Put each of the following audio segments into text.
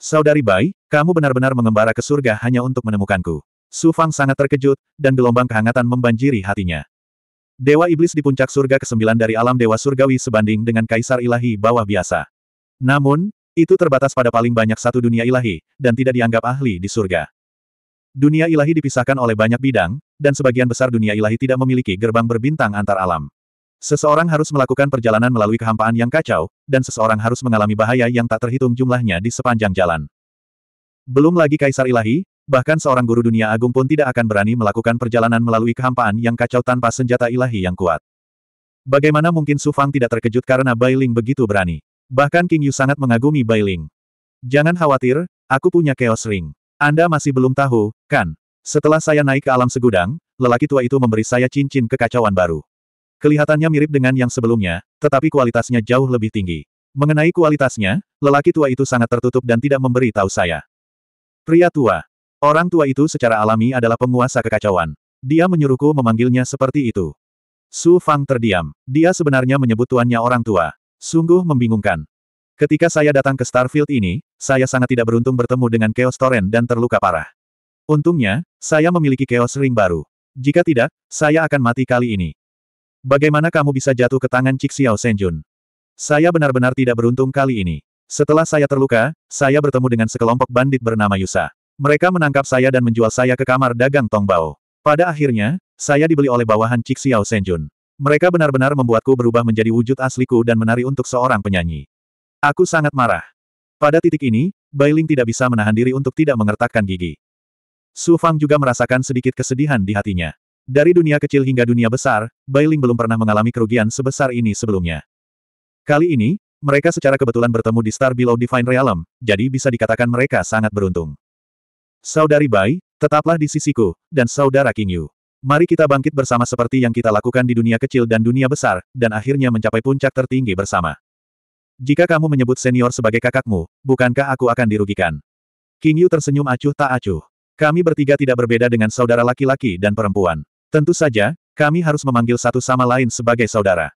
Saudari Bai, kamu benar-benar mengembara ke surga hanya untuk menemukanku. Su Fang sangat terkejut, dan gelombang kehangatan membanjiri hatinya. Dewa Iblis di puncak surga ke-9 dari alam Dewa Surgawi sebanding dengan Kaisar Ilahi bawah biasa. Namun, itu terbatas pada paling banyak satu dunia ilahi, dan tidak dianggap ahli di surga. Dunia ilahi dipisahkan oleh banyak bidang, dan sebagian besar dunia ilahi tidak memiliki gerbang berbintang antar alam. Seseorang harus melakukan perjalanan melalui kehampaan yang kacau, dan seseorang harus mengalami bahaya yang tak terhitung jumlahnya di sepanjang jalan. Belum lagi Kaisar Ilahi, bahkan seorang guru dunia agung pun tidak akan berani melakukan perjalanan melalui kehampaan yang kacau tanpa senjata ilahi yang kuat. Bagaimana mungkin Su Fang tidak terkejut karena Bailing begitu berani? Bahkan King Yu sangat mengagumi Bailing. Jangan khawatir, aku punya Chaos Ring. Anda masih belum tahu, kan? Setelah saya naik ke alam segudang, lelaki tua itu memberi saya cincin kekacauan baru. Kelihatannya mirip dengan yang sebelumnya, tetapi kualitasnya jauh lebih tinggi. Mengenai kualitasnya, lelaki tua itu sangat tertutup dan tidak memberi tahu saya. Pria tua. Orang tua itu secara alami adalah penguasa kekacauan. Dia menyuruhku memanggilnya seperti itu. Su Fang terdiam. Dia sebenarnya menyebut tuannya orang tua. Sungguh membingungkan. Ketika saya datang ke Starfield ini, saya sangat tidak beruntung bertemu dengan Chaos Torrent dan terluka parah. Untungnya, saya memiliki Chaos Ring baru. Jika tidak, saya akan mati kali ini. Bagaimana kamu bisa jatuh ke tangan Cik Xiao Senjun? Saya benar-benar tidak beruntung kali ini. Setelah saya terluka, saya bertemu dengan sekelompok bandit bernama Yusa. Mereka menangkap saya dan menjual saya ke kamar dagang Tongbao. Pada akhirnya, saya dibeli oleh bawahan Cik Xiao Senjun. Mereka benar-benar membuatku berubah menjadi wujud asliku dan menari untuk seorang penyanyi. Aku sangat marah. Pada titik ini, Bailing tidak bisa menahan diri untuk tidak mengertakkan gigi. Su Fang juga merasakan sedikit kesedihan di hatinya. Dari dunia kecil hingga dunia besar, Bailing belum pernah mengalami kerugian sebesar ini sebelumnya. Kali ini, mereka secara kebetulan bertemu di Star Below Divine Realm, jadi bisa dikatakan mereka sangat beruntung. Saudari Bai, tetaplah di sisiku, dan saudara King Yu. Mari kita bangkit bersama seperti yang kita lakukan di dunia kecil dan dunia besar, dan akhirnya mencapai puncak tertinggi bersama. Jika kamu menyebut senior sebagai kakakmu, bukankah aku akan dirugikan? King Yu tersenyum acuh tak acuh. Kami bertiga tidak berbeda dengan saudara laki-laki dan perempuan. Tentu saja, kami harus memanggil satu sama lain sebagai saudara.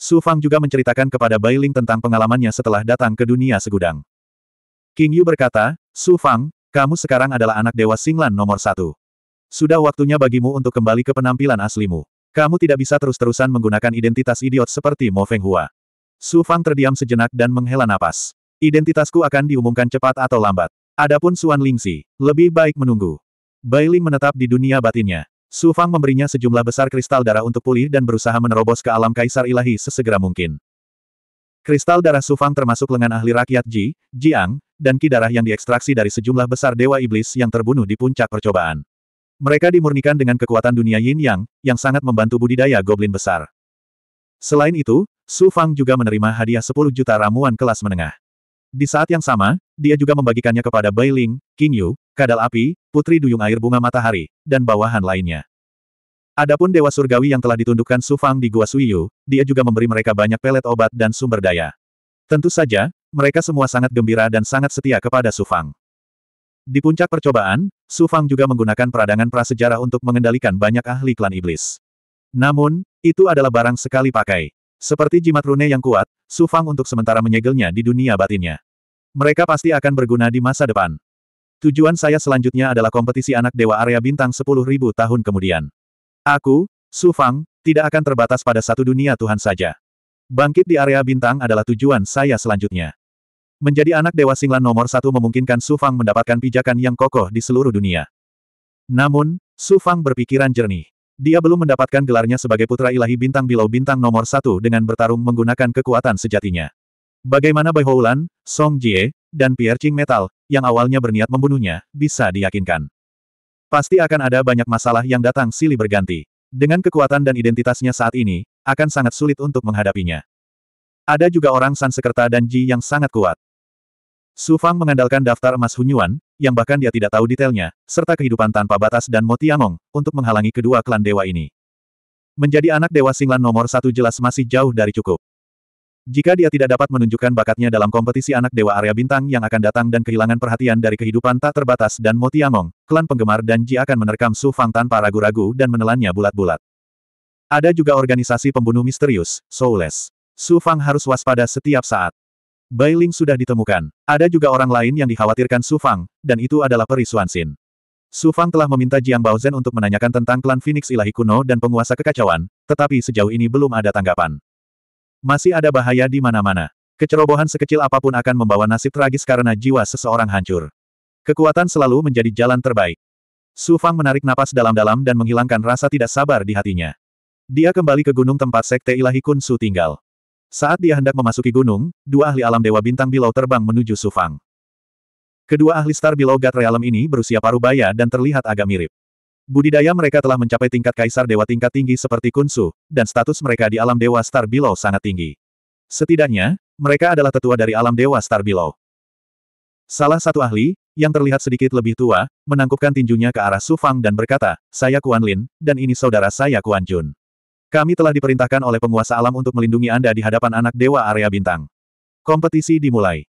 Su Fang juga menceritakan kepada Bai Ling tentang pengalamannya setelah datang ke dunia segudang. King Yu berkata, Su Fang, kamu sekarang adalah anak Dewa Singlan nomor satu. Sudah waktunya bagimu untuk kembali ke penampilan aslimu. Kamu tidak bisa terus-terusan menggunakan identitas idiot seperti Mo Feng Hua. Su Fang terdiam sejenak dan menghela napas. Identitasku akan diumumkan cepat atau lambat. Adapun Suan Lingxi, lebih baik menunggu. Bai menetap di dunia batinnya. Su Fang memberinya sejumlah besar kristal darah untuk pulih dan berusaha menerobos ke alam kaisar ilahi sesegera mungkin. Kristal darah Su Fang termasuk lengan ahli rakyat Ji, Jiang, dan ki darah yang diekstraksi dari sejumlah besar dewa iblis yang terbunuh di puncak percobaan. Mereka dimurnikan dengan kekuatan dunia yin yang, yang sangat membantu budidaya goblin besar. Selain itu, Su Fang juga menerima hadiah 10 juta ramuan kelas menengah. Di saat yang sama, dia juga membagikannya kepada Bai Ling, King Yu, Kadal Api, Putri Duyung Air Bunga Matahari, dan bawahan lainnya. Adapun Dewa Surgawi yang telah ditundukkan Su Fang di Gua Suiyu, dia juga memberi mereka banyak pelet obat dan sumber daya. Tentu saja, mereka semua sangat gembira dan sangat setia kepada Su Fang. Di puncak percobaan, Su Fang juga menggunakan peradangan prasejarah untuk mengendalikan banyak ahli klan iblis. Namun, itu adalah barang sekali pakai. Seperti jimat rune yang kuat, Su Fang untuk sementara menyegelnya di dunia batinnya. Mereka pasti akan berguna di masa depan. Tujuan saya selanjutnya adalah kompetisi anak dewa area bintang 10.000 tahun kemudian. Aku, Su Fang, tidak akan terbatas pada satu dunia Tuhan saja. Bangkit di area bintang adalah tujuan saya selanjutnya. Menjadi anak dewa Singlan nomor satu memungkinkan Su Fang mendapatkan pijakan yang kokoh di seluruh dunia. Namun, Su Fang berpikiran jernih. Dia belum mendapatkan gelarnya sebagai putra ilahi bintang bilau bintang nomor satu dengan bertarung menggunakan kekuatan sejatinya. Bagaimana Bai Houlan, Song Jie, dan Pierre Ching Metal, yang awalnya berniat membunuhnya, bisa diyakinkan. Pasti akan ada banyak masalah yang datang silih berganti. Dengan kekuatan dan identitasnya saat ini, akan sangat sulit untuk menghadapinya. Ada juga orang Sansekerta dan Ji yang sangat kuat. Su Fang mengandalkan daftar emas Hunyuan, yang bahkan dia tidak tahu detailnya, serta kehidupan tanpa batas dan Motiamong, untuk menghalangi kedua klan dewa ini. Menjadi anak dewa Singlan nomor satu jelas masih jauh dari cukup. Jika dia tidak dapat menunjukkan bakatnya dalam kompetisi anak dewa area bintang yang akan datang dan kehilangan perhatian dari kehidupan tak terbatas dan Motiamong, klan penggemar dan Ji akan menerkam Su Fang tanpa ragu-ragu dan menelannya bulat-bulat. Ada juga organisasi pembunuh misterius, Soulless. Su Fang harus waspada setiap saat. Bailing sudah ditemukan. Ada juga orang lain yang dikhawatirkan Su Fang, dan itu adalah Peri Suansin. Su Fang telah meminta Jiang Baozhen untuk menanyakan tentang klan Phoenix Ilahi kuno dan penguasa kekacauan, tetapi sejauh ini belum ada tanggapan. Masih ada bahaya di mana-mana. Kecerobohan sekecil apapun akan membawa nasib tragis karena jiwa seseorang hancur. Kekuatan selalu menjadi jalan terbaik. Su Fang menarik napas dalam-dalam dan menghilangkan rasa tidak sabar di hatinya. Dia kembali ke gunung tempat Sekte Ilahi Kun Su tinggal. Saat dia hendak memasuki gunung, dua ahli alam Dewa Bintang Bilau terbang menuju Sufang. Kedua ahli Star Bilau God Realm ini berusia paruh parubaya dan terlihat agak mirip. Budidaya mereka telah mencapai tingkat kaisar dewa tingkat tinggi seperti Kunsu, dan status mereka di alam Dewa Star Bilau sangat tinggi. Setidaknya, mereka adalah tetua dari alam Dewa Star Bilau. Salah satu ahli, yang terlihat sedikit lebih tua, menangkupkan tinjunya ke arah Sufang dan berkata, saya Kuan Lin, dan ini saudara saya Kuan Jun. Kami telah diperintahkan oleh penguasa alam untuk melindungi Anda di hadapan anak dewa area bintang. Kompetisi dimulai.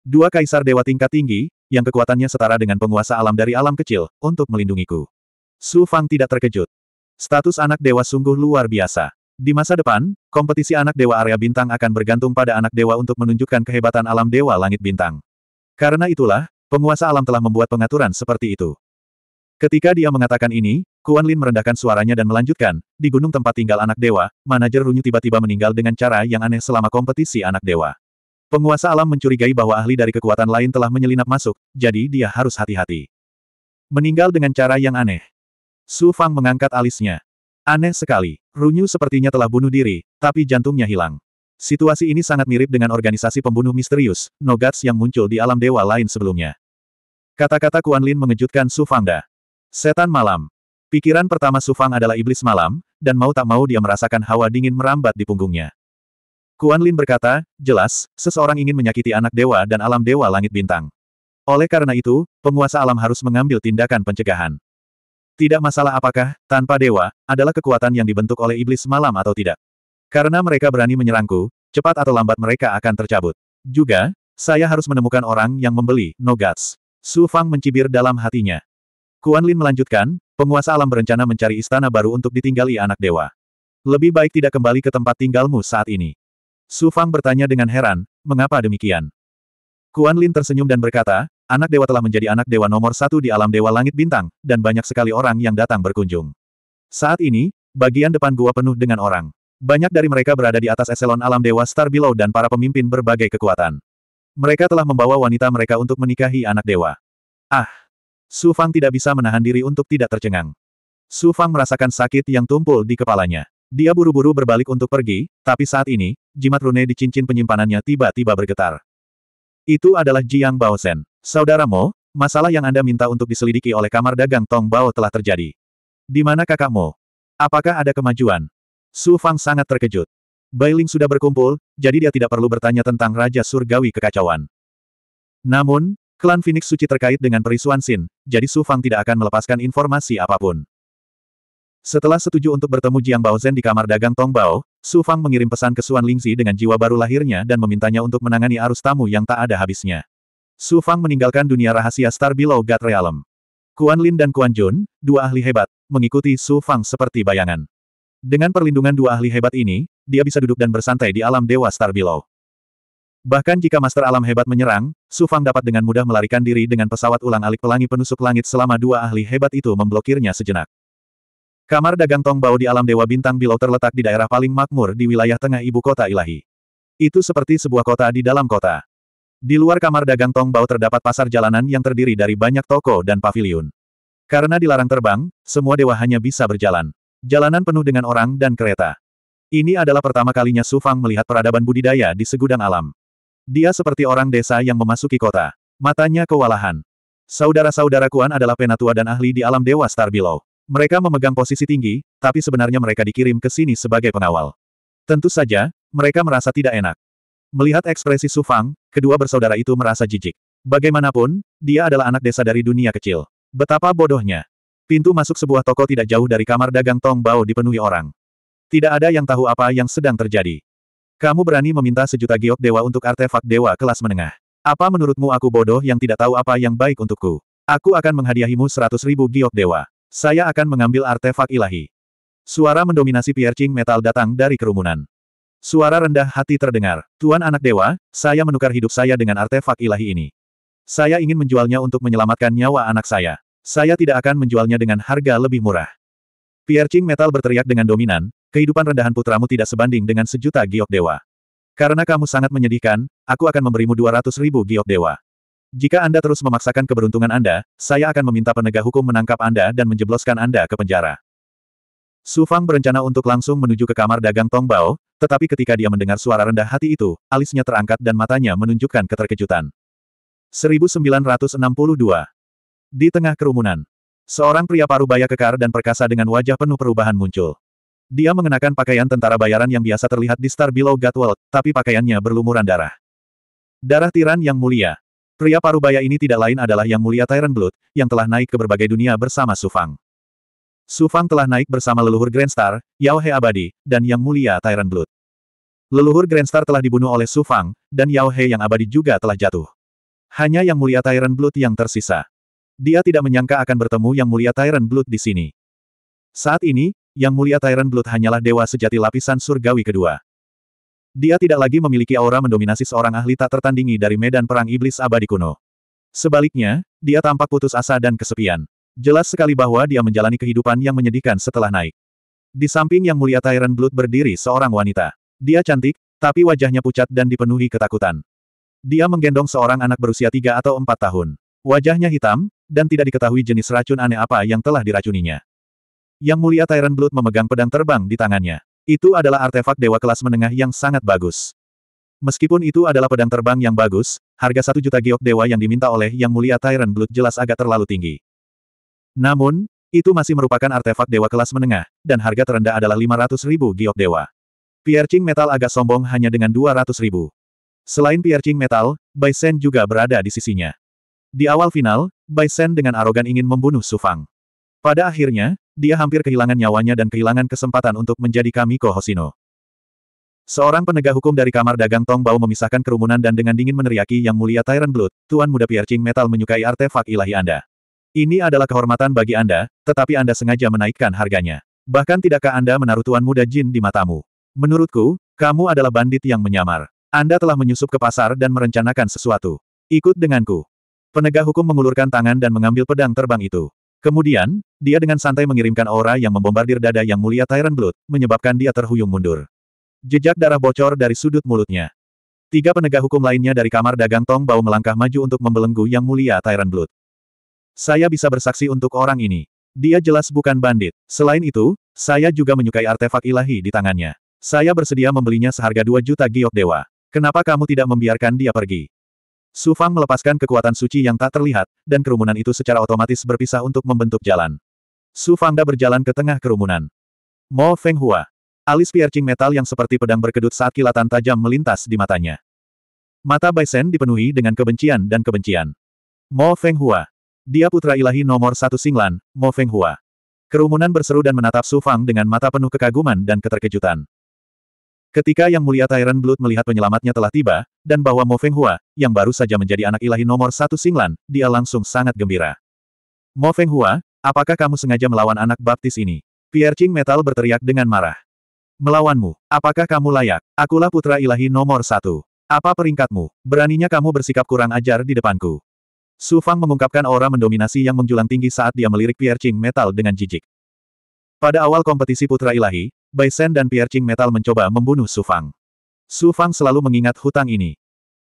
Dua kaisar dewa tingkat tinggi, yang kekuatannya setara dengan penguasa alam dari alam kecil, untuk melindungiku. Su Fang tidak terkejut. Status anak dewa sungguh luar biasa. Di masa depan, kompetisi anak dewa area bintang akan bergantung pada anak dewa untuk menunjukkan kehebatan alam dewa langit bintang. Karena itulah, penguasa alam telah membuat pengaturan seperti itu. Ketika dia mengatakan ini, Kuan Lin merendahkan suaranya dan melanjutkan, di gunung tempat tinggal anak dewa, manajer Runyu tiba-tiba meninggal dengan cara yang aneh selama kompetisi anak dewa. Penguasa alam mencurigai bahwa ahli dari kekuatan lain telah menyelinap masuk, jadi dia harus hati-hati. Meninggal dengan cara yang aneh. Su Fang mengangkat alisnya. Aneh sekali, Runyu sepertinya telah bunuh diri, tapi jantungnya hilang. Situasi ini sangat mirip dengan organisasi pembunuh misterius, Nogats yang muncul di alam dewa lain sebelumnya. Kata-kata Kuan Lin mengejutkan Su Fangda. Setan malam, Pikiran pertama Sufang adalah iblis malam, dan mau tak mau dia merasakan hawa dingin merambat di punggungnya. Kuan Lin berkata, jelas, seseorang ingin menyakiti anak dewa dan alam dewa langit bintang. Oleh karena itu, penguasa alam harus mengambil tindakan pencegahan. Tidak masalah apakah, tanpa dewa, adalah kekuatan yang dibentuk oleh iblis malam atau tidak. Karena mereka berani menyerangku, cepat atau lambat mereka akan tercabut. Juga, saya harus menemukan orang yang membeli, no guts. Su Fang mencibir dalam hatinya. Kuan Lin melanjutkan, penguasa alam berencana mencari istana baru untuk ditinggali anak dewa. Lebih baik tidak kembali ke tempat tinggalmu saat ini. Su Fang bertanya dengan heran, mengapa demikian? Kuan Lin tersenyum dan berkata, anak dewa telah menjadi anak dewa nomor satu di alam dewa langit bintang, dan banyak sekali orang yang datang berkunjung. Saat ini, bagian depan gua penuh dengan orang. Banyak dari mereka berada di atas eselon alam dewa Star Below dan para pemimpin berbagai kekuatan. Mereka telah membawa wanita mereka untuk menikahi anak dewa. Ah! Su Fang tidak bisa menahan diri untuk tidak tercengang. Su Fang merasakan sakit yang tumpul di kepalanya. Dia buru-buru berbalik untuk pergi, tapi saat ini, jimat rune di cincin penyimpanannya tiba-tiba bergetar. Itu adalah Jiang Baosen. Saudara Mo, masalah yang Anda minta untuk diselidiki oleh kamar dagang Tong Bao telah terjadi. Di mana kakak Mo? Apakah ada kemajuan? Su Fang sangat terkejut. Bailing sudah berkumpul, jadi dia tidak perlu bertanya tentang Raja Surgawi kekacauan. Namun, Klan Phoenix Suci terkait dengan perisuan Sin, jadi Su Fang tidak akan melepaskan informasi apapun. Setelah setuju untuk bertemu Jiang Bao Baozhen di kamar dagang Tong Bao, Su Fang mengirim pesan ke Suan Lingzi dengan jiwa baru lahirnya dan memintanya untuk menangani arus tamu yang tak ada habisnya. Su Fang meninggalkan dunia rahasia Star Below God Realm. Kuan Lin dan Kuan Jun, dua ahli hebat, mengikuti Su Fang seperti bayangan. Dengan perlindungan dua ahli hebat ini, dia bisa duduk dan bersantai di alam Dewa Star Below. Bahkan jika Master Alam hebat menyerang, Su Fang dapat dengan mudah melarikan diri dengan pesawat ulang-alik pelangi penusuk langit selama dua ahli hebat itu memblokirnya sejenak. Kamar dagang Tong Bao di alam Dewa Bintang Bilau terletak di daerah paling makmur di wilayah tengah ibu kota ilahi. Itu seperti sebuah kota di dalam kota. Di luar kamar dagang Tong Bao terdapat pasar jalanan yang terdiri dari banyak toko dan paviliun. Karena dilarang terbang, semua dewa hanya bisa berjalan. Jalanan penuh dengan orang dan kereta. Ini adalah pertama kalinya Su Fang melihat peradaban budidaya di segudang alam. Dia seperti orang desa yang memasuki kota. Matanya kewalahan. Saudara-saudara Kuan adalah penatua dan ahli di alam dewa Star Below. Mereka memegang posisi tinggi, tapi sebenarnya mereka dikirim ke sini sebagai pengawal. Tentu saja, mereka merasa tidak enak. Melihat ekspresi Su Fang, kedua bersaudara itu merasa jijik. Bagaimanapun, dia adalah anak desa dari dunia kecil. Betapa bodohnya. Pintu masuk sebuah toko tidak jauh dari kamar dagang Tong Bao dipenuhi orang. Tidak ada yang tahu apa yang sedang terjadi. Kamu berani meminta sejuta giok dewa untuk artefak dewa kelas menengah. Apa menurutmu aku bodoh yang tidak tahu apa yang baik untukku? Aku akan menghadiahimu seratus ribu giok dewa. Saya akan mengambil artefak ilahi. Suara mendominasi piercing metal datang dari kerumunan. Suara rendah hati terdengar. Tuan anak dewa, saya menukar hidup saya dengan artefak ilahi ini. Saya ingin menjualnya untuk menyelamatkan nyawa anak saya. Saya tidak akan menjualnya dengan harga lebih murah. Piercing metal berteriak dengan dominan, Kehidupan rendahan putramu tidak sebanding dengan sejuta giok dewa. Karena kamu sangat menyedihkan, aku akan memberimu 200 ribu giok dewa. Jika Anda terus memaksakan keberuntungan Anda, saya akan meminta penegak hukum menangkap Anda dan menjebloskan Anda ke penjara. Su Fang berencana untuk langsung menuju ke kamar dagang Tong Bao, tetapi ketika dia mendengar suara rendah hati itu, alisnya terangkat dan matanya menunjukkan keterkejutan. 1962 Di tengah kerumunan, seorang pria parubaya kekar dan perkasa dengan wajah penuh perubahan muncul. Dia mengenakan pakaian tentara bayaran yang biasa terlihat di Star Below Gatwell, tapi pakaiannya berlumuran darah. Darah tiran yang mulia. Pria parubaya ini tidak lain adalah yang mulia Tyrant Blood, yang telah naik ke berbagai dunia bersama Sufang. Sufang telah naik bersama leluhur Grand Star, Yao He Abadi, dan yang mulia Tyrant Blood. Leluhur Grand Star telah dibunuh oleh Sufang, dan Yao He yang abadi juga telah jatuh. Hanya yang mulia Tyrant Blood yang tersisa. Dia tidak menyangka akan bertemu yang mulia Tyrant Blood di sini. Saat ini, yang Mulia Tyrant Blood hanyalah dewa sejati lapisan surgawi kedua. Dia tidak lagi memiliki aura mendominasi seorang ahli tak tertandingi dari medan perang iblis abadi kuno. Sebaliknya, dia tampak putus asa dan kesepian. Jelas sekali bahwa dia menjalani kehidupan yang menyedihkan setelah naik. Di samping Yang Mulia Tyrant Blood berdiri seorang wanita. Dia cantik, tapi wajahnya pucat dan dipenuhi ketakutan. Dia menggendong seorang anak berusia tiga atau empat tahun. Wajahnya hitam, dan tidak diketahui jenis racun aneh apa yang telah diracuninya. Yang Mulia Tyrant Blood memegang pedang terbang di tangannya. Itu adalah artefak dewa kelas menengah yang sangat bagus. Meskipun itu adalah pedang terbang yang bagus, harga satu juta giok dewa yang diminta oleh Yang Mulia Tyrant Blood jelas agak terlalu tinggi. Namun, itu masih merupakan artefak dewa kelas menengah, dan harga terendah adalah 500 ribu giok dewa. Piercing metal agak sombong hanya dengan 200 ribu. Selain piercing metal, Bai juga berada di sisinya. Di awal final, Bai dengan arogan ingin membunuh Sufang. Pada akhirnya, dia hampir kehilangan nyawanya dan kehilangan kesempatan untuk menjadi Kamiko Hosino. Seorang penegak hukum dari kamar dagang Tong Bao memisahkan kerumunan dan dengan dingin meneriaki Yang Mulia Tyron Blood, Tuan Muda Piercing Metal menyukai artefak ilahi Anda. Ini adalah kehormatan bagi Anda, tetapi Anda sengaja menaikkan harganya. Bahkan tidakkah Anda menaruh Tuan Muda Jin di matamu? Menurutku, kamu adalah bandit yang menyamar. Anda telah menyusup ke pasar dan merencanakan sesuatu. Ikut denganku. Penegak hukum mengulurkan tangan dan mengambil pedang terbang itu. Kemudian, dia dengan santai mengirimkan aura yang membombardir dada yang mulia Tyrant Blood, menyebabkan dia terhuyung mundur. Jejak darah bocor dari sudut mulutnya. Tiga penegak hukum lainnya dari kamar dagang Tong Bao melangkah maju untuk membelenggu yang mulia Tyrant Blood. Saya bisa bersaksi untuk orang ini. Dia jelas bukan bandit. Selain itu, saya juga menyukai artefak ilahi di tangannya. Saya bersedia membelinya seharga 2 juta giok dewa. Kenapa kamu tidak membiarkan dia pergi? Su Fang melepaskan kekuatan suci yang tak terlihat, dan kerumunan itu secara otomatis berpisah untuk membentuk jalan. Su Fangda berjalan ke tengah kerumunan. Mo Feng Hua. Alis piercing metal yang seperti pedang berkedut saat kilatan tajam melintas di matanya. Mata Bai Sen dipenuhi dengan kebencian dan kebencian. Mo Feng Hua. Dia putra ilahi nomor satu Singlan, Mo Feng Hua. Kerumunan berseru dan menatap Su Fang dengan mata penuh kekaguman dan keterkejutan. Ketika Yang Mulia Tyrant Blood melihat penyelamatnya telah tiba, dan bahwa Mo Feng Hua, yang baru saja menjadi anak ilahi nomor satu Singlan, dia langsung sangat gembira. Mo Feng Hua, apakah kamu sengaja melawan anak baptis ini? Pierre Ching Metal berteriak dengan marah. Melawanmu, apakah kamu layak? Akulah putra ilahi nomor satu. Apa peringkatmu? Beraninya kamu bersikap kurang ajar di depanku. Su Fang mengungkapkan aura mendominasi yang menjulang tinggi saat dia melirik Pierre Ching Metal dengan jijik. Pada awal kompetisi putra ilahi, Bai Sen dan Piercing Metal mencoba membunuh Su Fang. Su Fang selalu mengingat hutang ini.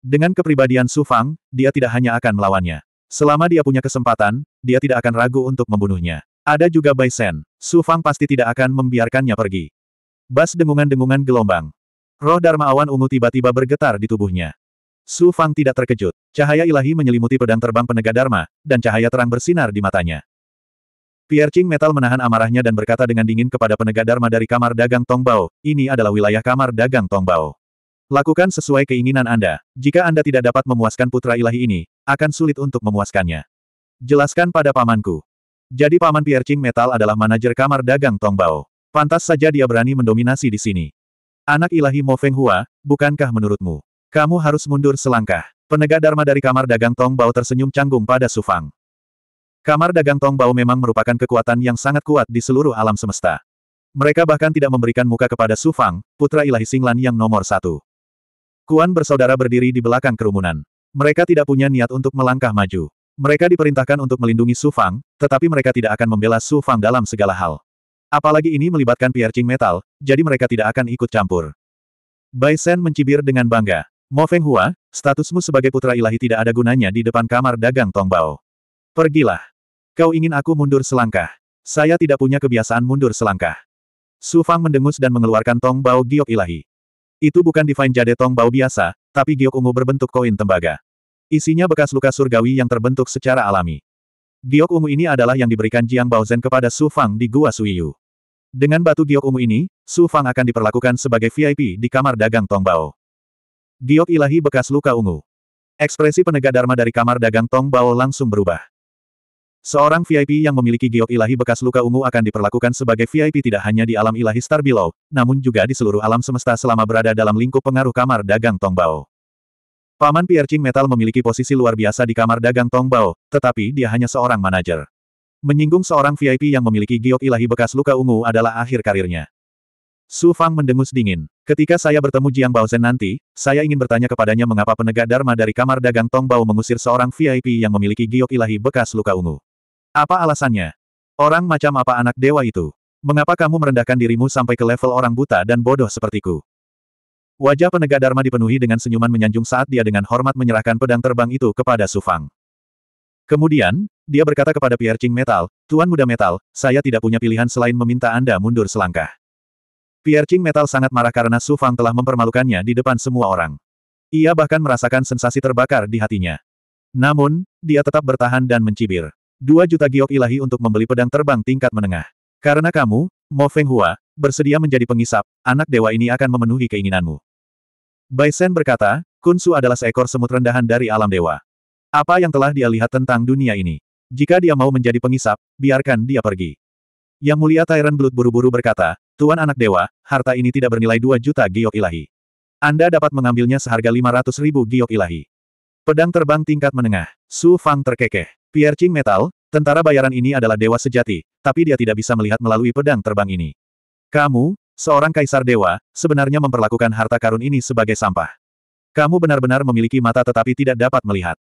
Dengan kepribadian Su Fang, dia tidak hanya akan melawannya. Selama dia punya kesempatan, dia tidak akan ragu untuk membunuhnya. Ada juga Bai Sen, Su Fang pasti tidak akan membiarkannya pergi. Bas dengungan-dengungan gelombang. Roh Dharma Awan Ungu tiba-tiba bergetar di tubuhnya. Su Fang tidak terkejut. Cahaya ilahi menyelimuti pedang terbang penegak Dharma, dan cahaya terang bersinar di matanya. Pierre Ching Metal menahan amarahnya dan berkata dengan dingin kepada penegak Dharma dari kamar dagang Tongbao, ini adalah wilayah kamar dagang Tongbao. Lakukan sesuai keinginan Anda. Jika Anda tidak dapat memuaskan putra ilahi ini, akan sulit untuk memuaskannya. Jelaskan pada pamanku. Jadi paman Pierre Ching Metal adalah manajer kamar dagang Tongbao. Pantas saja dia berani mendominasi di sini. Anak ilahi Mo Feng Hua, bukankah menurutmu? Kamu harus mundur selangkah. Penegak Dharma dari kamar dagang Tongbao tersenyum canggung pada Sufang. Kamar dagang Tong Bao memang merupakan kekuatan yang sangat kuat di seluruh alam semesta. Mereka bahkan tidak memberikan muka kepada Su Fang, putra ilahi Singlan yang nomor satu. Kuan bersaudara berdiri di belakang kerumunan. Mereka tidak punya niat untuk melangkah maju. Mereka diperintahkan untuk melindungi Su Fang, tetapi mereka tidak akan membela Su Fang dalam segala hal. Apalagi ini melibatkan piercing metal, jadi mereka tidak akan ikut campur. Bai Sen mencibir dengan bangga. Mo Feng Hua, statusmu sebagai putra ilahi tidak ada gunanya di depan kamar dagang Tong Bao. Pergilah. Kau ingin aku mundur selangkah? Saya tidak punya kebiasaan mundur selangkah. Su Fang mendengus dan mengeluarkan tong bau giok ilahi. Itu bukan Divine Jade tong bau biasa, tapi giok ungu berbentuk koin tembaga. Isinya bekas luka surgawi yang terbentuk secara alami. Giok ungu ini adalah yang diberikan Jiang Baozen kepada Su Fang di Gua Suiyu. Dengan batu giok ungu ini, Su Fang akan diperlakukan sebagai VIP di kamar dagang Tong Bao. Giok ilahi bekas luka ungu. Ekspresi penegak Dharma dari kamar dagang Tong Bao langsung berubah. Seorang VIP yang memiliki giok ilahi bekas luka ungu akan diperlakukan sebagai VIP tidak hanya di alam ilahi Star Below, namun juga di seluruh alam semesta selama berada dalam lingkup pengaruh kamar dagang Tongbao. Paman Piercing Metal memiliki posisi luar biasa di kamar dagang Tongbao, tetapi dia hanya seorang manajer. Menyinggung seorang VIP yang memiliki giok ilahi bekas luka ungu adalah akhir karirnya. Su Fang mendengus dingin. Ketika saya bertemu Jiang Baozhen nanti, saya ingin bertanya kepadanya mengapa penegak Dharma dari kamar dagang Tongbao mengusir seorang VIP yang memiliki giok ilahi bekas luka ungu. Apa alasannya? Orang macam apa anak dewa itu? Mengapa kamu merendahkan dirimu sampai ke level orang buta dan bodoh sepertiku? Wajah penegak Dharma dipenuhi dengan senyuman menyanjung saat dia dengan hormat menyerahkan pedang terbang itu kepada Sufang. Kemudian, dia berkata kepada Pierre Ching Metal, Tuan Muda Metal, saya tidak punya pilihan selain meminta Anda mundur selangkah. Pierre Ching Metal sangat marah karena Sufang telah mempermalukannya di depan semua orang. Ia bahkan merasakan sensasi terbakar di hatinya. Namun, dia tetap bertahan dan mencibir. 2 juta giok ilahi untuk membeli pedang terbang tingkat menengah. Karena kamu, Mo Feng Hua, bersedia menjadi pengisap, anak dewa ini akan memenuhi keinginanmu. Bai Sen berkata, Kun Su adalah seekor semut rendahan dari alam dewa. Apa yang telah dia lihat tentang dunia ini? Jika dia mau menjadi pengisap, biarkan dia pergi. Yang mulia Tyrant Blood buru-buru berkata, Tuan anak dewa, harta ini tidak bernilai 2 juta giok ilahi. Anda dapat mengambilnya seharga 500 ribu giok ilahi. Pedang terbang tingkat menengah, Su Fang terkekeh. Piercing Metal, tentara bayaran ini adalah dewa sejati, tapi dia tidak bisa melihat melalui pedang terbang ini. Kamu, seorang kaisar dewa, sebenarnya memperlakukan harta karun ini sebagai sampah. Kamu benar-benar memiliki mata tetapi tidak dapat melihat.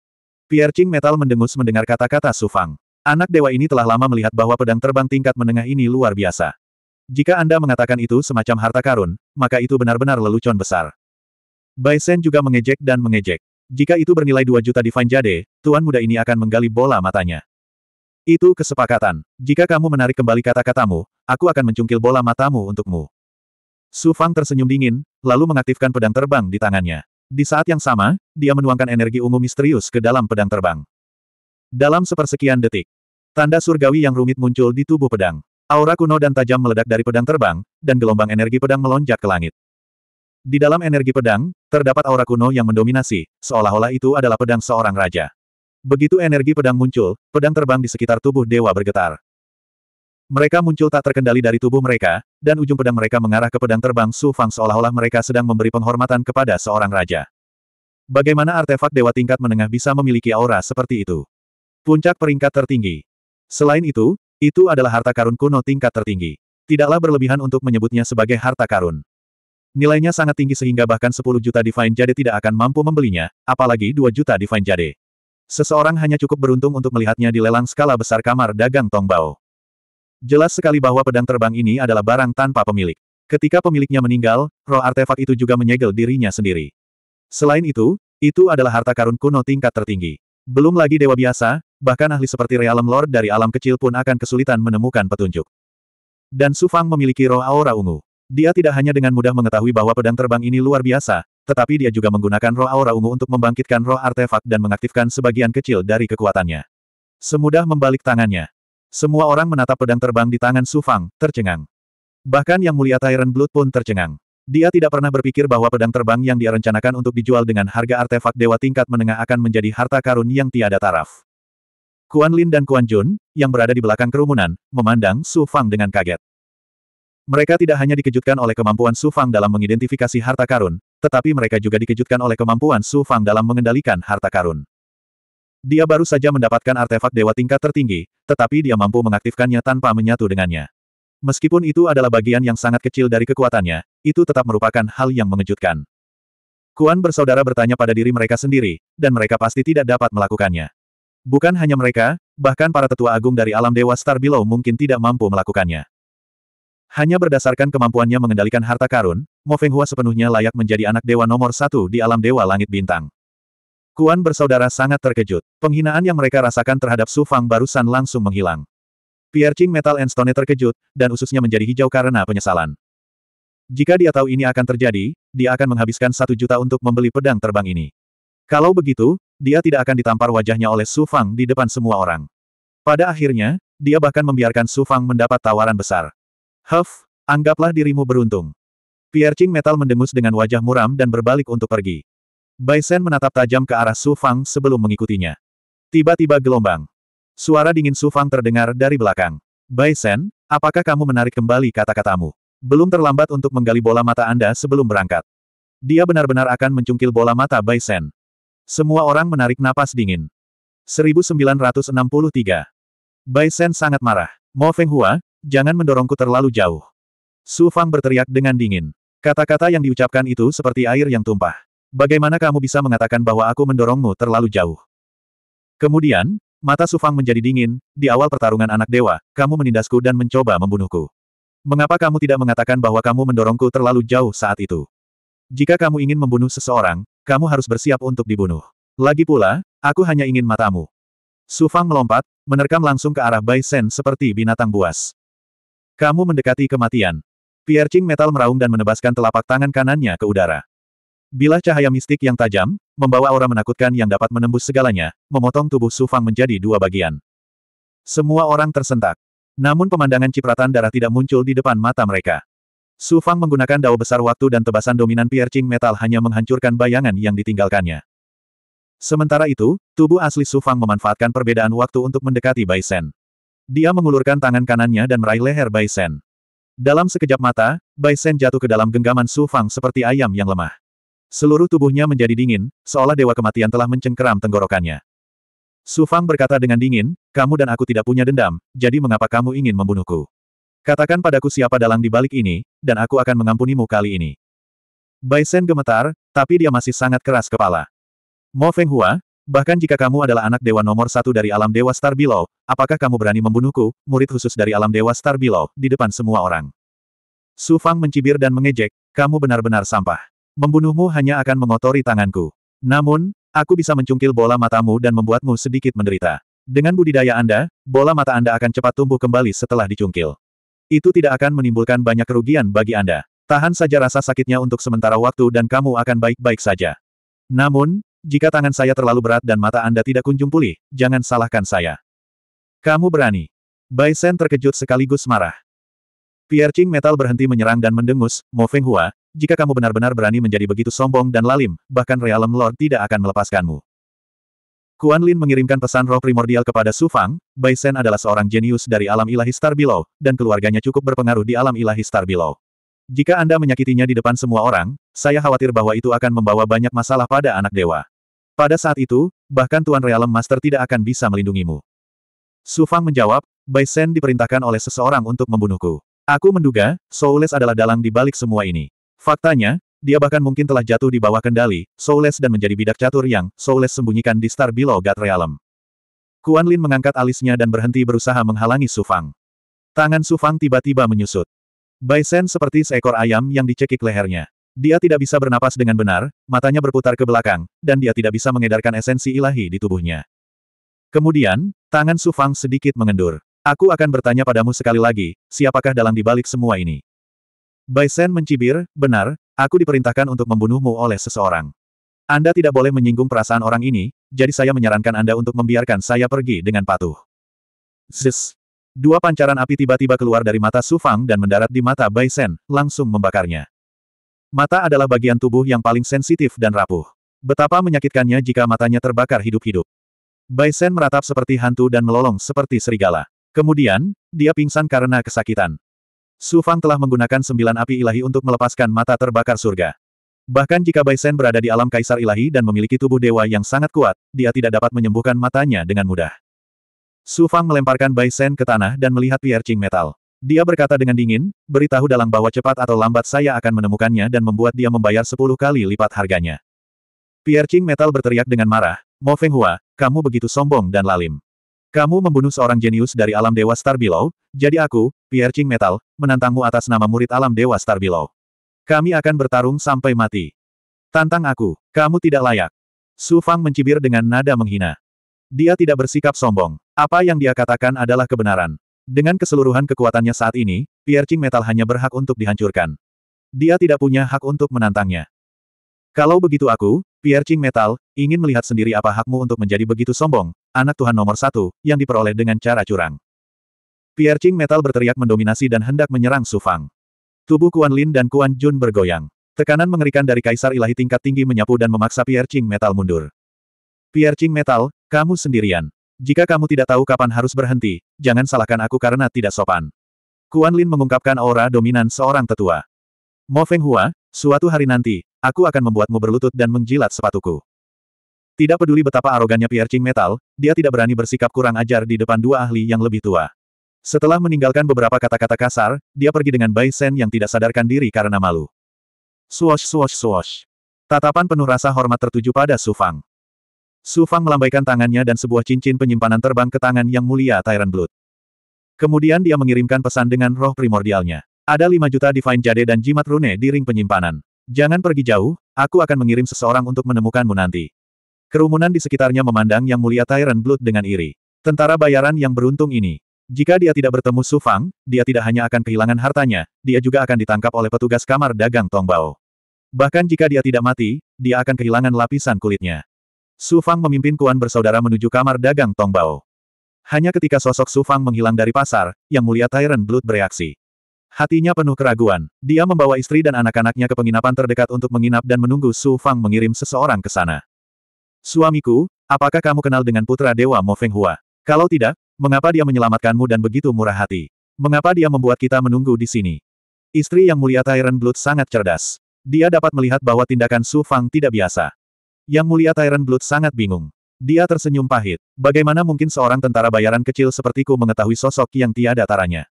Piercing Metal mendengus mendengar kata-kata Sufang. Anak dewa ini telah lama melihat bahwa pedang terbang tingkat menengah ini luar biasa. Jika Anda mengatakan itu semacam harta karun, maka itu benar-benar lelucon besar. Baisen juga mengejek dan mengejek. Jika itu bernilai 2 juta Divine Jade, tuan muda ini akan menggali bola matanya. Itu kesepakatan. Jika kamu menarik kembali kata-katamu, aku akan mencungkil bola matamu untukmu. Su Fang tersenyum dingin, lalu mengaktifkan pedang terbang di tangannya. Di saat yang sama, dia menuangkan energi ungu misterius ke dalam pedang terbang. Dalam sepersekian detik, tanda surgawi yang rumit muncul di tubuh pedang. Aura kuno dan tajam meledak dari pedang terbang, dan gelombang energi pedang melonjak ke langit. Di dalam energi pedang, terdapat aura kuno yang mendominasi, seolah-olah itu adalah pedang seorang raja. Begitu energi pedang muncul, pedang terbang di sekitar tubuh dewa bergetar. Mereka muncul tak terkendali dari tubuh mereka, dan ujung pedang mereka mengarah ke pedang terbang Su Fang seolah-olah mereka sedang memberi penghormatan kepada seorang raja. Bagaimana artefak dewa tingkat menengah bisa memiliki aura seperti itu? Puncak peringkat tertinggi. Selain itu, itu adalah harta karun kuno tingkat tertinggi. Tidaklah berlebihan untuk menyebutnya sebagai harta karun. Nilainya sangat tinggi sehingga bahkan 10 juta Divine Jade tidak akan mampu membelinya, apalagi 2 juta Divine Jade. Seseorang hanya cukup beruntung untuk melihatnya di lelang skala besar kamar dagang Tongbao. Jelas sekali bahwa pedang terbang ini adalah barang tanpa pemilik. Ketika pemiliknya meninggal, roh artefak itu juga menyegel dirinya sendiri. Selain itu, itu adalah harta karun kuno tingkat tertinggi. Belum lagi dewa biasa, bahkan ahli seperti Realem Lord dari alam kecil pun akan kesulitan menemukan petunjuk. Dan Sufang memiliki roh aura ungu. Dia tidak hanya dengan mudah mengetahui bahwa pedang terbang ini luar biasa, tetapi dia juga menggunakan roh aura ungu untuk membangkitkan roh artefak dan mengaktifkan sebagian kecil dari kekuatannya. Semudah membalik tangannya. Semua orang menatap pedang terbang di tangan Su Fang, tercengang. Bahkan yang mulia Tyrant Blood pun tercengang. Dia tidak pernah berpikir bahwa pedang terbang yang dia rencanakan untuk dijual dengan harga artefak dewa tingkat menengah akan menjadi harta karun yang tiada taraf. Kuan Lin dan Kuan Jun, yang berada di belakang kerumunan, memandang Su Fang dengan kaget. Mereka tidak hanya dikejutkan oleh kemampuan Su Fang dalam mengidentifikasi harta karun, tetapi mereka juga dikejutkan oleh kemampuan Su Fang dalam mengendalikan harta karun. Dia baru saja mendapatkan artefak dewa tingkat tertinggi, tetapi dia mampu mengaktifkannya tanpa menyatu dengannya. Meskipun itu adalah bagian yang sangat kecil dari kekuatannya, itu tetap merupakan hal yang mengejutkan. Kuan bersaudara bertanya pada diri mereka sendiri, dan mereka pasti tidak dapat melakukannya. Bukan hanya mereka, bahkan para tetua agung dari alam dewa Star Below mungkin tidak mampu melakukannya. Hanya berdasarkan kemampuannya mengendalikan harta karun, Mo Fenghua sepenuhnya layak menjadi anak dewa nomor satu di alam dewa langit bintang. Kuan bersaudara sangat terkejut. Penghinaan yang mereka rasakan terhadap Su Fang barusan langsung menghilang. Piercing Metal and Stone terkejut, dan ususnya menjadi hijau karena penyesalan. Jika dia tahu ini akan terjadi, dia akan menghabiskan satu juta untuk membeli pedang terbang ini. Kalau begitu, dia tidak akan ditampar wajahnya oleh Su Fang di depan semua orang. Pada akhirnya, dia bahkan membiarkan Su Fang mendapat tawaran besar. Huff, anggaplah dirimu beruntung. Piercing metal mendengus dengan wajah muram dan berbalik untuk pergi. Bai Shen menatap tajam ke arah Su Fang sebelum mengikutinya. Tiba-tiba gelombang. Suara dingin Su Fang terdengar dari belakang. Bai Baisen, apakah kamu menarik kembali kata-katamu? Belum terlambat untuk menggali bola mata Anda sebelum berangkat. Dia benar-benar akan mencungkil bola mata Bai Baisen. Semua orang menarik napas dingin. 1963. Shen sangat marah. Mo Feng Hua. Jangan mendorongku terlalu jauh. Su Fang berteriak dengan dingin. Kata-kata yang diucapkan itu seperti air yang tumpah. Bagaimana kamu bisa mengatakan bahwa aku mendorongmu terlalu jauh? Kemudian, mata Su Fang menjadi dingin, di awal pertarungan anak dewa, kamu menindasku dan mencoba membunuhku. Mengapa kamu tidak mengatakan bahwa kamu mendorongku terlalu jauh saat itu? Jika kamu ingin membunuh seseorang, kamu harus bersiap untuk dibunuh. Lagi pula, aku hanya ingin matamu. Su Fang melompat, menerkam langsung ke arah Bai Sen seperti binatang buas. Kamu mendekati kematian. Piercing metal meraung dan menebaskan telapak tangan kanannya ke udara. Bila cahaya mistik yang tajam, membawa aura menakutkan yang dapat menembus segalanya, memotong tubuh Su Fang menjadi dua bagian. Semua orang tersentak. Namun pemandangan cipratan darah tidak muncul di depan mata mereka. Su Fang menggunakan dao besar waktu dan tebasan dominan piercing metal hanya menghancurkan bayangan yang ditinggalkannya. Sementara itu, tubuh asli Su Fang memanfaatkan perbedaan waktu untuk mendekati Bai Sen. Dia mengulurkan tangan kanannya dan meraih leher Bai Sen. Dalam sekejap mata, Bai Sen jatuh ke dalam genggaman Su Fang seperti ayam yang lemah. Seluruh tubuhnya menjadi dingin, seolah dewa kematian telah mencengkeram tenggorokannya. Su Fang berkata dengan dingin, kamu dan aku tidak punya dendam, jadi mengapa kamu ingin membunuhku? Katakan padaku siapa dalang di balik ini, dan aku akan mengampunimu kali ini. Bai Sen gemetar, tapi dia masih sangat keras kepala. Mo Feng Hua, Bahkan jika kamu adalah anak dewa nomor satu dari alam dewa Star Below, apakah kamu berani membunuhku, murid khusus dari alam dewa Star Below, di depan semua orang? Su Fang mencibir dan mengejek, kamu benar-benar sampah. Membunuhmu hanya akan mengotori tanganku. Namun, aku bisa mencungkil bola matamu dan membuatmu sedikit menderita. Dengan budidaya Anda, bola mata Anda akan cepat tumbuh kembali setelah dicungkil. Itu tidak akan menimbulkan banyak kerugian bagi Anda. Tahan saja rasa sakitnya untuk sementara waktu dan kamu akan baik-baik saja. Namun, jika tangan saya terlalu berat dan mata Anda tidak kunjung pulih, jangan salahkan saya. Kamu berani. Bai Sen terkejut sekaligus marah. Pierre Piercing metal berhenti menyerang dan mendengus, Mo Feng Hua, jika kamu benar-benar berani menjadi begitu sombong dan lalim, bahkan Realm Lord tidak akan melepaskanmu. Kuan Lin mengirimkan pesan roh primordial kepada Su Fang, Bai Sen adalah seorang jenius dari alam ilahi Star Below, dan keluarganya cukup berpengaruh di alam ilahi Star Below. Jika Anda menyakitinya di depan semua orang, saya khawatir bahwa itu akan membawa banyak masalah pada anak dewa. Pada saat itu, bahkan Tuan Realem Master tidak akan bisa melindungimu. Su Fang menjawab, Bai Sen diperintahkan oleh seseorang untuk membunuhku. Aku menduga, Soules adalah dalang di balik semua ini. Faktanya, dia bahkan mungkin telah jatuh di bawah kendali, Soules dan menjadi bidak catur yang Soules sembunyikan di Star Below God Realm. Kuan Lin mengangkat alisnya dan berhenti berusaha menghalangi Su Fang. Tangan Su Fang tiba-tiba menyusut. Bai Sen seperti seekor ayam yang dicekik lehernya. Dia tidak bisa bernapas dengan benar, matanya berputar ke belakang, dan dia tidak bisa mengedarkan esensi ilahi di tubuhnya. Kemudian, tangan Su Fang sedikit mengendur. Aku akan bertanya padamu sekali lagi, siapakah dalang di balik semua ini? Bai Sen mencibir, benar, aku diperintahkan untuk membunuhmu oleh seseorang. Anda tidak boleh menyinggung perasaan orang ini, jadi saya menyarankan Anda untuk membiarkan saya pergi dengan patuh. Zis. Dua pancaran api tiba-tiba keluar dari mata Su Fang dan mendarat di mata Bai Sen, langsung membakarnya. Mata adalah bagian tubuh yang paling sensitif dan rapuh. Betapa menyakitkannya jika matanya terbakar hidup-hidup. Baisen meratap seperti hantu dan melolong seperti serigala. Kemudian, dia pingsan karena kesakitan. Su Fang telah menggunakan sembilan api ilahi untuk melepaskan mata terbakar surga. Bahkan jika Baisen berada di alam kaisar ilahi dan memiliki tubuh dewa yang sangat kuat, dia tidak dapat menyembuhkan matanya dengan mudah. Su Fang melemparkan Baisen ke tanah dan melihat Piercing Metal. Dia berkata dengan dingin, beritahu dalang bahwa cepat atau lambat saya akan menemukannya dan membuat dia membayar sepuluh kali lipat harganya. Pierre Ching Metal berteriak dengan marah, Mo Hua, kamu begitu sombong dan lalim. Kamu membunuh seorang jenius dari alam Dewa Star Below, jadi aku, Pierre Ching Metal, menantangmu atas nama murid alam Dewa Star Below. Kami akan bertarung sampai mati. Tantang aku, kamu tidak layak. Su Fang mencibir dengan nada menghina. Dia tidak bersikap sombong. Apa yang dia katakan adalah kebenaran. Dengan keseluruhan kekuatannya saat ini, piercing metal hanya berhak untuk dihancurkan. Dia tidak punya hak untuk menantangnya. Kalau begitu aku, piercing metal, ingin melihat sendiri apa hakmu untuk menjadi begitu sombong, anak Tuhan nomor satu, yang diperoleh dengan cara curang. Piercing metal berteriak mendominasi dan hendak menyerang Sufang. Tubuh Kuan Lin dan Kuan Jun bergoyang. Tekanan mengerikan dari Kaisar Ilahi tingkat tinggi menyapu dan memaksa piercing metal mundur. Piercing metal, kamu sendirian. Jika kamu tidak tahu kapan harus berhenti, jangan salahkan aku karena tidak sopan. Kuan Lin mengungkapkan aura dominan seorang tetua. Mo Feng Hua, suatu hari nanti, aku akan membuatmu berlutut dan menjilat sepatuku. Tidak peduli betapa arogannya piercing Metal, dia tidak berani bersikap kurang ajar di depan dua ahli yang lebih tua. Setelah meninggalkan beberapa kata-kata kasar, dia pergi dengan Bai Sen yang tidak sadarkan diri karena malu. Swosh swosh swosh. Tatapan penuh rasa hormat tertuju pada Su Fang. Su Fang melambaikan tangannya dan sebuah cincin penyimpanan terbang ke tangan Yang Mulia Tyrant Blood. Kemudian dia mengirimkan pesan dengan roh primordialnya. Ada lima juta Divine Jade dan jimat rune di ring penyimpanan. Jangan pergi jauh, aku akan mengirim seseorang untuk menemukanmu nanti. Kerumunan di sekitarnya memandang Yang Mulia Tyrant Blood dengan iri. Tentara bayaran yang beruntung ini. Jika dia tidak bertemu Su Fang, dia tidak hanya akan kehilangan hartanya, dia juga akan ditangkap oleh petugas kamar dagang Tongbao. Bahkan jika dia tidak mati, dia akan kehilangan lapisan kulitnya. Su Fang memimpin Kuan bersaudara menuju kamar dagang Tong Bao. Hanya ketika sosok Su Fang menghilang dari pasar, Yang Mulia Tyrant Blood bereaksi. Hatinya penuh keraguan. Dia membawa istri dan anak-anaknya ke penginapan terdekat untuk menginap dan menunggu Su Fang mengirim seseorang ke sana. Suamiku, apakah kamu kenal dengan putra Dewa Mo Feng Hua? Kalau tidak, mengapa dia menyelamatkanmu dan begitu murah hati? Mengapa dia membuat kita menunggu di sini? Istri yang mulia Tyrant Blood sangat cerdas. Dia dapat melihat bahwa tindakan Su Fang tidak biasa. Yang mulia Tyrant Blood sangat bingung. Dia tersenyum pahit. Bagaimana mungkin seorang tentara bayaran kecil sepertiku mengetahui sosok yang tiada taranya?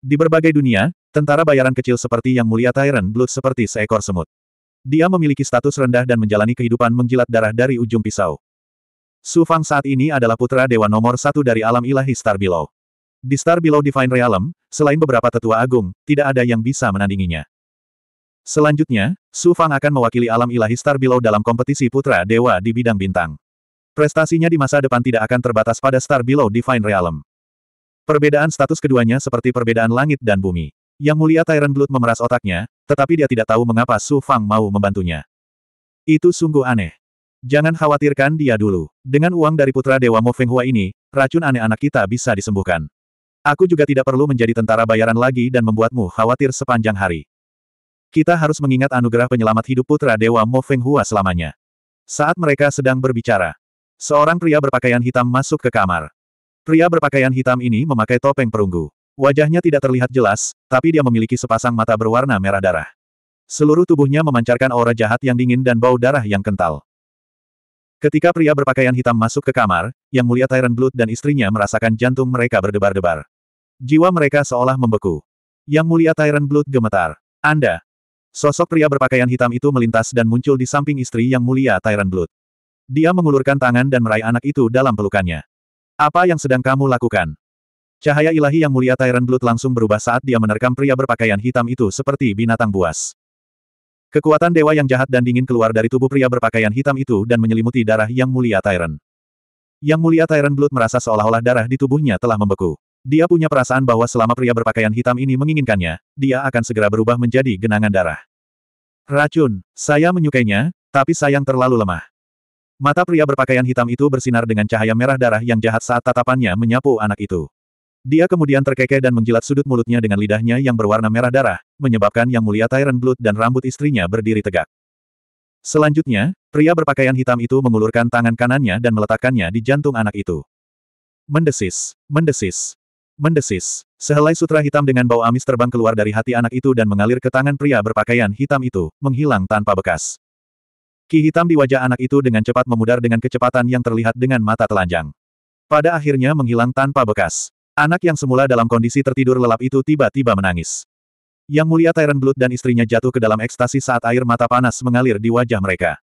Di berbagai dunia, tentara bayaran kecil seperti yang mulia Tyrant Blood seperti seekor semut. Dia memiliki status rendah dan menjalani kehidupan menjilat darah dari ujung pisau. Su Fang saat ini adalah putra dewa nomor satu dari alam ilahi Star Below. Di Star Below Divine Realm, selain beberapa tetua agung, tidak ada yang bisa menandinginya. Selanjutnya, Su Fang akan mewakili alam ilahi Star Below dalam kompetisi putra dewa di bidang bintang. Prestasinya di masa depan tidak akan terbatas pada Star Below Divine Realm. Perbedaan status keduanya seperti perbedaan langit dan bumi. Yang mulia Tyrant Blood memeras otaknya, tetapi dia tidak tahu mengapa Su Fang mau membantunya. Itu sungguh aneh. Jangan khawatirkan dia dulu. Dengan uang dari putra Dewa Mo Feng Hua ini, racun aneh anak kita bisa disembuhkan. Aku juga tidak perlu menjadi tentara bayaran lagi dan membuatmu khawatir sepanjang hari. Kita harus mengingat anugerah penyelamat hidup putra Dewa Mo Feng Hua selamanya. Saat mereka sedang berbicara, seorang pria berpakaian hitam masuk ke kamar. Pria berpakaian hitam ini memakai topeng perunggu. Wajahnya tidak terlihat jelas, tapi dia memiliki sepasang mata berwarna merah darah. Seluruh tubuhnya memancarkan aura jahat yang dingin dan bau darah yang kental. Ketika pria berpakaian hitam masuk ke kamar, Yang Mulia Tyron Blood dan istrinya merasakan jantung mereka berdebar-debar. Jiwa mereka seolah membeku. Yang Mulia Tyron Blood gemetar. Anda, Sosok pria berpakaian hitam itu melintas dan muncul di samping istri yang mulia Tyrant Blood. Dia mengulurkan tangan dan meraih anak itu dalam pelukannya. Apa yang sedang kamu lakukan? Cahaya ilahi yang mulia Tyrant Blood langsung berubah saat dia menerkam pria berpakaian hitam itu seperti binatang buas. Kekuatan dewa yang jahat dan dingin keluar dari tubuh pria berpakaian hitam itu dan menyelimuti darah yang mulia Tyrant. Yang mulia Tyrant Blood merasa seolah-olah darah di tubuhnya telah membeku. Dia punya perasaan bahwa selama pria berpakaian hitam ini menginginkannya, dia akan segera berubah menjadi genangan darah. Racun, saya menyukainya, tapi sayang terlalu lemah. Mata pria berpakaian hitam itu bersinar dengan cahaya merah darah yang jahat saat tatapannya menyapu anak itu. Dia kemudian terkekeh dan menjilat sudut mulutnya dengan lidahnya yang berwarna merah darah, menyebabkan Yang Mulia Tyrant Blood dan rambut istrinya berdiri tegak. Selanjutnya, pria berpakaian hitam itu mengulurkan tangan kanannya dan meletakkannya di jantung anak itu. Mendesis, mendesis, Mendesis. Sehelai sutra hitam dengan bau amis terbang keluar dari hati anak itu dan mengalir ke tangan pria berpakaian hitam itu, menghilang tanpa bekas. Ki hitam di wajah anak itu dengan cepat memudar dengan kecepatan yang terlihat dengan mata telanjang. Pada akhirnya menghilang tanpa bekas. Anak yang semula dalam kondisi tertidur lelap itu tiba-tiba menangis. Yang mulia Tyrant Blood dan istrinya jatuh ke dalam ekstasi saat air mata panas mengalir di wajah mereka.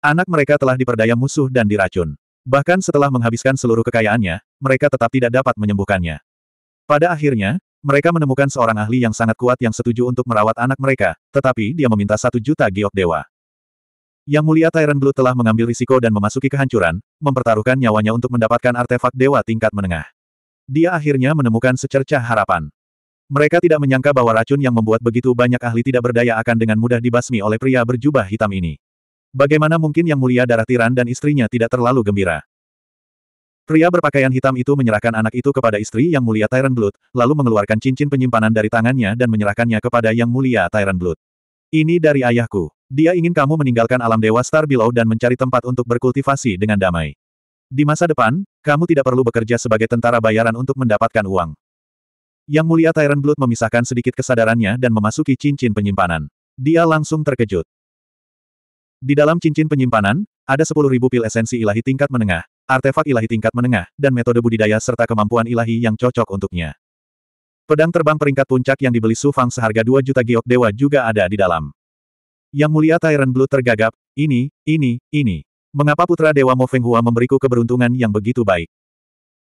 Anak mereka telah diperdaya musuh dan diracun. Bahkan setelah menghabiskan seluruh kekayaannya, mereka tetap tidak dapat menyembuhkannya. Pada akhirnya, mereka menemukan seorang ahli yang sangat kuat yang setuju untuk merawat anak mereka, tetapi dia meminta satu juta giok dewa. Yang mulia Tyrant Blue telah mengambil risiko dan memasuki kehancuran, mempertaruhkan nyawanya untuk mendapatkan artefak dewa tingkat menengah. Dia akhirnya menemukan secercah harapan. Mereka tidak menyangka bahwa racun yang membuat begitu banyak ahli tidak berdaya akan dengan mudah dibasmi oleh pria berjubah hitam ini. Bagaimana mungkin yang mulia darah tiran dan istrinya tidak terlalu gembira? Pria berpakaian hitam itu menyerahkan anak itu kepada istri yang mulia Tyrant Blood, lalu mengeluarkan cincin penyimpanan dari tangannya dan menyerahkannya kepada yang mulia Tyrant Blood. Ini dari ayahku. Dia ingin kamu meninggalkan alam dewa Star Below dan mencari tempat untuk berkultivasi dengan damai. Di masa depan, kamu tidak perlu bekerja sebagai tentara bayaran untuk mendapatkan uang. Yang mulia Tyrant Blood memisahkan sedikit kesadarannya dan memasuki cincin penyimpanan. Dia langsung terkejut. Di dalam cincin penyimpanan, ada 10.000 pil esensi ilahi tingkat menengah, artefak ilahi tingkat menengah, dan metode budidaya serta kemampuan ilahi yang cocok untuknya. Pedang terbang peringkat puncak yang dibeli Su Fang seharga 2 juta giok dewa juga ada di dalam. Yang mulia Tyrant Blue tergagap, ini, ini, ini. Mengapa putra Dewa Mo Feng Hua memberiku keberuntungan yang begitu baik?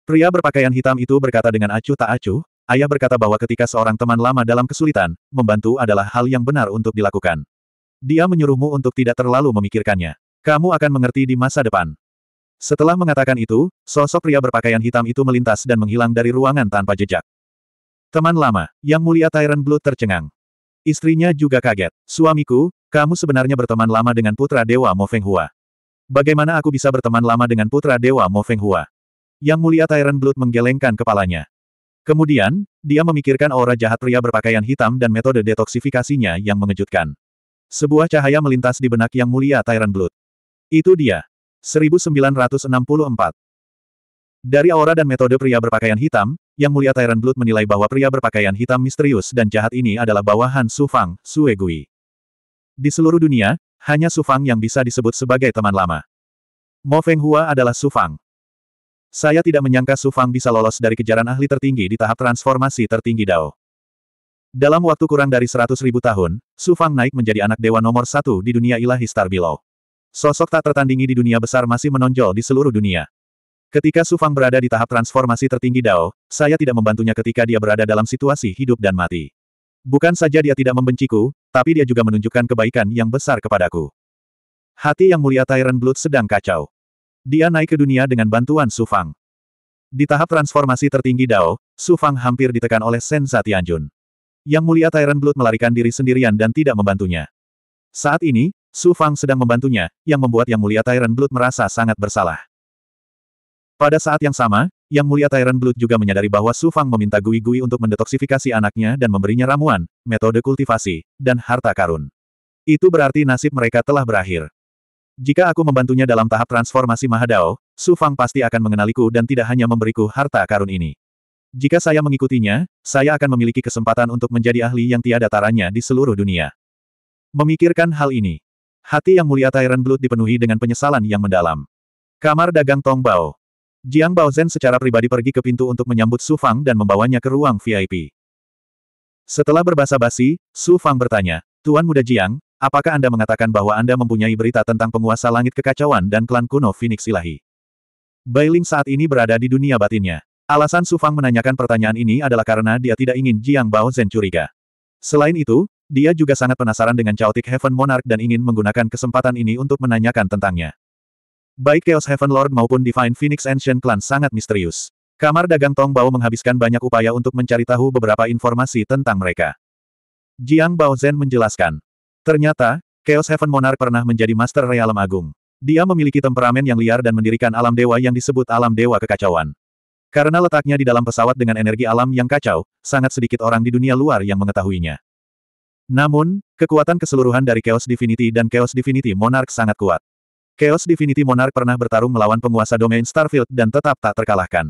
Pria berpakaian hitam itu berkata dengan acuh tak acuh, ayah berkata bahwa ketika seorang teman lama dalam kesulitan, membantu adalah hal yang benar untuk dilakukan. Dia menyuruhmu untuk tidak terlalu memikirkannya. Kamu akan mengerti di masa depan. Setelah mengatakan itu, sosok pria berpakaian hitam itu melintas dan menghilang dari ruangan tanpa jejak. Teman lama, yang mulia Tyrant Blood tercengang. Istrinya juga kaget. Suamiku, kamu sebenarnya berteman lama dengan putra Dewa Mo Feng Hua. Bagaimana aku bisa berteman lama dengan putra Dewa Mo Feng Hua? Yang mulia Tyrant Blood menggelengkan kepalanya. Kemudian, dia memikirkan aura jahat pria berpakaian hitam dan metode detoksifikasinya yang mengejutkan. Sebuah cahaya melintas di benak Yang Mulia Tyrant Blood. Itu dia, 1964. Dari aura dan metode pria berpakaian hitam, Yang Mulia Tyrant Blood menilai bahwa pria berpakaian hitam misterius dan jahat ini adalah bawahan Su Fang, Sue Gui. Di seluruh dunia, hanya Su Fang yang bisa disebut sebagai teman lama. Mo Feng Hua adalah Su Fang. Saya tidak menyangka Su Fang bisa lolos dari kejaran ahli tertinggi di tahap transformasi tertinggi Dao. Dalam waktu kurang dari 100.000 tahun, Su Fang naik menjadi anak dewa nomor satu di dunia ilahi Star Below sosok tak tertandingi di dunia besar masih menonjol di seluruh dunia. Ketika Su Fang berada di tahap transformasi tertinggi Dao, saya tidak membantunya ketika dia berada dalam situasi hidup dan mati. Bukan saja dia tidak membenciku, tapi dia juga menunjukkan kebaikan yang besar kepadaku. Hati yang mulia Tyrant Blood sedang kacau. Dia naik ke dunia dengan bantuan Su Fang. Di tahap transformasi tertinggi Dao, Su Fang hampir ditekan oleh Sen Zatianjun. Yang mulia Tyrant Blood melarikan diri sendirian dan tidak membantunya. Saat ini, Su Fang sedang membantunya, yang membuat Yang Mulia Tyrant Blood merasa sangat bersalah. Pada saat yang sama, Yang Mulia Tyrant Blood juga menyadari bahwa Su Fang meminta Gui Gui untuk mendetoksifikasi anaknya dan memberinya ramuan, metode kultivasi, dan harta karun. Itu berarti nasib mereka telah berakhir. Jika aku membantunya dalam tahap transformasi Mahadao, Su Fang pasti akan mengenaliku dan tidak hanya memberiku harta karun ini. Jika saya mengikutinya, saya akan memiliki kesempatan untuk menjadi ahli yang tiada taranya di seluruh dunia. Memikirkan hal ini, Hati yang mulia Tyrant Blood dipenuhi dengan penyesalan yang mendalam. Kamar dagang Tong Bao. Jiang Baozhen secara pribadi pergi ke pintu untuk menyambut Su Fang dan membawanya ke ruang VIP. Setelah berbahasa basi, Su Fang bertanya, Tuan Muda Jiang, apakah Anda mengatakan bahwa Anda mempunyai berita tentang penguasa langit kekacauan dan klan kuno Phoenix Ilahi? Bailing saat ini berada di dunia batinnya. Alasan Su Fang menanyakan pertanyaan ini adalah karena dia tidak ingin Jiang Baozhen curiga. Selain itu, dia juga sangat penasaran dengan Chaotic Heaven Monarch dan ingin menggunakan kesempatan ini untuk menanyakan tentangnya. Baik Chaos Heaven Lord maupun Divine Phoenix Ancient Clan sangat misterius. Kamar dagang Tong Bao menghabiskan banyak upaya untuk mencari tahu beberapa informasi tentang mereka. Jiang Bao Zhen menjelaskan. Ternyata, Chaos Heaven Monarch pernah menjadi Master Realm Agung. Dia memiliki temperamen yang liar dan mendirikan alam dewa yang disebut alam dewa kekacauan. Karena letaknya di dalam pesawat dengan energi alam yang kacau, sangat sedikit orang di dunia luar yang mengetahuinya. Namun, kekuatan keseluruhan dari Chaos Divinity dan Chaos Divinity Monarch sangat kuat. Chaos Divinity Monarch pernah bertarung melawan penguasa domain Starfield dan tetap tak terkalahkan.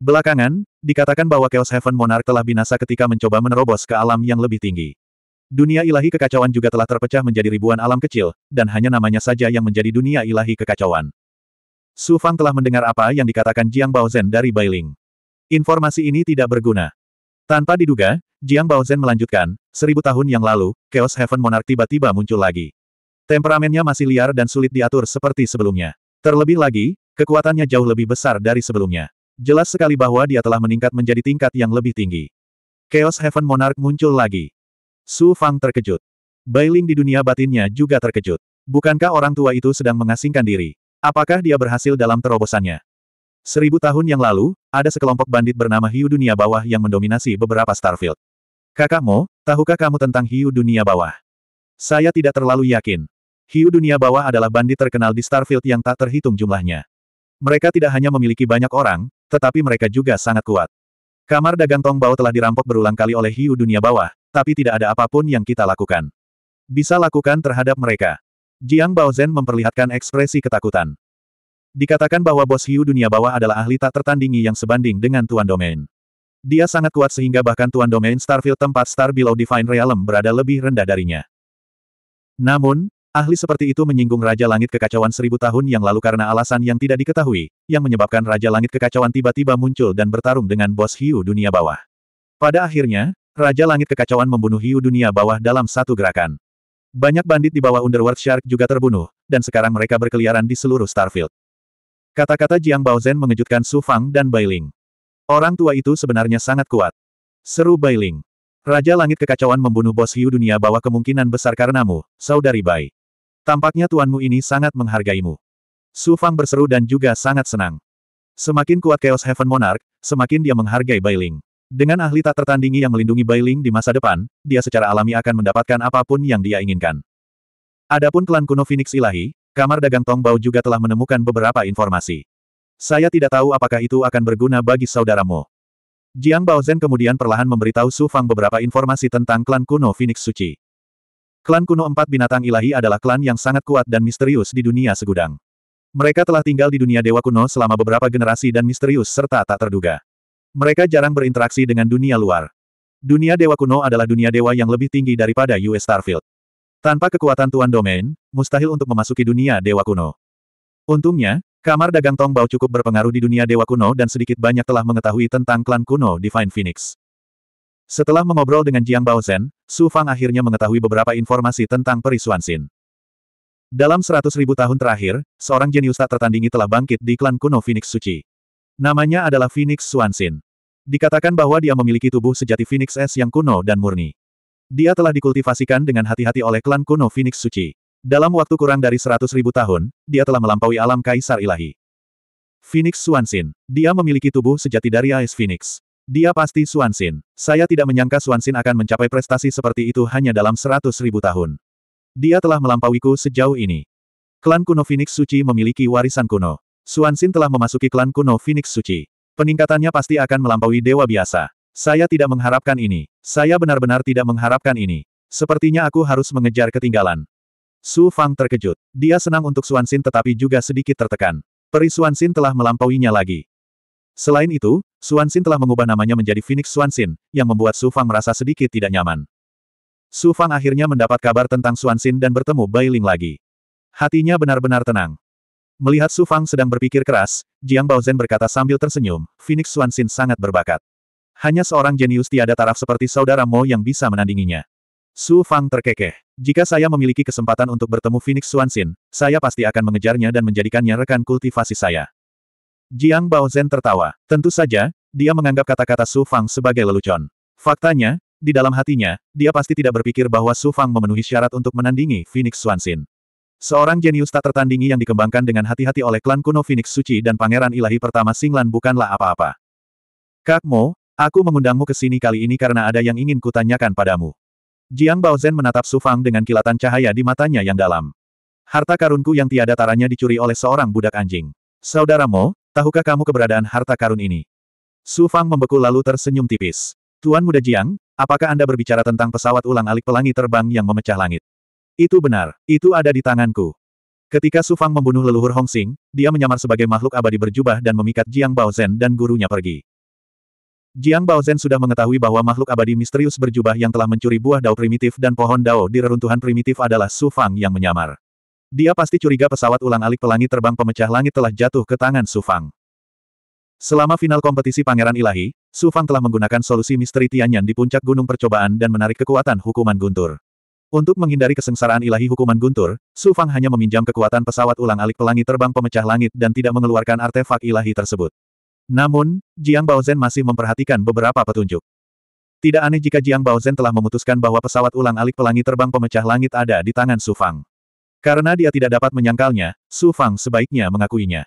Belakangan, dikatakan bahwa Chaos Heaven Monarch telah binasa ketika mencoba menerobos ke alam yang lebih tinggi. Dunia ilahi kekacauan juga telah terpecah menjadi ribuan alam kecil, dan hanya namanya saja yang menjadi dunia ilahi kekacauan. Su Fang telah mendengar apa yang dikatakan Jiang Baozhen dari Bailing. Informasi ini tidak berguna. Tanpa diduga, Jiang Baozhen melanjutkan, seribu tahun yang lalu, Chaos Heaven Monarch tiba-tiba muncul lagi. Temperamennya masih liar dan sulit diatur seperti sebelumnya. Terlebih lagi, kekuatannya jauh lebih besar dari sebelumnya. Jelas sekali bahwa dia telah meningkat menjadi tingkat yang lebih tinggi. Chaos Heaven Monarch muncul lagi. Su Fang terkejut. Bailing di dunia batinnya juga terkejut. Bukankah orang tua itu sedang mengasingkan diri? Apakah dia berhasil dalam terobosannya? Seribu tahun yang lalu, ada sekelompok bandit bernama Hiu Dunia Bawah yang mendominasi beberapa Starfield. Kakakmu, tahukah kamu tentang hiu dunia bawah? Saya tidak terlalu yakin. Hiu dunia bawah adalah bandit terkenal di Starfield yang tak terhitung jumlahnya. Mereka tidak hanya memiliki banyak orang, tetapi mereka juga sangat kuat. Kamar dagang Tongbao telah dirampok berulang kali oleh hiu dunia bawah, tapi tidak ada apapun yang kita lakukan. Bisa lakukan terhadap mereka. Jiang Baozhen memperlihatkan ekspresi ketakutan. Dikatakan bahwa bos hiu dunia bawah adalah ahli tak tertandingi yang sebanding dengan Tuan Domain. Dia sangat kuat sehingga bahkan Tuan Domain Starfield tempat Star Below Divine Realm berada lebih rendah darinya. Namun, ahli seperti itu menyinggung Raja Langit Kekacauan seribu tahun yang lalu karena alasan yang tidak diketahui, yang menyebabkan Raja Langit Kekacauan tiba-tiba muncul dan bertarung dengan bos hiu dunia bawah. Pada akhirnya, Raja Langit Kekacauan membunuh hiu dunia bawah dalam satu gerakan. Banyak bandit di bawah Underworld Shark juga terbunuh, dan sekarang mereka berkeliaran di seluruh Starfield. Kata-kata Jiang Baozhen mengejutkan Su Fang dan Bailing. Orang tua itu sebenarnya sangat kuat. Seru Bailing. Raja Langit Kekacauan membunuh bos hiu dunia bahwa kemungkinan besar karenamu, saudari Bai. Tampaknya tuanmu ini sangat menghargaimu. Su Fang berseru dan juga sangat senang. Semakin kuat Chaos Heaven Monarch, semakin dia menghargai Bailing. Dengan ahli tak tertandingi yang melindungi Bailing di masa depan, dia secara alami akan mendapatkan apapun yang dia inginkan. Adapun klan kuno Phoenix Ilahi, kamar dagang Tong Bao juga telah menemukan beberapa informasi. Saya tidak tahu apakah itu akan berguna bagi saudaramu. Jiang Baozhen kemudian perlahan memberitahu Su Fang beberapa informasi tentang klan kuno Phoenix Suci. Klan kuno empat binatang ilahi adalah klan yang sangat kuat dan misterius di dunia segudang. Mereka telah tinggal di dunia dewa kuno selama beberapa generasi dan misterius serta tak terduga. Mereka jarang berinteraksi dengan dunia luar. Dunia dewa kuno adalah dunia dewa yang lebih tinggi daripada US Starfield. Tanpa kekuatan Tuan Domain, mustahil untuk memasuki dunia dewa kuno. Untungnya, Kamar dagang Tong Bao cukup berpengaruh di dunia dewa kuno dan sedikit banyak telah mengetahui tentang klan kuno Divine Phoenix. Setelah mengobrol dengan Jiang Baozen, Su Fang akhirnya mengetahui beberapa informasi tentang Peri Xin. Dalam seratus ribu tahun terakhir, seorang jenius tak tertandingi telah bangkit di klan kuno Phoenix Suci. Namanya adalah Phoenix Xuanxin. Dikatakan bahwa dia memiliki tubuh sejati Phoenix S yang kuno dan murni. Dia telah dikultivasikan dengan hati-hati oleh klan kuno Phoenix Suci. Dalam waktu kurang dari seratus ribu tahun, dia telah melampaui alam kaisar ilahi. Phoenix Suansin. Dia memiliki tubuh sejati dari Ice Phoenix. Dia pasti Suansin. Saya tidak menyangka Suansin akan mencapai prestasi seperti itu hanya dalam seratus ribu tahun. Dia telah melampauiku sejauh ini. Klan kuno Phoenix Suci memiliki warisan kuno. Suansin telah memasuki klan kuno Phoenix Suci. Peningkatannya pasti akan melampaui dewa biasa. Saya tidak mengharapkan ini. Saya benar-benar tidak mengharapkan ini. Sepertinya aku harus mengejar ketinggalan. Su Fang terkejut. Dia senang untuk Xin tetapi juga sedikit tertekan. Peri Xin telah melampauinya lagi. Selain itu, Xin telah mengubah namanya menjadi Phoenix Xin, yang membuat Su Fang merasa sedikit tidak nyaman. Su Fang akhirnya mendapat kabar tentang Xin dan bertemu Bai Ling lagi. Hatinya benar-benar tenang. Melihat Su Fang sedang berpikir keras, Jiang Baozhen berkata sambil tersenyum, Phoenix Xin sangat berbakat. Hanya seorang jenius tiada taraf seperti saudara Mo yang bisa menandinginya. Su Fang terkekeh. Jika saya memiliki kesempatan untuk bertemu Phoenix Xuanxin, saya pasti akan mengejarnya dan menjadikannya rekan kultivasi saya. Jiang Baozhen tertawa. Tentu saja, dia menganggap kata-kata Su Fang sebagai lelucon. Faktanya, di dalam hatinya, dia pasti tidak berpikir bahwa Su Fang memenuhi syarat untuk menandingi Phoenix Xuanxin. Seorang jenius tak tertandingi yang dikembangkan dengan hati-hati oleh klan kuno Phoenix Suci dan pangeran ilahi pertama Singlan bukanlah apa-apa. Kak Mo, aku mengundangmu ke sini kali ini karena ada yang ingin kutanyakan padamu. Jiang Baozhen menatap Su Fang dengan kilatan cahaya di matanya yang dalam. Harta karunku yang tiada taranya dicuri oleh seorang budak anjing. Saudara Mo, tahukah kamu keberadaan harta karun ini? Su Fang membeku lalu tersenyum tipis. Tuan Muda Jiang, apakah Anda berbicara tentang pesawat ulang alik pelangi terbang yang memecah langit? Itu benar, itu ada di tanganku. Ketika Su Fang membunuh leluhur Hong Sing, dia menyamar sebagai makhluk abadi berjubah dan memikat Jiang Baozhen dan gurunya pergi. Jiang Baozhen sudah mengetahui bahwa makhluk abadi misterius berjubah yang telah mencuri buah dao primitif dan pohon dao di reruntuhan primitif adalah Su Fang yang menyamar. Dia pasti curiga pesawat ulang-alik pelangi terbang pemecah langit telah jatuh ke tangan Su Fang. Selama final kompetisi Pangeran Ilahi, Su Fang telah menggunakan solusi misteri Tianyan di puncak gunung percobaan dan menarik kekuatan hukuman guntur. Untuk menghindari kesengsaraan ilahi hukuman guntur, Su Fang hanya meminjam kekuatan pesawat ulang-alik pelangi terbang pemecah langit dan tidak mengeluarkan artefak ilahi tersebut. Namun, Jiang Baozhen masih memperhatikan beberapa petunjuk. Tidak aneh jika Jiang Baozhen telah memutuskan bahwa pesawat ulang-alik pelangi terbang pemecah langit ada di tangan Su Fang. Karena dia tidak dapat menyangkalnya, Su Fang sebaiknya mengakuinya.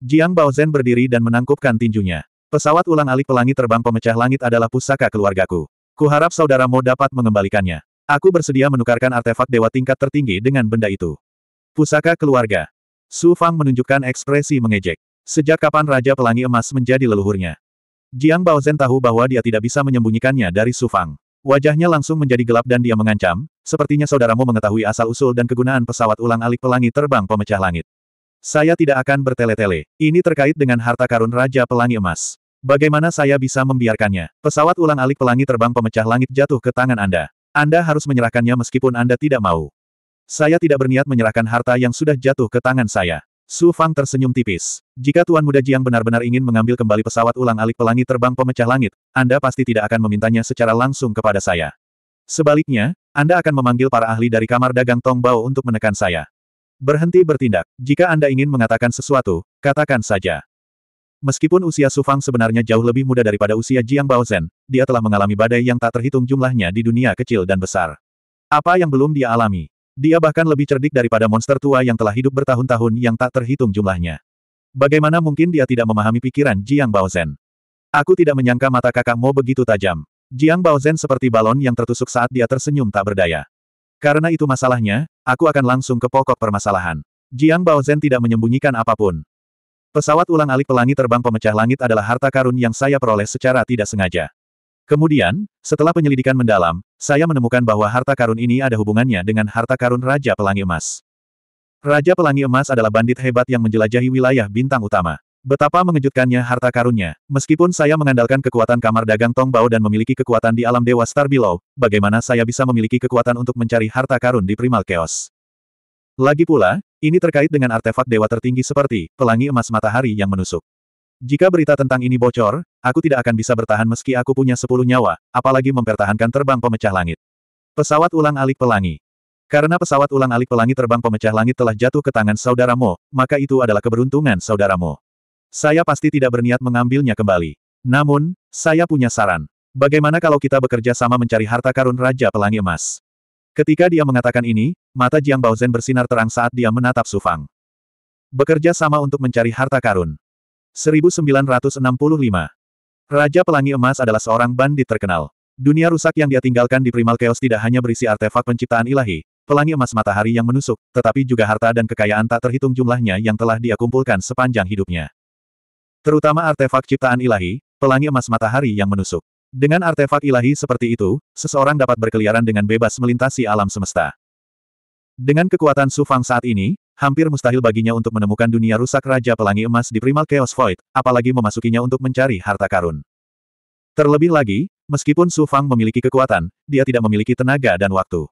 Jiang Baozhen berdiri dan menangkupkan tinjunya. Pesawat ulang-alik pelangi terbang pemecah langit adalah pusaka keluargaku. Kuharap saudaramu dapat mengembalikannya. Aku bersedia menukarkan artefak dewa tingkat tertinggi dengan benda itu. Pusaka keluarga. Su Fang menunjukkan ekspresi mengejek. Sejak kapan Raja Pelangi Emas menjadi leluhurnya? Jiang Baozhen tahu bahwa dia tidak bisa menyembunyikannya dari Sufang. Wajahnya langsung menjadi gelap dan dia mengancam, sepertinya saudaramu mengetahui asal-usul dan kegunaan pesawat ulang alik pelangi terbang pemecah langit. Saya tidak akan bertele-tele, ini terkait dengan harta karun Raja Pelangi Emas. Bagaimana saya bisa membiarkannya? Pesawat ulang alik pelangi terbang pemecah langit jatuh ke tangan Anda. Anda harus menyerahkannya meskipun Anda tidak mau. Saya tidak berniat menyerahkan harta yang sudah jatuh ke tangan saya. Su Fang tersenyum tipis. Jika Tuan Muda Jiang benar-benar ingin mengambil kembali pesawat ulang-alik pelangi terbang pemecah langit, Anda pasti tidak akan memintanya secara langsung kepada saya. Sebaliknya, Anda akan memanggil para ahli dari kamar dagang Tong Bao untuk menekan saya. Berhenti bertindak. Jika Anda ingin mengatakan sesuatu, katakan saja. Meskipun usia Su Fang sebenarnya jauh lebih muda daripada usia Jiang Baozhen, dia telah mengalami badai yang tak terhitung jumlahnya di dunia kecil dan besar. Apa yang belum dia alami? Dia bahkan lebih cerdik daripada monster tua yang telah hidup bertahun-tahun yang tak terhitung jumlahnya. Bagaimana mungkin dia tidak memahami pikiran Jiang Baozhen? Aku tidak menyangka mata kakakmu begitu tajam. Jiang Baozhen seperti balon yang tertusuk saat dia tersenyum tak berdaya. Karena itu masalahnya, aku akan langsung ke pokok permasalahan. Jiang Baozhen tidak menyembunyikan apapun. Pesawat ulang alik pelangi terbang pemecah langit adalah harta karun yang saya peroleh secara tidak sengaja. Kemudian, setelah penyelidikan mendalam, saya menemukan bahwa harta karun ini ada hubungannya dengan harta karun Raja Pelangi Emas. Raja Pelangi Emas adalah bandit hebat yang menjelajahi wilayah bintang utama. Betapa mengejutkannya harta karunnya. Meskipun saya mengandalkan kekuatan kamar dagang Tongbao dan memiliki kekuatan di alam dewa Star Below, bagaimana saya bisa memiliki kekuatan untuk mencari harta karun di Primal Chaos? Lagi pula, ini terkait dengan artefak dewa tertinggi seperti pelangi emas matahari yang menusuk. Jika berita tentang ini bocor, Aku tidak akan bisa bertahan meski aku punya sepuluh nyawa, apalagi mempertahankan terbang pemecah langit. Pesawat ulang alik pelangi. Karena pesawat ulang alik pelangi terbang pemecah langit telah jatuh ke tangan saudaramu, maka itu adalah keberuntungan saudaramu. Saya pasti tidak berniat mengambilnya kembali. Namun, saya punya saran. Bagaimana kalau kita bekerja sama mencari harta karun Raja Pelangi Emas? Ketika dia mengatakan ini, mata Jiang Baozhen bersinar terang saat dia menatap Sufang. Bekerja sama untuk mencari harta karun. 1965 Raja Pelangi Emas adalah seorang bandit terkenal. Dunia rusak yang dia tinggalkan di Primal Chaos tidak hanya berisi artefak penciptaan ilahi, pelangi emas matahari yang menusuk, tetapi juga harta dan kekayaan tak terhitung jumlahnya yang telah dia kumpulkan sepanjang hidupnya. Terutama artefak ciptaan ilahi, pelangi emas matahari yang menusuk. Dengan artefak ilahi seperti itu, seseorang dapat berkeliaran dengan bebas melintasi alam semesta. Dengan kekuatan Sufang saat ini, Hampir mustahil baginya untuk menemukan dunia rusak Raja Pelangi Emas di Primal Chaos Void, apalagi memasukinya untuk mencari harta karun. Terlebih lagi, meskipun Su Fang memiliki kekuatan, dia tidak memiliki tenaga dan waktu.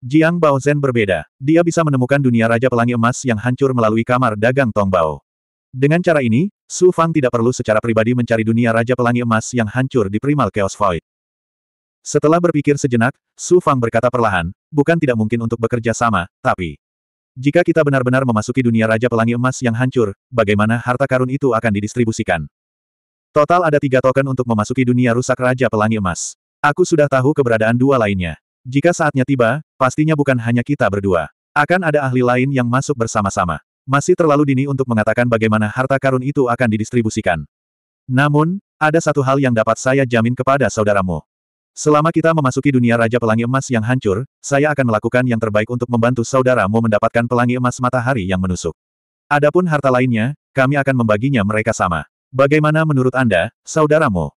Jiang Baozhen berbeda. Dia bisa menemukan dunia Raja Pelangi Emas yang hancur melalui kamar dagang Tong Bao. Dengan cara ini, Su Fang tidak perlu secara pribadi mencari dunia Raja Pelangi Emas yang hancur di Primal Chaos Void. Setelah berpikir sejenak, Su Fang berkata perlahan, bukan tidak mungkin untuk bekerja sama, tapi jika kita benar-benar memasuki dunia Raja Pelangi Emas yang hancur, bagaimana harta karun itu akan didistribusikan? Total ada tiga token untuk memasuki dunia rusak Raja Pelangi Emas. Aku sudah tahu keberadaan dua lainnya. Jika saatnya tiba, pastinya bukan hanya kita berdua. Akan ada ahli lain yang masuk bersama-sama. Masih terlalu dini untuk mengatakan bagaimana harta karun itu akan didistribusikan. Namun, ada satu hal yang dapat saya jamin kepada saudaramu. Selama kita memasuki dunia Raja Pelangi Emas yang hancur, saya akan melakukan yang terbaik untuk membantu saudaramu mendapatkan pelangi emas matahari yang menusuk. Adapun harta lainnya, kami akan membaginya mereka sama. Bagaimana menurut Anda, saudaramu?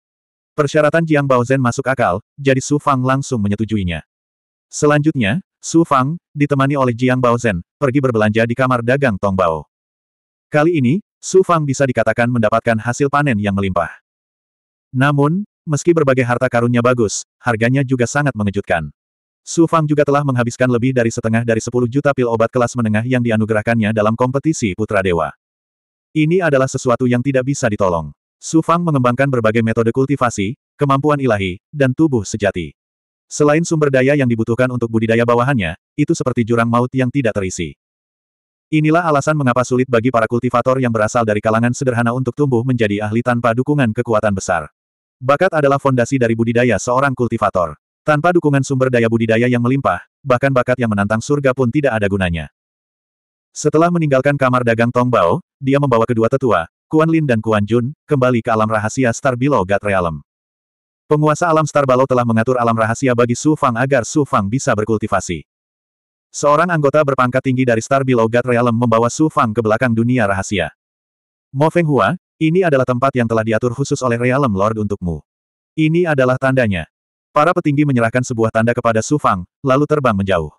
Persyaratan Jiang Baozhen masuk akal, jadi Su Fang langsung menyetujuinya. Selanjutnya, Su Fang, ditemani oleh Jiang Baozhen, pergi berbelanja di kamar dagang Tong Bao. Kali ini, Su Fang bisa dikatakan mendapatkan hasil panen yang melimpah. Namun, Meski berbagai harta karunnya bagus, harganya juga sangat mengejutkan. Su Fang juga telah menghabiskan lebih dari setengah dari 10 juta pil obat kelas menengah yang dianugerahkannya dalam kompetisi Putra Dewa. Ini adalah sesuatu yang tidak bisa ditolong. Su Fang mengembangkan berbagai metode kultivasi, kemampuan ilahi, dan tubuh sejati. Selain sumber daya yang dibutuhkan untuk budidaya bawahannya, itu seperti jurang maut yang tidak terisi. Inilah alasan mengapa sulit bagi para kultivator yang berasal dari kalangan sederhana untuk tumbuh menjadi ahli tanpa dukungan kekuatan besar. Bakat adalah fondasi dari budidaya seorang kultivator. Tanpa dukungan sumber daya budidaya yang melimpah, bahkan bakat yang menantang surga pun tidak ada gunanya. Setelah meninggalkan kamar dagang Tongbao, dia membawa kedua tetua, Kuan Lin dan Kuan Jun, kembali ke alam rahasia Star Below God Realm. Penguasa alam Star Balo telah mengatur alam rahasia bagi Su Fang agar Su Fang bisa berkultivasi. Seorang anggota berpangkat tinggi dari Star Below God Realm membawa Su Fang ke belakang dunia rahasia. Mo Feng Hua, ini adalah tempat yang telah diatur khusus oleh Realm Lord untukmu. Ini adalah tandanya. Para petinggi menyerahkan sebuah tanda kepada Su Fang, lalu terbang menjauh.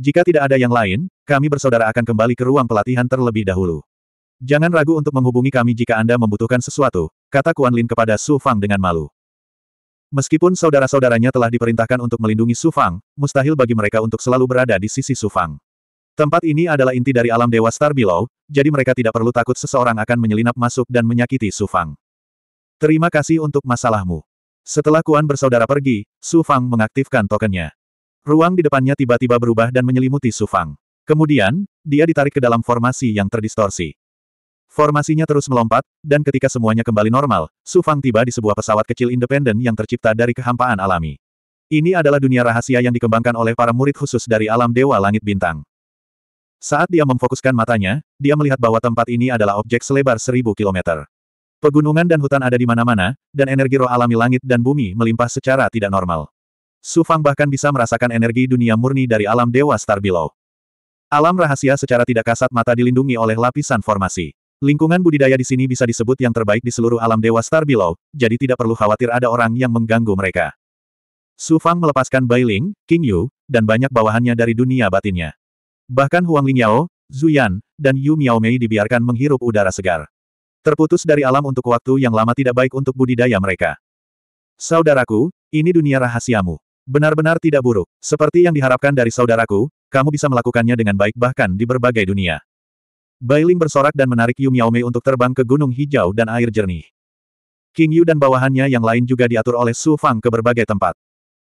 Jika tidak ada yang lain, kami bersaudara akan kembali ke ruang pelatihan terlebih dahulu. Jangan ragu untuk menghubungi kami jika Anda membutuhkan sesuatu, kata Kuan Lin kepada Su Fang dengan malu. Meskipun saudara-saudaranya telah diperintahkan untuk melindungi Su Fang, mustahil bagi mereka untuk selalu berada di sisi Su Fang. Tempat ini adalah inti dari alam Dewa Star Below, jadi mereka tidak perlu takut seseorang akan menyelinap masuk dan menyakiti Su Fang. Terima kasih untuk masalahmu. Setelah Kuan bersaudara pergi, Su Fang mengaktifkan tokennya. Ruang di depannya tiba-tiba berubah dan menyelimuti Su Fang. Kemudian, dia ditarik ke dalam formasi yang terdistorsi. Formasinya terus melompat, dan ketika semuanya kembali normal, Su Fang tiba di sebuah pesawat kecil independen yang tercipta dari kehampaan alami. Ini adalah dunia rahasia yang dikembangkan oleh para murid khusus dari alam Dewa Langit Bintang. Saat dia memfokuskan matanya, dia melihat bahwa tempat ini adalah objek selebar seribu kilometer. Pegunungan dan hutan ada di mana-mana, dan energi roh alami langit dan bumi melimpah secara tidak normal. Su Fang bahkan bisa merasakan energi dunia murni dari alam dewa Star Below. Alam rahasia secara tidak kasat mata dilindungi oleh lapisan formasi. Lingkungan budidaya di sini bisa disebut yang terbaik di seluruh alam dewa Star Below, jadi tidak perlu khawatir ada orang yang mengganggu mereka. Su Fang melepaskan Bailing, King Yu, dan banyak bawahannya dari dunia batinnya. Bahkan Huang Lingyao, Zuyan, dan Yu Miao Mei dibiarkan menghirup udara segar. Terputus dari alam untuk waktu yang lama tidak baik untuk budidaya mereka. Saudaraku, ini dunia rahasiamu. Benar-benar tidak buruk. Seperti yang diharapkan dari saudaraku, kamu bisa melakukannya dengan baik bahkan di berbagai dunia. Bailing bersorak dan menarik Yu Miao Mei untuk terbang ke Gunung Hijau dan air jernih. King Yu dan bawahannya yang lain juga diatur oleh Su Fang ke berbagai tempat.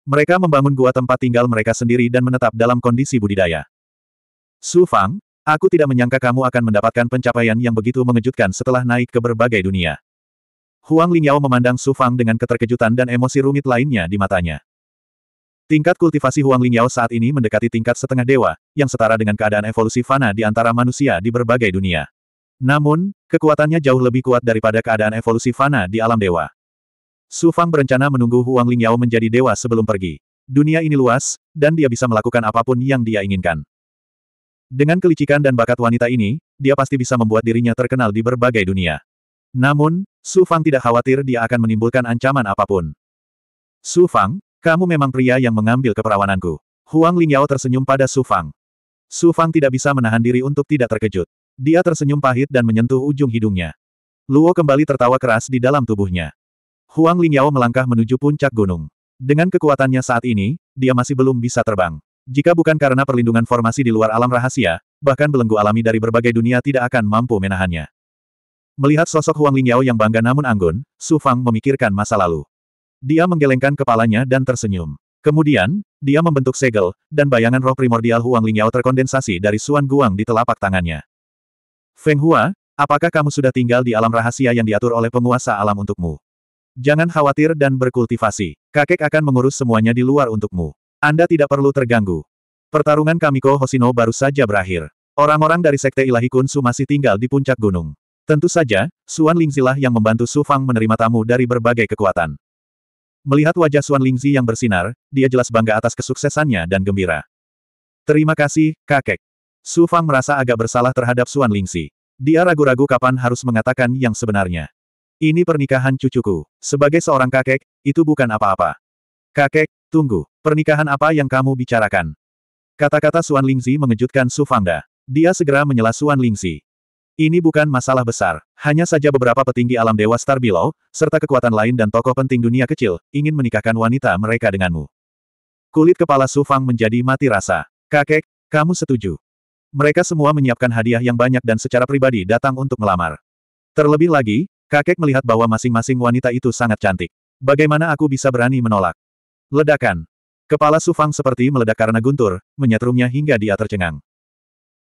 Mereka membangun gua tempat tinggal mereka sendiri dan menetap dalam kondisi budidaya. Su Fang, aku tidak menyangka kamu akan mendapatkan pencapaian yang begitu mengejutkan setelah naik ke berbagai dunia. Huang Lingyao memandang Su Fang dengan keterkejutan dan emosi rumit lainnya di matanya. Tingkat kultivasi Huang Lingyao saat ini mendekati tingkat setengah dewa, yang setara dengan keadaan evolusi fana di antara manusia di berbagai dunia. Namun, kekuatannya jauh lebih kuat daripada keadaan evolusi fana di alam dewa. Su Fang berencana menunggu Huang Lingyao menjadi dewa sebelum pergi. Dunia ini luas, dan dia bisa melakukan apapun yang dia inginkan. Dengan kelicikan dan bakat wanita ini, dia pasti bisa membuat dirinya terkenal di berbagai dunia. Namun, Su Fang tidak khawatir dia akan menimbulkan ancaman apapun. Su Fang, kamu memang pria yang mengambil keperawananku. Huang Lingyao tersenyum pada Su Fang. Su Fang tidak bisa menahan diri untuk tidak terkejut. Dia tersenyum pahit dan menyentuh ujung hidungnya. Luo kembali tertawa keras di dalam tubuhnya. Huang Lingyao melangkah menuju puncak gunung. Dengan kekuatannya saat ini, dia masih belum bisa terbang. Jika bukan karena perlindungan formasi di luar alam rahasia, bahkan belenggu alami dari berbagai dunia tidak akan mampu menahannya. Melihat sosok Huang Lingyao yang bangga namun anggun, Su Fang memikirkan masa lalu. Dia menggelengkan kepalanya dan tersenyum. Kemudian, dia membentuk segel, dan bayangan roh primordial Huang Lingyao terkondensasi dari Suan Guang di telapak tangannya. Feng Hua, apakah kamu sudah tinggal di alam rahasia yang diatur oleh penguasa alam untukmu? Jangan khawatir dan berkultivasi. Kakek akan mengurus semuanya di luar untukmu. Anda tidak perlu terganggu. Pertarungan Kamiko Hosino baru saja berakhir. Orang-orang dari Sekte Ilahi Kunsu masih tinggal di puncak gunung. Tentu saja, Suan Lingzi lah yang membantu Su Fang menerima tamu dari berbagai kekuatan. Melihat wajah Suan Lingzi yang bersinar, dia jelas bangga atas kesuksesannya dan gembira. Terima kasih, kakek. Su Fang merasa agak bersalah terhadap Suan Lingzi. Dia ragu-ragu kapan harus mengatakan yang sebenarnya. Ini pernikahan cucuku. Sebagai seorang kakek, itu bukan apa-apa. Kakek, Tunggu, pernikahan apa yang kamu bicarakan? Kata-kata Suan Lingzi mengejutkan Su Fangda. Dia segera menyela Suan Lingzi. Ini bukan masalah besar, hanya saja beberapa petinggi alam Dewa Star Below, serta kekuatan lain dan tokoh penting dunia kecil, ingin menikahkan wanita mereka denganmu. Kulit kepala Su Fang menjadi mati rasa. Kakek, kamu setuju. Mereka semua menyiapkan hadiah yang banyak dan secara pribadi datang untuk melamar. Terlebih lagi, kakek melihat bahwa masing-masing wanita itu sangat cantik. Bagaimana aku bisa berani menolak? Ledakan. Kepala Sufang seperti meledak karena guntur, menyetrumnya hingga dia tercengang.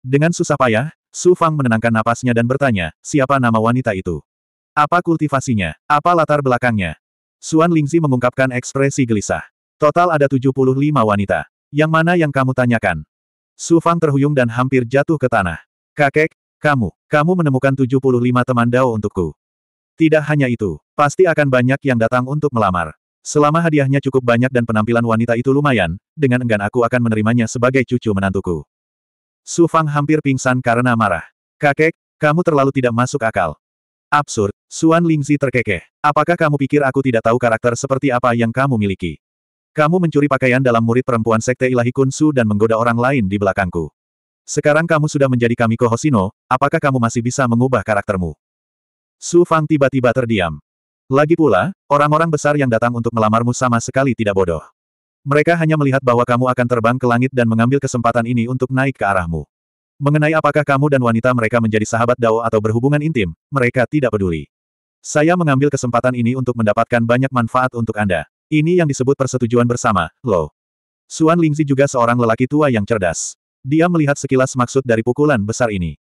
Dengan susah payah, Sufang menenangkan napasnya dan bertanya, siapa nama wanita itu? Apa kultivasinya? Apa latar belakangnya? Suan Lingzi mengungkapkan ekspresi gelisah. Total ada 75 wanita. Yang mana yang kamu tanyakan? Sufang terhuyung dan hampir jatuh ke tanah. Kakek, kamu, kamu menemukan 75 teman Dao untukku. Tidak hanya itu, pasti akan banyak yang datang untuk melamar. Selama hadiahnya cukup banyak dan penampilan wanita itu lumayan, dengan enggan aku akan menerimanya sebagai cucu menantuku. Su Fang hampir pingsan karena marah. Kakek, kamu terlalu tidak masuk akal. Absurd, Suan Lingzi terkekeh. Apakah kamu pikir aku tidak tahu karakter seperti apa yang kamu miliki? Kamu mencuri pakaian dalam murid perempuan Sekte Ilahi Kunsu dan menggoda orang lain di belakangku. Sekarang kamu sudah menjadi Kamiko Hosino, apakah kamu masih bisa mengubah karaktermu? Su Fang tiba-tiba terdiam. Lagi pula, orang-orang besar yang datang untuk melamarmu sama sekali tidak bodoh. Mereka hanya melihat bahwa kamu akan terbang ke langit dan mengambil kesempatan ini untuk naik ke arahmu. Mengenai apakah kamu dan wanita mereka menjadi sahabat dao atau berhubungan intim, mereka tidak peduli. Saya mengambil kesempatan ini untuk mendapatkan banyak manfaat untuk Anda. Ini yang disebut persetujuan bersama, Lo. Suan Lingzi juga seorang lelaki tua yang cerdas. Dia melihat sekilas maksud dari pukulan besar ini.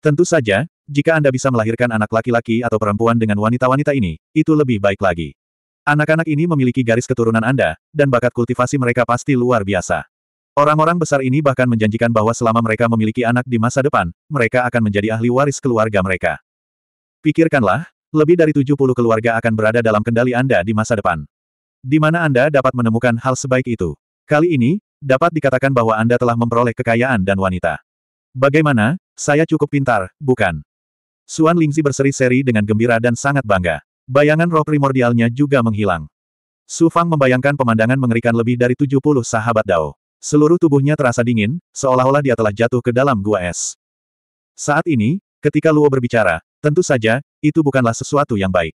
Tentu saja, jika Anda bisa melahirkan anak laki-laki atau perempuan dengan wanita-wanita ini, itu lebih baik lagi. Anak-anak ini memiliki garis keturunan Anda, dan bakat kultivasi mereka pasti luar biasa. Orang-orang besar ini bahkan menjanjikan bahwa selama mereka memiliki anak di masa depan, mereka akan menjadi ahli waris keluarga mereka. Pikirkanlah, lebih dari 70 keluarga akan berada dalam kendali Anda di masa depan. Di mana Anda dapat menemukan hal sebaik itu. Kali ini, dapat dikatakan bahwa Anda telah memperoleh kekayaan dan wanita. Bagaimana, saya cukup pintar, bukan? Suan Lingzi berseri-seri dengan gembira dan sangat bangga. Bayangan roh primordialnya juga menghilang. Su Fang membayangkan pemandangan mengerikan lebih dari 70 sahabat Dao. Seluruh tubuhnya terasa dingin, seolah-olah dia telah jatuh ke dalam gua es. Saat ini, ketika Luo berbicara, tentu saja, itu bukanlah sesuatu yang baik.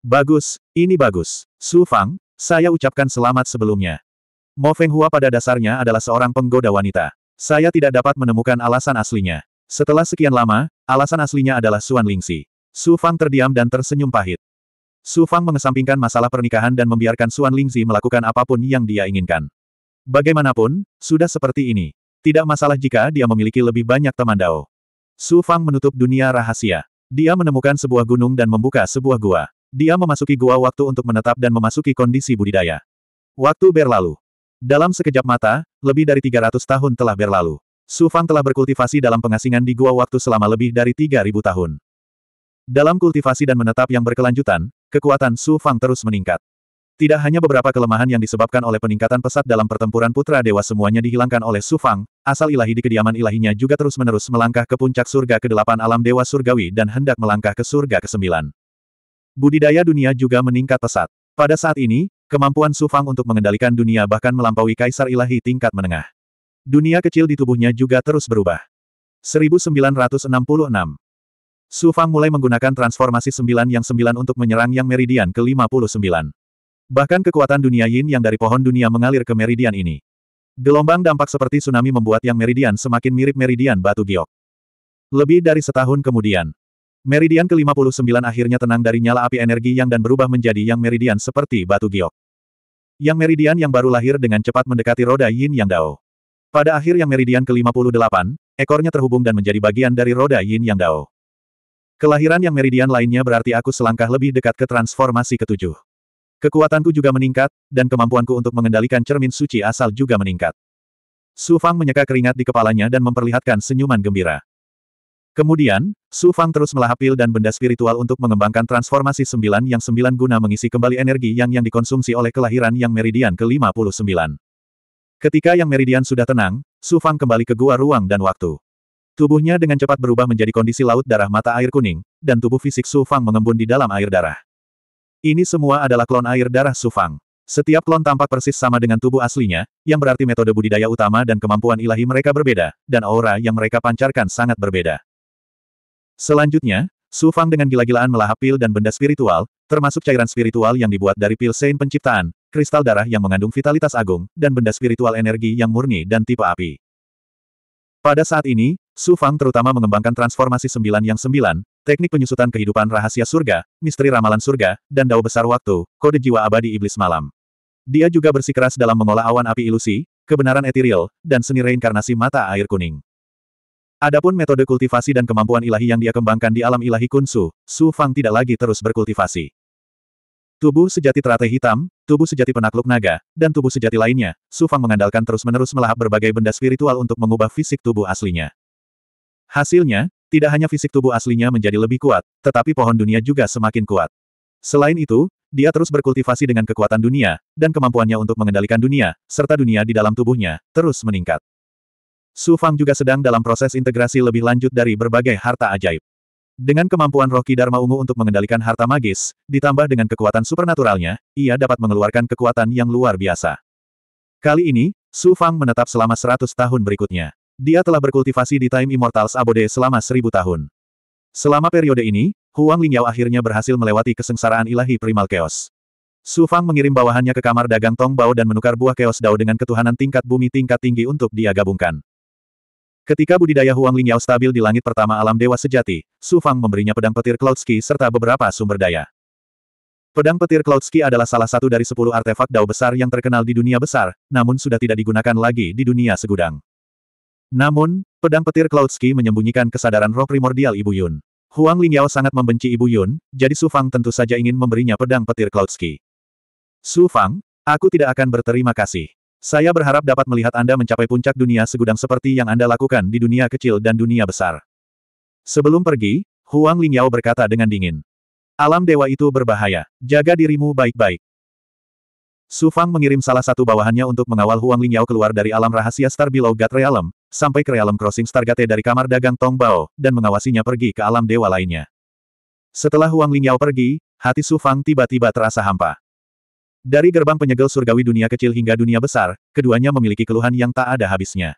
Bagus, ini bagus. Su Fang, saya ucapkan selamat sebelumnya. Mo Feng Hua pada dasarnya adalah seorang penggoda wanita. Saya tidak dapat menemukan alasan aslinya. Setelah sekian lama, alasan aslinya adalah Suan Lingxi. Su Fang terdiam dan tersenyum pahit. Su Fang mengesampingkan masalah pernikahan dan membiarkan Suan Lingzi melakukan apapun yang dia inginkan. Bagaimanapun, sudah seperti ini. Tidak masalah jika dia memiliki lebih banyak teman Dao. Su Fang menutup dunia rahasia. Dia menemukan sebuah gunung dan membuka sebuah gua. Dia memasuki gua waktu untuk menetap dan memasuki kondisi budidaya. Waktu berlalu. Dalam sekejap mata, lebih dari 300 tahun telah berlalu. Su Fang telah berkultivasi dalam pengasingan di gua waktu selama lebih dari 3.000 tahun. Dalam kultivasi dan menetap yang berkelanjutan, kekuatan Su Fang terus meningkat. Tidak hanya beberapa kelemahan yang disebabkan oleh peningkatan pesat dalam pertempuran Putra Dewa semuanya dihilangkan oleh Su Fang, asal ilahi di kediaman ilahinya juga terus-menerus melangkah ke puncak surga ke-8 alam Dewa Surgawi dan hendak melangkah ke surga ke-9. Budidaya dunia juga meningkat pesat. Pada saat ini, kemampuan Su Fang untuk mengendalikan dunia bahkan melampaui Kaisar Ilahi tingkat menengah. Dunia kecil di tubuhnya juga terus berubah. 1966 Su Fang mulai menggunakan transformasi sembilan yang sembilan untuk menyerang yang meridian ke-59. Bahkan kekuatan dunia yin yang dari pohon dunia mengalir ke meridian ini. Gelombang dampak seperti tsunami membuat yang meridian semakin mirip meridian batu giok. Lebih dari setahun kemudian, meridian ke-59 akhirnya tenang dari nyala api energi yang dan berubah menjadi yang meridian seperti batu giok. Yang meridian yang baru lahir dengan cepat mendekati roda yin yang dao. Pada akhir yang meridian ke-58, ekornya terhubung dan menjadi bagian dari roda Yin Yang Dao. Kelahiran yang meridian lainnya berarti aku selangkah lebih dekat ke transformasi ketujuh. Kekuatanku juga meningkat, dan kemampuanku untuk mengendalikan cermin suci asal juga meningkat. Su Fang menyeka keringat di kepalanya dan memperlihatkan senyuman gembira. Kemudian, Su Fang terus melahap pil dan benda spiritual untuk mengembangkan transformasi sembilan yang sembilan guna mengisi kembali energi yang yang dikonsumsi oleh kelahiran yang meridian ke-59. Ketika yang meridian sudah tenang, Su Fang kembali ke gua ruang dan waktu. Tubuhnya dengan cepat berubah menjadi kondisi laut darah mata air kuning, dan tubuh fisik Su Fang mengembun di dalam air darah. Ini semua adalah klon air darah Su Fang. Setiap klon tampak persis sama dengan tubuh aslinya, yang berarti metode budidaya utama dan kemampuan ilahi mereka berbeda, dan aura yang mereka pancarkan sangat berbeda. Selanjutnya, Su Fang dengan gila-gilaan melahap pil dan benda spiritual, termasuk cairan spiritual yang dibuat dari pil Sein penciptaan, kristal darah yang mengandung vitalitas agung, dan benda spiritual energi yang murni dan tipe api. Pada saat ini, Su Fang terutama mengembangkan transformasi sembilan yang sembilan, teknik penyusutan kehidupan rahasia surga, misteri ramalan surga, dan dao besar waktu, kode jiwa abadi iblis malam. Dia juga bersikeras dalam mengolah awan api ilusi, kebenaran etiril, dan seni reinkarnasi mata air kuning. Adapun metode kultivasi dan kemampuan ilahi yang dia kembangkan di alam ilahi kunsu, Su Fang tidak lagi terus berkultivasi. Tubuh sejati teratai hitam, tubuh sejati penakluk naga, dan tubuh sejati lainnya, Su Fang mengandalkan terus-menerus melahap berbagai benda spiritual untuk mengubah fisik tubuh aslinya. Hasilnya, tidak hanya fisik tubuh aslinya menjadi lebih kuat, tetapi pohon dunia juga semakin kuat. Selain itu, dia terus berkultivasi dengan kekuatan dunia, dan kemampuannya untuk mengendalikan dunia, serta dunia di dalam tubuhnya, terus meningkat. Su Fang juga sedang dalam proses integrasi lebih lanjut dari berbagai harta ajaib. Dengan kemampuan roh Ki Dharma Ungu untuk mengendalikan harta magis, ditambah dengan kekuatan supernaturalnya, ia dapat mengeluarkan kekuatan yang luar biasa. Kali ini, Su Fang menetap selama seratus tahun berikutnya. Dia telah berkultivasi di Time Immortals Abode selama seribu tahun. Selama periode ini, Huang Lingyao akhirnya berhasil melewati kesengsaraan ilahi primal chaos. Su Fang mengirim bawahannya ke kamar dagang Tong Bao dan menukar buah chaos Dao dengan ketuhanan tingkat bumi tingkat tinggi untuk dia gabungkan. Ketika budidaya Huang Lingyao stabil di langit pertama alam dewa sejati, Su Fang memberinya pedang petir Cloudski serta beberapa sumber daya. Pedang petir Cloudski adalah salah satu dari sepuluh artefak dao besar yang terkenal di dunia besar, namun sudah tidak digunakan lagi di dunia segudang. Namun, pedang petir Cloudski menyembunyikan kesadaran roh primordial Ibu Yun. Huang Lingyao sangat membenci Ibu Yun, jadi Su Fang tentu saja ingin memberinya pedang petir Cloudski. Su Fang, aku tidak akan berterima kasih. Saya berharap dapat melihat Anda mencapai puncak dunia segudang seperti yang Anda lakukan di dunia kecil dan dunia besar. Sebelum pergi, Huang Lingyao berkata dengan dingin. Alam dewa itu berbahaya. Jaga dirimu baik-baik. Su Fang mengirim salah satu bawahannya untuk mengawal Huang Lingyao keluar dari alam rahasia Star Below God Realm, sampai ke Realm Crossing Stargate dari kamar dagang Tong Bao, dan mengawasinya pergi ke alam dewa lainnya. Setelah Huang Lingyao pergi, hati Su Fang tiba-tiba terasa hampa. Dari gerbang penyegel surgawi dunia kecil hingga dunia besar, keduanya memiliki keluhan yang tak ada habisnya.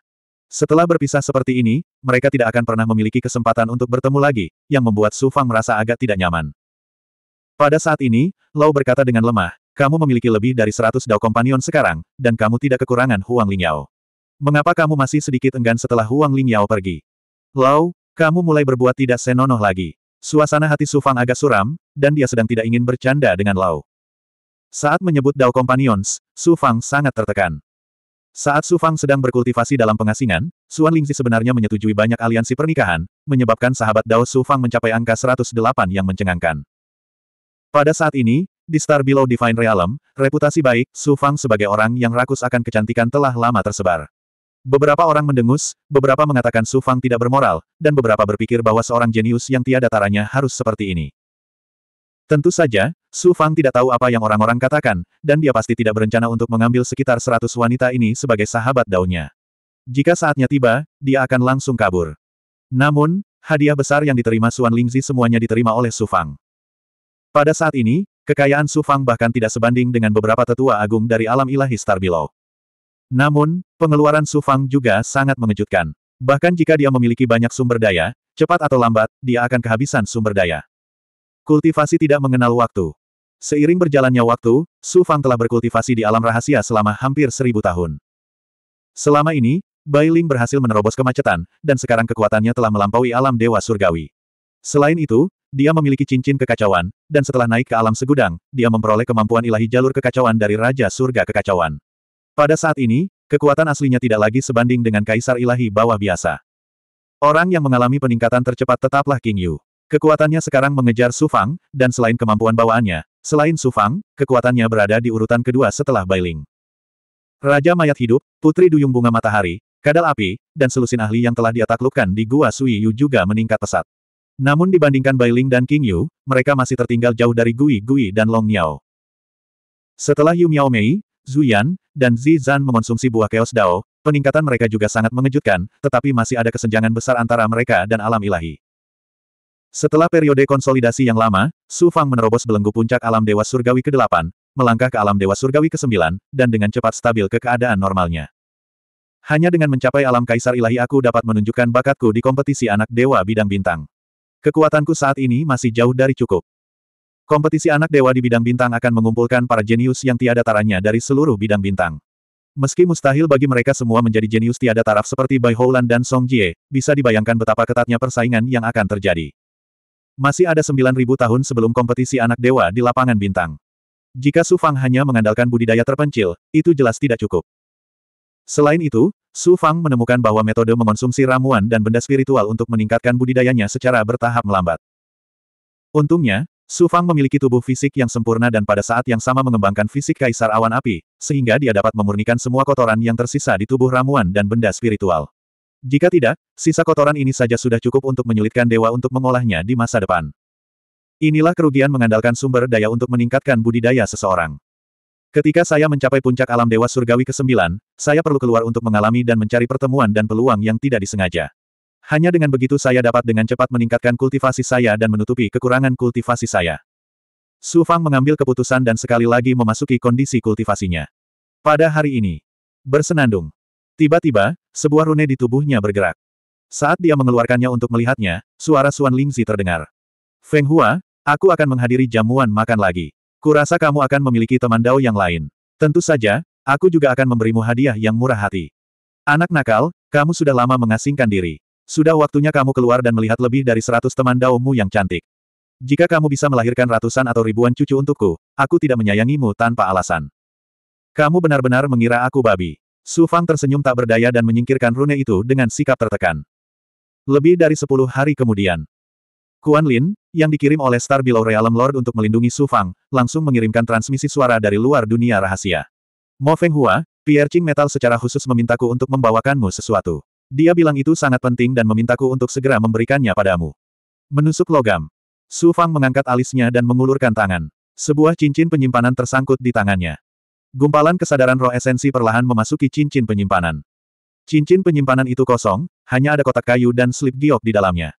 Setelah berpisah seperti ini, mereka tidak akan pernah memiliki kesempatan untuk bertemu lagi, yang membuat Su Fang merasa agak tidak nyaman. Pada saat ini, Lau berkata dengan lemah, kamu memiliki lebih dari 100 dao kompanion sekarang, dan kamu tidak kekurangan Huang Lingyao. Mengapa kamu masih sedikit enggan setelah Huang Lingyao pergi? Lau, kamu mulai berbuat tidak senonoh lagi. Suasana hati Su Fang agak suram, dan dia sedang tidak ingin bercanda dengan Lau. Saat menyebut Dao Companions, Su Fang sangat tertekan. Saat Su Fang sedang berkultivasi dalam pengasingan, Suan Lingzi sebenarnya menyetujui banyak aliansi pernikahan, menyebabkan sahabat Dao Su Fang mencapai angka 108 yang mencengangkan. Pada saat ini, di Star Below Divine Realm, reputasi baik, Su Fang sebagai orang yang rakus akan kecantikan telah lama tersebar. Beberapa orang mendengus, beberapa mengatakan Su Fang tidak bermoral, dan beberapa berpikir bahwa seorang jenius yang tiada taranya harus seperti ini. Tentu saja, Su Fang tidak tahu apa yang orang-orang katakan, dan dia pasti tidak berencana untuk mengambil sekitar seratus wanita ini sebagai sahabat daunnya. Jika saatnya tiba, dia akan langsung kabur. Namun, hadiah besar yang diterima Suan Lingzi semuanya diterima oleh Su Fang. Pada saat ini, kekayaan Su Fang bahkan tidak sebanding dengan beberapa tetua agung dari alam ilahi Below. Namun, pengeluaran Su Fang juga sangat mengejutkan. Bahkan jika dia memiliki banyak sumber daya, cepat atau lambat, dia akan kehabisan sumber daya. Kultivasi tidak mengenal waktu. Seiring berjalannya waktu, Su Fang telah berkultivasi di alam rahasia selama hampir seribu tahun. Selama ini, Bai Ling berhasil menerobos kemacetan, dan sekarang kekuatannya telah melampaui alam dewa surgawi. Selain itu, dia memiliki cincin kekacauan, dan setelah naik ke alam segudang, dia memperoleh kemampuan ilahi jalur kekacauan dari Raja Surga Kekacauan. Pada saat ini, kekuatan aslinya tidak lagi sebanding dengan Kaisar Ilahi bawah biasa. Orang yang mengalami peningkatan tercepat tetaplah King Yu. Kekuatannya sekarang mengejar Su Fang, dan selain kemampuan bawaannya, Selain Sufang, kekuatannya berada di urutan kedua setelah Bailing. Raja mayat hidup, putri duyung bunga matahari, kadal api, dan selusin ahli yang telah diataklukkan di Gua Sui Yu juga meningkat pesat. Namun dibandingkan Bailing dan King Yu, mereka masih tertinggal jauh dari Gui Gui dan Long Miao. Setelah Yu Miao Mei, Yan dan Zi Zan mengonsumsi buah Chaos Dao, peningkatan mereka juga sangat mengejutkan, tetapi masih ada kesenjangan besar antara mereka dan alam ilahi. Setelah periode konsolidasi yang lama, Su Fang menerobos belenggu puncak alam Dewa Surgawi ke-8, melangkah ke alam Dewa Surgawi ke-9, dan dengan cepat stabil ke keadaan normalnya. Hanya dengan mencapai alam Kaisar Ilahi aku dapat menunjukkan bakatku di kompetisi anak Dewa Bidang Bintang. Kekuatanku saat ini masih jauh dari cukup. Kompetisi anak Dewa di Bidang Bintang akan mengumpulkan para jenius yang tiada taranya dari seluruh Bidang Bintang. Meski mustahil bagi mereka semua menjadi jenius tiada taraf seperti Bai Houlan dan Song Jie, bisa dibayangkan betapa ketatnya persaingan yang akan terjadi. Masih ada 9.000 tahun sebelum kompetisi anak dewa di lapangan bintang. Jika Su Fang hanya mengandalkan budidaya terpencil, itu jelas tidak cukup. Selain itu, Su Fang menemukan bahwa metode mengonsumsi ramuan dan benda spiritual untuk meningkatkan budidayanya secara bertahap melambat. Untungnya, Su Fang memiliki tubuh fisik yang sempurna dan pada saat yang sama mengembangkan fisik Kaisar Awan Api, sehingga dia dapat memurnikan semua kotoran yang tersisa di tubuh ramuan dan benda spiritual. Jika tidak, sisa kotoran ini saja sudah cukup untuk menyulitkan dewa untuk mengolahnya di masa depan. Inilah kerugian mengandalkan sumber daya untuk meningkatkan budidaya seseorang. Ketika saya mencapai puncak alam Dewa Surgawi ke-9, saya perlu keluar untuk mengalami dan mencari pertemuan dan peluang yang tidak disengaja. Hanya dengan begitu saya dapat dengan cepat meningkatkan kultivasi saya dan menutupi kekurangan kultivasi saya. Su Fang mengambil keputusan dan sekali lagi memasuki kondisi kultivasinya. Pada hari ini, bersenandung. Tiba-tiba, sebuah rune di tubuhnya bergerak. Saat dia mengeluarkannya untuk melihatnya, suara Suan Lingzi terdengar. Feng Hua, aku akan menghadiri jamuan makan lagi. Kurasa kamu akan memiliki teman dao yang lain. Tentu saja, aku juga akan memberimu hadiah yang murah hati. Anak nakal, kamu sudah lama mengasingkan diri. Sudah waktunya kamu keluar dan melihat lebih dari seratus teman daomu yang cantik. Jika kamu bisa melahirkan ratusan atau ribuan cucu untukku, aku tidak menyayangimu tanpa alasan. Kamu benar-benar mengira aku babi. Su Fang tersenyum tak berdaya dan menyingkirkan rune itu dengan sikap tertekan. Lebih dari sepuluh hari kemudian, Kuan Lin, yang dikirim oleh Star Below Realm Lord untuk melindungi Su Fang, langsung mengirimkan transmisi suara dari luar dunia rahasia. Mo Feng Hua, Pierre Ching Metal secara khusus memintaku untuk membawakanmu sesuatu. Dia bilang itu sangat penting dan memintaku untuk segera memberikannya padamu. Menusuk logam. Su Fang mengangkat alisnya dan mengulurkan tangan. Sebuah cincin penyimpanan tersangkut di tangannya. Gumpalan kesadaran roh esensi perlahan memasuki cincin penyimpanan. Cincin penyimpanan itu kosong, hanya ada kotak kayu dan slip giok di dalamnya.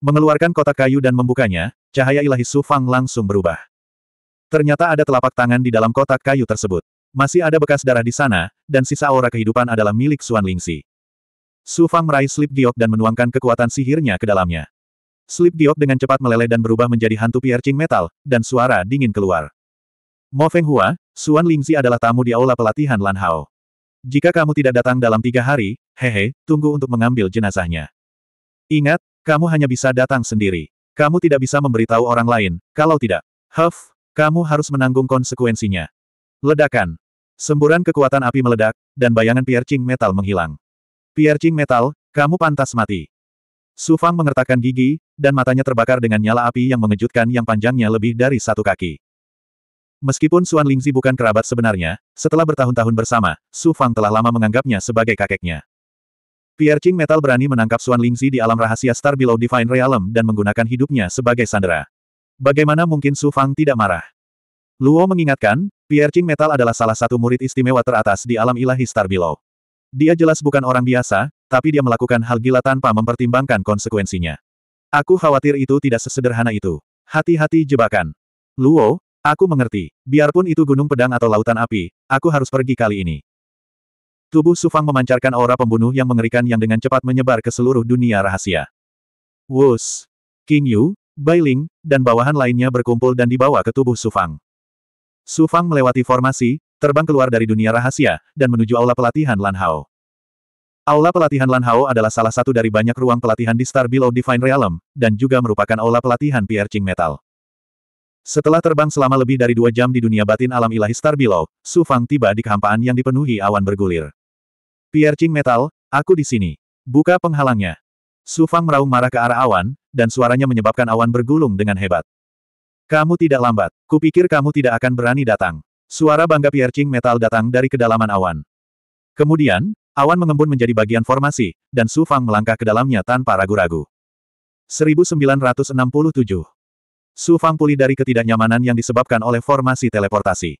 Mengeluarkan kotak kayu dan membukanya, cahaya ilahi Su Fang langsung berubah. Ternyata ada telapak tangan di dalam kotak kayu tersebut. Masih ada bekas darah di sana, dan sisa aura kehidupan adalah milik Suan Lingxi. Su Fang meraih slip giok dan menuangkan kekuatan sihirnya ke dalamnya. Slip giok dengan cepat meleleh dan berubah menjadi hantu piercing metal, dan suara dingin keluar. Mo Feng Hua, Suan Lingzi adalah tamu di aula pelatihan Lan Hao. Jika kamu tidak datang dalam tiga hari, hehe, tunggu untuk mengambil jenazahnya. Ingat, kamu hanya bisa datang sendiri. Kamu tidak bisa memberitahu orang lain, kalau tidak. Huff, kamu harus menanggung konsekuensinya. Ledakan. Semburan kekuatan api meledak, dan bayangan piercing metal menghilang. Piercing metal, kamu pantas mati. Su Fang mengertakkan gigi, dan matanya terbakar dengan nyala api yang mengejutkan yang panjangnya lebih dari satu kaki. Meskipun Suan Lingzi bukan kerabat sebenarnya, setelah bertahun-tahun bersama, Su Fang telah lama menganggapnya sebagai kakeknya. Pierre Qing Metal berani menangkap Suan Lingzi di alam rahasia Star Below Divine Realm dan menggunakan hidupnya sebagai sandera. Bagaimana mungkin Su Fang tidak marah? Luo mengingatkan, Pierre Qing Metal adalah salah satu murid istimewa teratas di alam ilahi Star Below. Dia jelas bukan orang biasa, tapi dia melakukan hal gila tanpa mempertimbangkan konsekuensinya. Aku khawatir itu tidak sesederhana itu. Hati-hati jebakan. Luo, Aku mengerti, biarpun itu gunung pedang atau lautan api, aku harus pergi kali ini. Tubuh Sufang memancarkan aura pembunuh yang mengerikan yang dengan cepat menyebar ke seluruh dunia rahasia. Wus! King Yu, Bai Ling, dan bawahan lainnya berkumpul dan dibawa ke tubuh Sufang. Sufang melewati formasi, terbang keluar dari dunia rahasia, dan menuju aula pelatihan Lan Hao. Aula pelatihan Lan Hao adalah salah satu dari banyak ruang pelatihan di Star Below Divine Realm, dan juga merupakan aula pelatihan Piercing Metal. Setelah terbang selama lebih dari dua jam di dunia batin alam ilahi Star Below, Su Fang tiba di kehampaan yang dipenuhi awan bergulir. Piercing metal, aku di sini. Buka penghalangnya. Su Fang meraung marah ke arah awan, dan suaranya menyebabkan awan bergulung dengan hebat. Kamu tidak lambat. Kupikir kamu tidak akan berani datang. Suara bangga piercing metal datang dari kedalaman awan. Kemudian, awan mengembun menjadi bagian formasi, dan Su Fang melangkah ke dalamnya tanpa ragu-ragu. 1967 Su Fang pulih dari ketidaknyamanan yang disebabkan oleh formasi teleportasi.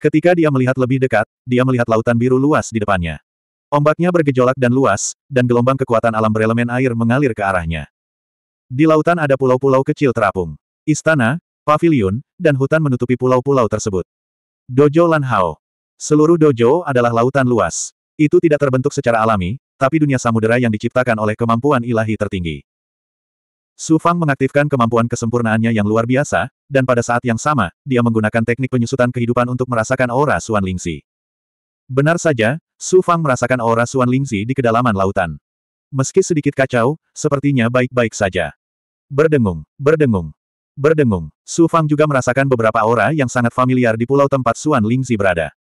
Ketika dia melihat lebih dekat, dia melihat lautan biru luas di depannya. Ombaknya bergejolak dan luas, dan gelombang kekuatan alam berelemen air mengalir ke arahnya. Di lautan ada pulau-pulau kecil terapung. Istana, pavilion, dan hutan menutupi pulau-pulau tersebut. Dojo Lan Hao, Seluruh dojo adalah lautan luas. Itu tidak terbentuk secara alami, tapi dunia samudera yang diciptakan oleh kemampuan ilahi tertinggi. Su Fang mengaktifkan kemampuan kesempurnaannya yang luar biasa, dan pada saat yang sama, dia menggunakan teknik penyusutan kehidupan untuk merasakan aura Suan Lingzi. Benar saja, Su Fang merasakan aura Suan Lingzi di kedalaman lautan. Meski sedikit kacau, sepertinya baik-baik saja. Berdengung, berdengung, berdengung, Su Fang juga merasakan beberapa aura yang sangat familiar di pulau tempat Suan Lingzi berada.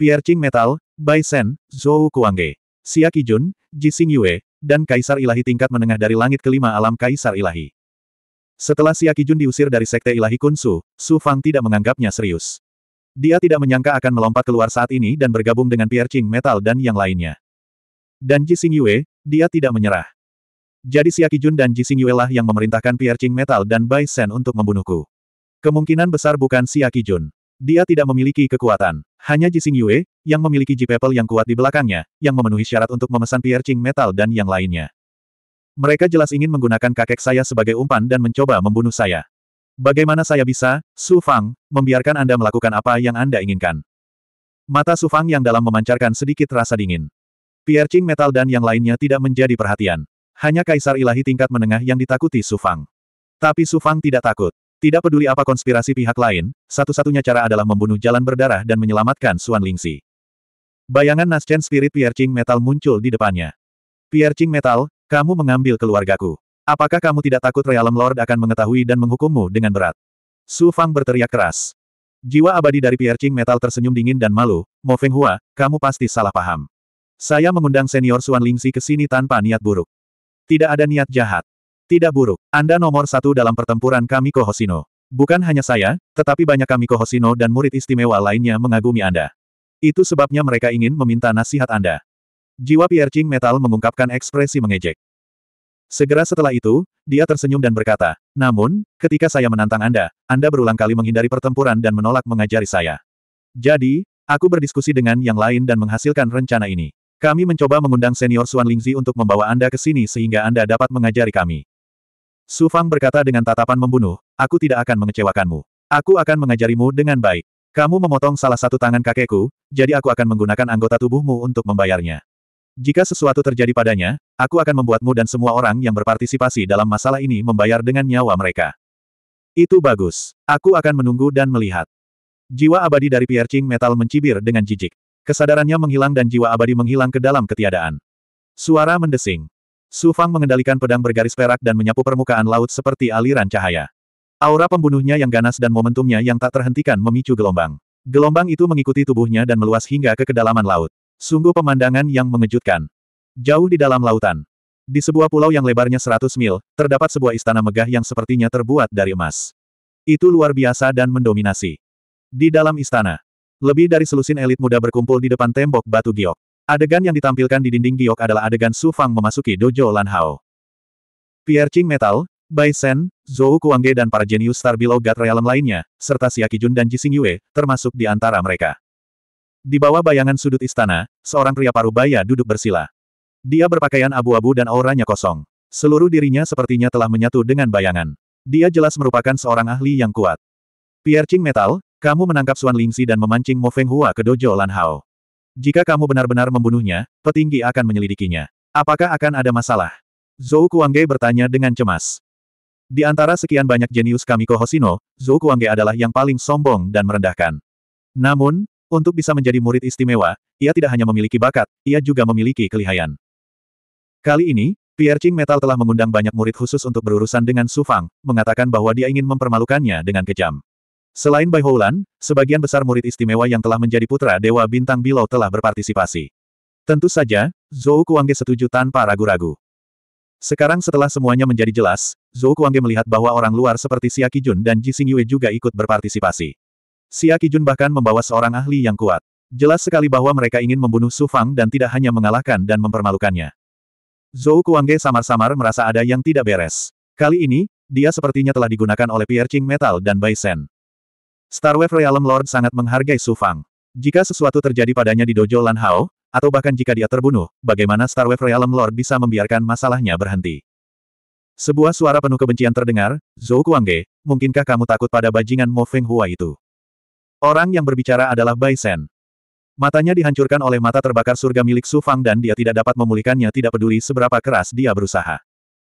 Piercing Metal, Bai Sen, Zhou Kuangge, Xia Kijun, Ji Xing Yue, dan Kaisar Ilahi tingkat menengah dari langit kelima alam Kaisar Ilahi. Setelah Siaki Jun diusir dari Sekte Ilahi Kunsu, Su Fang tidak menganggapnya serius. Dia tidak menyangka akan melompat keluar saat ini dan bergabung dengan Pierre Qing Metal dan yang lainnya. Dan Ji Xing Yue, dia tidak menyerah. Jadi Siaki Jun dan Ji Xing Yue lah yang memerintahkan Pierre Qing Metal dan Bai Sen untuk membunuhku. Kemungkinan besar bukan Siaki Jun. Dia tidak memiliki kekuatan. Hanya Ji Xing Yue, yang memiliki g yang kuat di belakangnya, yang memenuhi syarat untuk memesan piercing metal dan yang lainnya. Mereka jelas ingin menggunakan kakek saya sebagai umpan dan mencoba membunuh saya. Bagaimana saya bisa, Su Fang, membiarkan Anda melakukan apa yang Anda inginkan? Mata Su Fang yang dalam memancarkan sedikit rasa dingin. Piercing metal dan yang lainnya tidak menjadi perhatian. Hanya kaisar ilahi tingkat menengah yang ditakuti Su Fang. Tapi Su Fang tidak takut. Tidak peduli apa konspirasi pihak lain, satu-satunya cara adalah membunuh jalan berdarah dan menyelamatkan Suan Lingxi. Bayangan Naschen Spirit Piercing Metal muncul di depannya. Piercing Metal, kamu mengambil keluargaku. Apakah kamu tidak takut Realm Lord akan mengetahui dan menghukummu dengan berat? Su Fang berteriak keras. Jiwa abadi dari Piercing Metal tersenyum dingin dan malu, Mo Feng Hua, kamu pasti salah paham. Saya mengundang senior Suan Lingxi ke sini tanpa niat buruk. Tidak ada niat jahat. Tidak buruk, Anda nomor satu dalam pertempuran kami Kohosino. Bukan hanya saya, tetapi banyak kami Kohosino dan murid istimewa lainnya mengagumi Anda. Itu sebabnya mereka ingin meminta nasihat Anda. Jiwa Piercing Metal mengungkapkan ekspresi mengejek. Segera setelah itu, dia tersenyum dan berkata, Namun, ketika saya menantang Anda, Anda berulang kali menghindari pertempuran dan menolak mengajari saya. Jadi, aku berdiskusi dengan yang lain dan menghasilkan rencana ini. Kami mencoba mengundang senior Suan Lingzi untuk membawa Anda ke sini sehingga Anda dapat mengajari kami. Su Fang berkata dengan tatapan membunuh, aku tidak akan mengecewakanmu. Aku akan mengajarimu dengan baik. Kamu memotong salah satu tangan kakekku, jadi aku akan menggunakan anggota tubuhmu untuk membayarnya. Jika sesuatu terjadi padanya, aku akan membuatmu dan semua orang yang berpartisipasi dalam masalah ini membayar dengan nyawa mereka. Itu bagus. Aku akan menunggu dan melihat. Jiwa abadi dari piercing metal mencibir dengan jijik. Kesadarannya menghilang dan jiwa abadi menghilang ke dalam ketiadaan. Suara mendesing. Su Fang mengendalikan pedang bergaris perak dan menyapu permukaan laut seperti aliran cahaya. Aura pembunuhnya yang ganas dan momentumnya yang tak terhentikan memicu gelombang. Gelombang itu mengikuti tubuhnya dan meluas hingga ke kedalaman laut. Sungguh pemandangan yang mengejutkan. Jauh di dalam lautan. Di sebuah pulau yang lebarnya 100 mil, terdapat sebuah istana megah yang sepertinya terbuat dari emas. Itu luar biasa dan mendominasi. Di dalam istana, lebih dari selusin elit muda berkumpul di depan tembok batu giok. Adegan yang ditampilkan di dinding giok adalah adegan Su Fang memasuki dojo Lan Hao. Piercing metal, Bai Sen, Zhou Kuangge dan para jenius star below God Realm lainnya, serta Siaki Jun dan Ji Yue, termasuk di antara mereka. Di bawah bayangan sudut istana, seorang pria paruh baya duduk bersila. Dia berpakaian abu-abu dan auranya kosong. Seluruh dirinya sepertinya telah menyatu dengan bayangan. Dia jelas merupakan seorang ahli yang kuat. Piercing metal, kamu menangkap Suan Lingxi dan memancing Mo Feng Hua ke dojo Lan Hao. Jika kamu benar-benar membunuhnya, petinggi akan menyelidikinya. Apakah akan ada masalah? Zhou Kuangge bertanya dengan cemas. Di antara sekian banyak jenius Kamiko Hoshino, Zhou Kuangge adalah yang paling sombong dan merendahkan. Namun, untuk bisa menjadi murid istimewa, ia tidak hanya memiliki bakat, ia juga memiliki kelihaian. Kali ini, Pierre Ching Metal telah mengundang banyak murid khusus untuk berurusan dengan Su Fang, mengatakan bahwa dia ingin mempermalukannya dengan kejam. Selain Bai Houlan, sebagian besar murid istimewa yang telah menjadi putra Dewa Bintang Bilau telah berpartisipasi. Tentu saja, Zhou Kuangge setuju tanpa ragu-ragu. Sekarang setelah semuanya menjadi jelas, Zhou Kuangge melihat bahwa orang luar seperti Xia Kijun dan Ji Xingyue juga ikut berpartisipasi. Xia Kijun bahkan membawa seorang ahli yang kuat. Jelas sekali bahwa mereka ingin membunuh Su Fang dan tidak hanya mengalahkan dan mempermalukannya. Zhou Kuangge samar-samar merasa ada yang tidak beres. Kali ini, dia sepertinya telah digunakan oleh Piercing Metal dan Bai Sen. Starwave Realm Lord sangat menghargai Su Fang. Jika sesuatu terjadi padanya di Dojo Lan Hao, atau bahkan jika dia terbunuh, bagaimana Starwave Realm Lord bisa membiarkan masalahnya berhenti? Sebuah suara penuh kebencian terdengar, Zhou Kuangge, mungkinkah kamu takut pada bajingan Mo Feng Hua itu? Orang yang berbicara adalah Bai Shen. Matanya dihancurkan oleh mata terbakar surga milik Su Fang dan dia tidak dapat memulihkannya tidak peduli seberapa keras dia berusaha.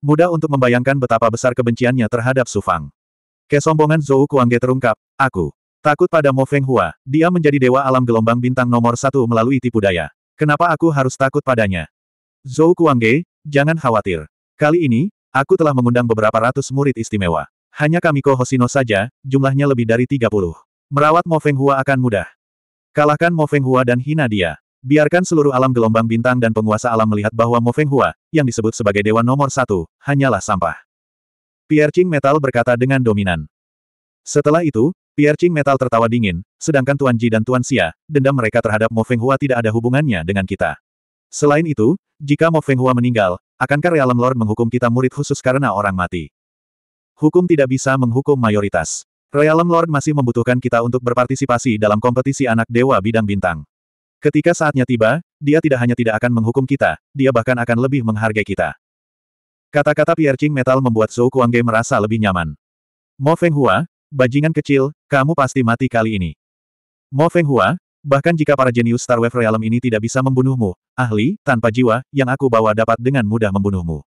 Mudah untuk membayangkan betapa besar kebenciannya terhadap Su Fang. Kesombongan Zhou Kuangge terungkap, aku takut pada Mo Feng Hua, dia menjadi dewa alam gelombang bintang nomor satu melalui tipu daya. Kenapa aku harus takut padanya? Zhou Kuangge, jangan khawatir. Kali ini, Aku telah mengundang beberapa ratus murid istimewa. Hanya Kamiko Hosino saja, jumlahnya lebih dari 30. Merawat Mo Feng Hua akan mudah. Kalahkan Mo Feng Hua dan hina dia. Biarkan seluruh alam gelombang bintang dan penguasa alam melihat bahwa Mo Feng Hua, yang disebut sebagai dewa nomor satu, hanyalah sampah. Pierre Ching Metal berkata dengan dominan. Setelah itu, Pierre Ching Metal tertawa dingin, sedangkan Tuan Ji dan Tuan Xia, dendam mereka terhadap Mo Feng Hua tidak ada hubungannya dengan kita. Selain itu, jika Mo Feng Hua meninggal, Akankah Realem Lord menghukum kita murid khusus karena orang mati? Hukum tidak bisa menghukum mayoritas. Realem Lord masih membutuhkan kita untuk berpartisipasi dalam kompetisi anak dewa bidang bintang. Ketika saatnya tiba, dia tidak hanya tidak akan menghukum kita, dia bahkan akan lebih menghargai kita. Kata-kata Piercing Metal membuat Zhou Kuangge merasa lebih nyaman. Mo Feng Hua, bajingan kecil, kamu pasti mati kali ini. Mo Feng Hua, Bahkan jika para jenius Star Starwave Realm ini tidak bisa membunuhmu, ahli, tanpa jiwa, yang aku bawa dapat dengan mudah membunuhmu.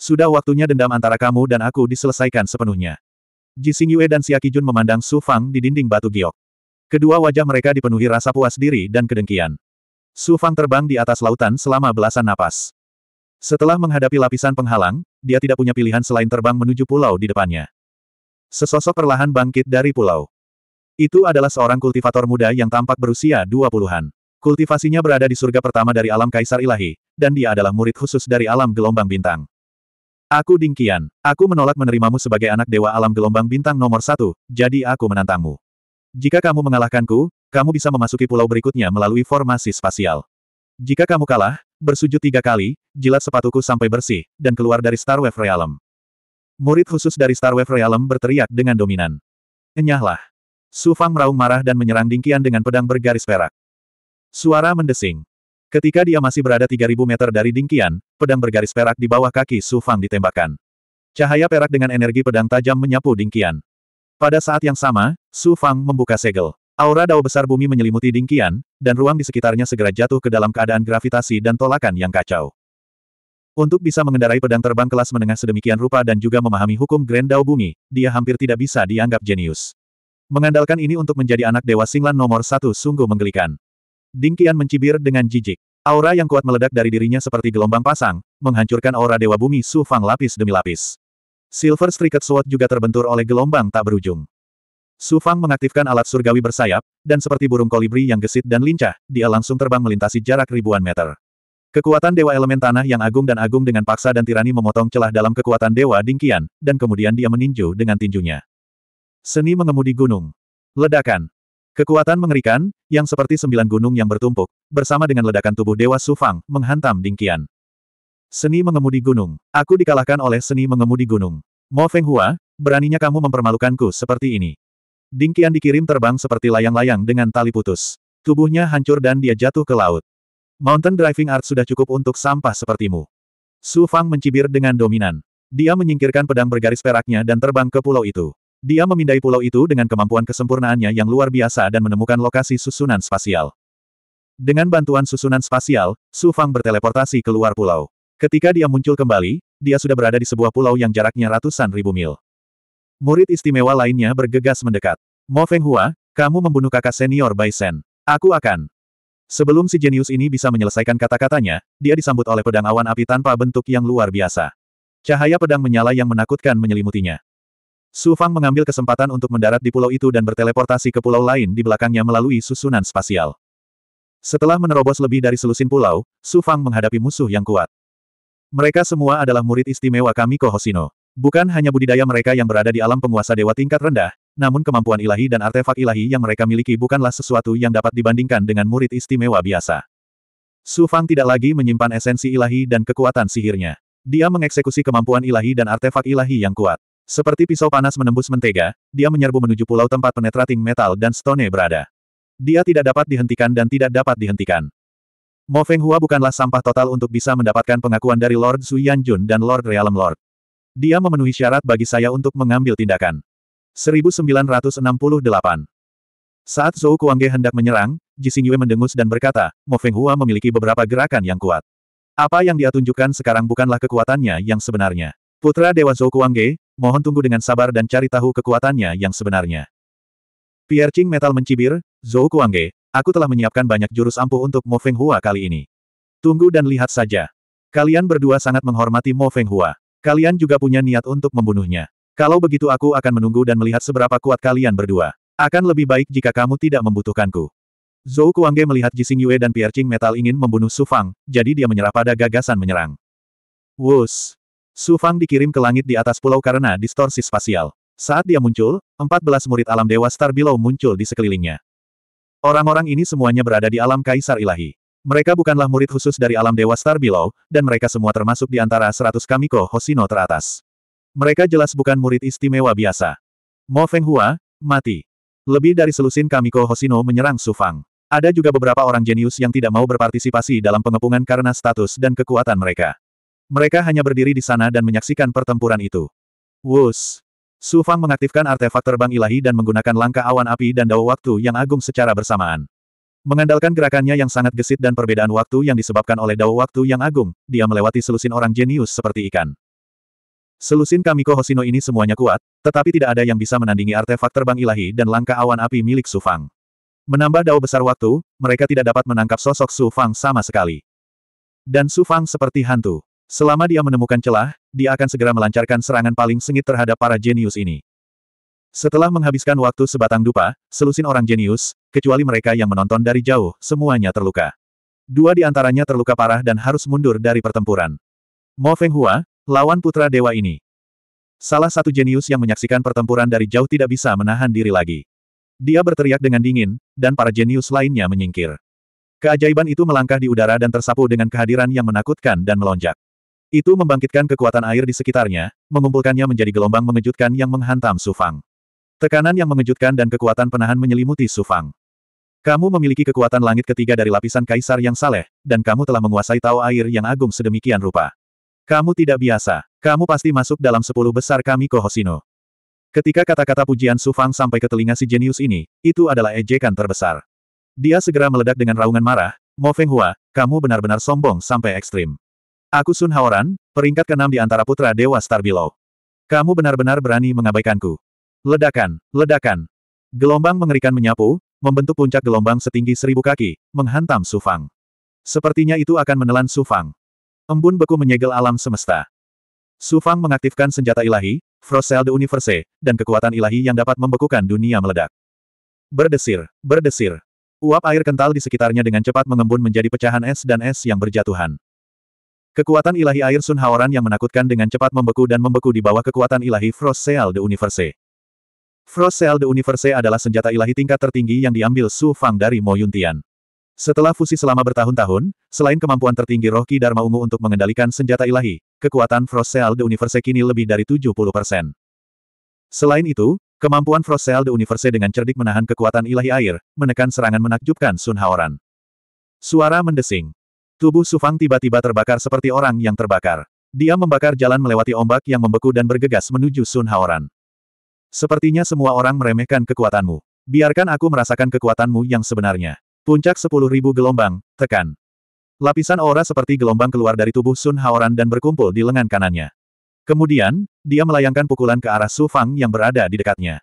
Sudah waktunya dendam antara kamu dan aku diselesaikan sepenuhnya. Ji Xingyue dan Xia Kijun memandang Su Fang di dinding batu giok. Kedua wajah mereka dipenuhi rasa puas diri dan kedengkian. Su Fang terbang di atas lautan selama belasan napas. Setelah menghadapi lapisan penghalang, dia tidak punya pilihan selain terbang menuju pulau di depannya. Sesosok perlahan bangkit dari pulau. Itu adalah seorang kultivator muda yang tampak berusia dua puluhan. Kultivasinya berada di surga pertama dari alam Kaisar Ilahi, dan dia adalah murid khusus dari alam gelombang bintang. Aku Dingkian, aku menolak menerimamu sebagai anak dewa alam gelombang bintang nomor satu, jadi aku menantangmu. Jika kamu mengalahkanku, kamu bisa memasuki pulau berikutnya melalui formasi spasial. Jika kamu kalah, bersujud tiga kali, jilat sepatuku sampai bersih, dan keluar dari Starwave Realm. Murid khusus dari Starwave Realm berteriak dengan dominan. Enyahlah. Su Fang meraung marah dan menyerang Ding Dingkian dengan pedang bergaris perak. Suara mendesing. Ketika dia masih berada 3000 meter dari Ding Dingkian, pedang bergaris perak di bawah kaki Su Fang ditembakkan. Cahaya perak dengan energi pedang tajam menyapu Ding Dingkian. Pada saat yang sama, Su Fang membuka segel. Aura dao besar bumi menyelimuti Ding Dingkian, dan ruang di sekitarnya segera jatuh ke dalam keadaan gravitasi dan tolakan yang kacau. Untuk bisa mengendarai pedang terbang kelas menengah sedemikian rupa dan juga memahami hukum Grand Dao Bumi, dia hampir tidak bisa dianggap jenius. Mengandalkan ini untuk menjadi anak Dewa Singlan nomor satu sungguh menggelikan. Ding Qian mencibir dengan jijik. Aura yang kuat meledak dari dirinya seperti gelombang pasang, menghancurkan aura Dewa Bumi Su Fang lapis demi lapis. Silver Striket Sword juga terbentur oleh gelombang tak berujung. Su Fang mengaktifkan alat surgawi bersayap, dan seperti burung kolibri yang gesit dan lincah, dia langsung terbang melintasi jarak ribuan meter. Kekuatan Dewa Elemen Tanah yang agung dan agung dengan paksa dan tirani memotong celah dalam kekuatan Dewa Dingkian, dan kemudian dia meninju dengan tinjunya. Seni mengemudi gunung. Ledakan. Kekuatan mengerikan, yang seperti sembilan gunung yang bertumpuk, bersama dengan ledakan tubuh Dewa Sufang, menghantam Dingkian. Seni mengemudi gunung. Aku dikalahkan oleh seni mengemudi gunung. Mo Feng Hua, beraninya kamu mempermalukanku seperti ini. Dingkian dikirim terbang seperti layang-layang dengan tali putus. Tubuhnya hancur dan dia jatuh ke laut. Mountain driving art sudah cukup untuk sampah sepertimu. Su Fang mencibir dengan dominan. Dia menyingkirkan pedang bergaris peraknya dan terbang ke pulau itu. Dia memindai pulau itu dengan kemampuan kesempurnaannya yang luar biasa dan menemukan lokasi susunan spasial. Dengan bantuan susunan spasial, Su Fang berteleportasi keluar pulau. Ketika dia muncul kembali, dia sudah berada di sebuah pulau yang jaraknya ratusan ribu mil. Murid istimewa lainnya bergegas mendekat. Mo Feng Hua, kamu membunuh kakak senior Bai Sen. Aku akan. Sebelum si jenius ini bisa menyelesaikan kata-katanya, dia disambut oleh pedang awan api tanpa bentuk yang luar biasa. Cahaya pedang menyala yang menakutkan menyelimutinya. Su Fang mengambil kesempatan untuk mendarat di pulau itu dan berteleportasi ke pulau lain di belakangnya melalui susunan spasial. Setelah menerobos lebih dari selusin pulau, Su Fang menghadapi musuh yang kuat. Mereka semua adalah murid istimewa kami Kohosino. Bukan hanya budidaya mereka yang berada di alam penguasa dewa tingkat rendah, namun kemampuan ilahi dan artefak ilahi yang mereka miliki bukanlah sesuatu yang dapat dibandingkan dengan murid istimewa biasa. Su Fang tidak lagi menyimpan esensi ilahi dan kekuatan sihirnya. Dia mengeksekusi kemampuan ilahi dan artefak ilahi yang kuat. Seperti pisau panas menembus mentega, dia menyerbu menuju pulau tempat penetrating metal dan stone berada. Dia tidak dapat dihentikan dan tidak dapat dihentikan. Mo Feng Hua bukanlah sampah total untuk bisa mendapatkan pengakuan dari Lord Su Yanjun dan Lord Realm Lord. Dia memenuhi syarat bagi saya untuk mengambil tindakan. 1968 Saat Zhou Kuangge hendak menyerang, Ji Yue mendengus dan berkata, Mo Feng Hua memiliki beberapa gerakan yang kuat. Apa yang dia tunjukkan sekarang bukanlah kekuatannya yang sebenarnya. Putra Dewa Zhou Kuangge, mohon tunggu dengan sabar dan cari tahu kekuatannya yang sebenarnya. Piercing Metal mencibir, Zhou Kuangge, aku telah menyiapkan banyak jurus ampuh untuk Mo Feng Hua kali ini. Tunggu dan lihat saja. Kalian berdua sangat menghormati Mo Feng Hua. Kalian juga punya niat untuk membunuhnya. Kalau begitu aku akan menunggu dan melihat seberapa kuat kalian berdua. Akan lebih baik jika kamu tidak membutuhkanku. Zhou Kuangge melihat Jising Yue dan Piercing Metal ingin membunuh Su Fang, jadi dia menyerah pada gagasan menyerang. Wus! Su Fang dikirim ke langit di atas pulau karena distorsi spasial. Saat dia muncul, 14 murid alam Dewa Star Below muncul di sekelilingnya. Orang-orang ini semuanya berada di alam Kaisar Ilahi. Mereka bukanlah murid khusus dari alam Dewa Star Below, dan mereka semua termasuk di antara 100 Kamiko Hosino teratas. Mereka jelas bukan murid istimewa biasa. Mo Feng Hua, mati. Lebih dari selusin Kamiko Hosino menyerang Su Fang. Ada juga beberapa orang jenius yang tidak mau berpartisipasi dalam pengepungan karena status dan kekuatan mereka. Mereka hanya berdiri di sana dan menyaksikan pertempuran itu. Wus! Su Fang mengaktifkan artefak terbang ilahi dan menggunakan langkah awan api dan dao waktu yang agung secara bersamaan. Mengandalkan gerakannya yang sangat gesit dan perbedaan waktu yang disebabkan oleh dao waktu yang agung, dia melewati selusin orang jenius seperti ikan. Selusin Kamiko Hosino ini semuanya kuat, tetapi tidak ada yang bisa menandingi artefak terbang ilahi dan langkah awan api milik Su Fang. Menambah dao besar waktu, mereka tidak dapat menangkap sosok Su Fang sama sekali. Dan Su Fang seperti hantu. Selama dia menemukan celah, dia akan segera melancarkan serangan paling sengit terhadap para jenius ini. Setelah menghabiskan waktu sebatang dupa, selusin orang jenius, kecuali mereka yang menonton dari jauh, semuanya terluka. Dua di antaranya terluka parah dan harus mundur dari pertempuran. Mo Feng Hua, lawan putra dewa ini. Salah satu jenius yang menyaksikan pertempuran dari jauh tidak bisa menahan diri lagi. Dia berteriak dengan dingin, dan para jenius lainnya menyingkir. Keajaiban itu melangkah di udara dan tersapu dengan kehadiran yang menakutkan dan melonjak. Itu membangkitkan kekuatan air di sekitarnya, mengumpulkannya menjadi gelombang mengejutkan yang menghantam Sufang. Tekanan yang mengejutkan dan kekuatan penahan menyelimuti Sufang. Kamu memiliki kekuatan langit ketiga dari lapisan kaisar yang saleh, dan kamu telah menguasai tao air yang agung sedemikian rupa. Kamu tidak biasa. Kamu pasti masuk dalam sepuluh besar kami Kohosino. Ketika kata-kata pujian Sufang sampai ke telinga si jenius ini, itu adalah ejekan terbesar. Dia segera meledak dengan raungan marah, Mo Feng Hua, kamu benar-benar sombong sampai ekstrim. Aku Sun Haoran, peringkat keenam di antara putra Dewa Star Below. Kamu benar-benar berani mengabaikanku. Ledakan, ledakan. Gelombang mengerikan menyapu, membentuk puncak gelombang setinggi seribu kaki, menghantam Sufang. Sepertinya itu akan menelan Sufang. Embun beku menyegel alam semesta. Sufang mengaktifkan senjata ilahi, Frost Cell de Universe, dan kekuatan ilahi yang dapat membekukan dunia meledak. Berdesir, berdesir. Uap air kental di sekitarnya dengan cepat mengembun menjadi pecahan es dan es yang berjatuhan. Kekuatan ilahi air Sun Haoran yang menakutkan dengan cepat membeku dan membeku di bawah kekuatan ilahi Frost Seal de Universe. Frost Seal de Universe adalah senjata ilahi tingkat tertinggi yang diambil Su Fang dari Mo Yuntian. Setelah fusi selama bertahun-tahun, selain kemampuan tertinggi roh Ki Dharma Ungu untuk mengendalikan senjata ilahi, kekuatan Frost Seal de Universe kini lebih dari 70 Selain itu, kemampuan Frost Seal de Universe dengan cerdik menahan kekuatan ilahi air, menekan serangan menakjubkan Sun Haoran. Suara mendesing. Tubuh Sufang tiba-tiba terbakar seperti orang yang terbakar. Dia membakar jalan melewati ombak yang membeku dan bergegas menuju Sun Haoran. Sepertinya semua orang meremehkan kekuatanmu. Biarkan aku merasakan kekuatanmu yang sebenarnya. Puncak sepuluh ribu gelombang, tekan. Lapisan aura seperti gelombang keluar dari tubuh Sun Haoran dan berkumpul di lengan kanannya. Kemudian, dia melayangkan pukulan ke arah Sufang yang berada di dekatnya.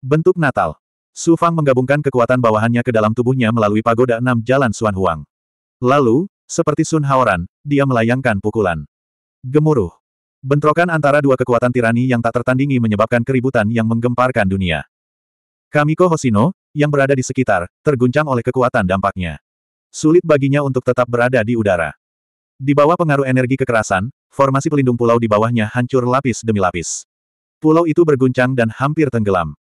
Bentuk Natal. Sufang menggabungkan kekuatan bawahannya ke dalam tubuhnya melalui pagoda enam jalan Xuan Huang. Lalu, seperti Sun Haoran, dia melayangkan pukulan. Gemuruh. Bentrokan antara dua kekuatan tirani yang tak tertandingi menyebabkan keributan yang menggemparkan dunia. Kamiko Hosino, yang berada di sekitar, terguncang oleh kekuatan dampaknya. Sulit baginya untuk tetap berada di udara. Di bawah pengaruh energi kekerasan, formasi pelindung pulau di bawahnya hancur lapis demi lapis. Pulau itu berguncang dan hampir tenggelam.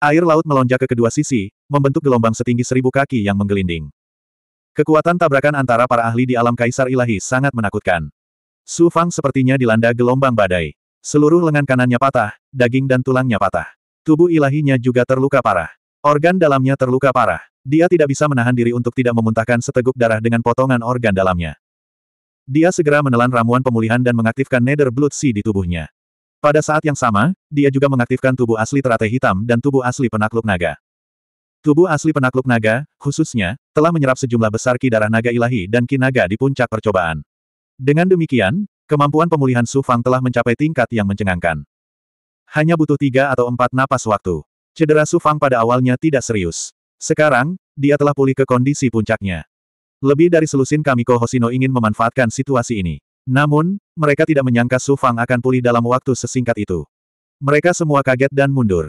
Air laut melonjak ke kedua sisi, membentuk gelombang setinggi seribu kaki yang menggelinding. Kekuatan tabrakan antara para ahli di alam kaisar ilahi sangat menakutkan. Su Fang sepertinya dilanda gelombang badai. Seluruh lengan kanannya patah, daging dan tulangnya patah. Tubuh ilahinya juga terluka parah. Organ dalamnya terluka parah. Dia tidak bisa menahan diri untuk tidak memuntahkan seteguk darah dengan potongan organ dalamnya. Dia segera menelan ramuan pemulihan dan mengaktifkan Nether Blood Sea di tubuhnya. Pada saat yang sama, dia juga mengaktifkan tubuh asli teratai hitam dan tubuh asli penakluk naga. Tubuh asli penakluk naga, khususnya, telah menyerap sejumlah besar ki darah naga ilahi dan ki naga di puncak percobaan. Dengan demikian, kemampuan pemulihan Su Fang telah mencapai tingkat yang mencengangkan. Hanya butuh tiga atau empat napas waktu. Cedera Su Fang pada awalnya tidak serius. Sekarang, dia telah pulih ke kondisi puncaknya. Lebih dari selusin Kamiko Hosino ingin memanfaatkan situasi ini. Namun, mereka tidak menyangka Su Fang akan pulih dalam waktu sesingkat itu. Mereka semua kaget dan mundur.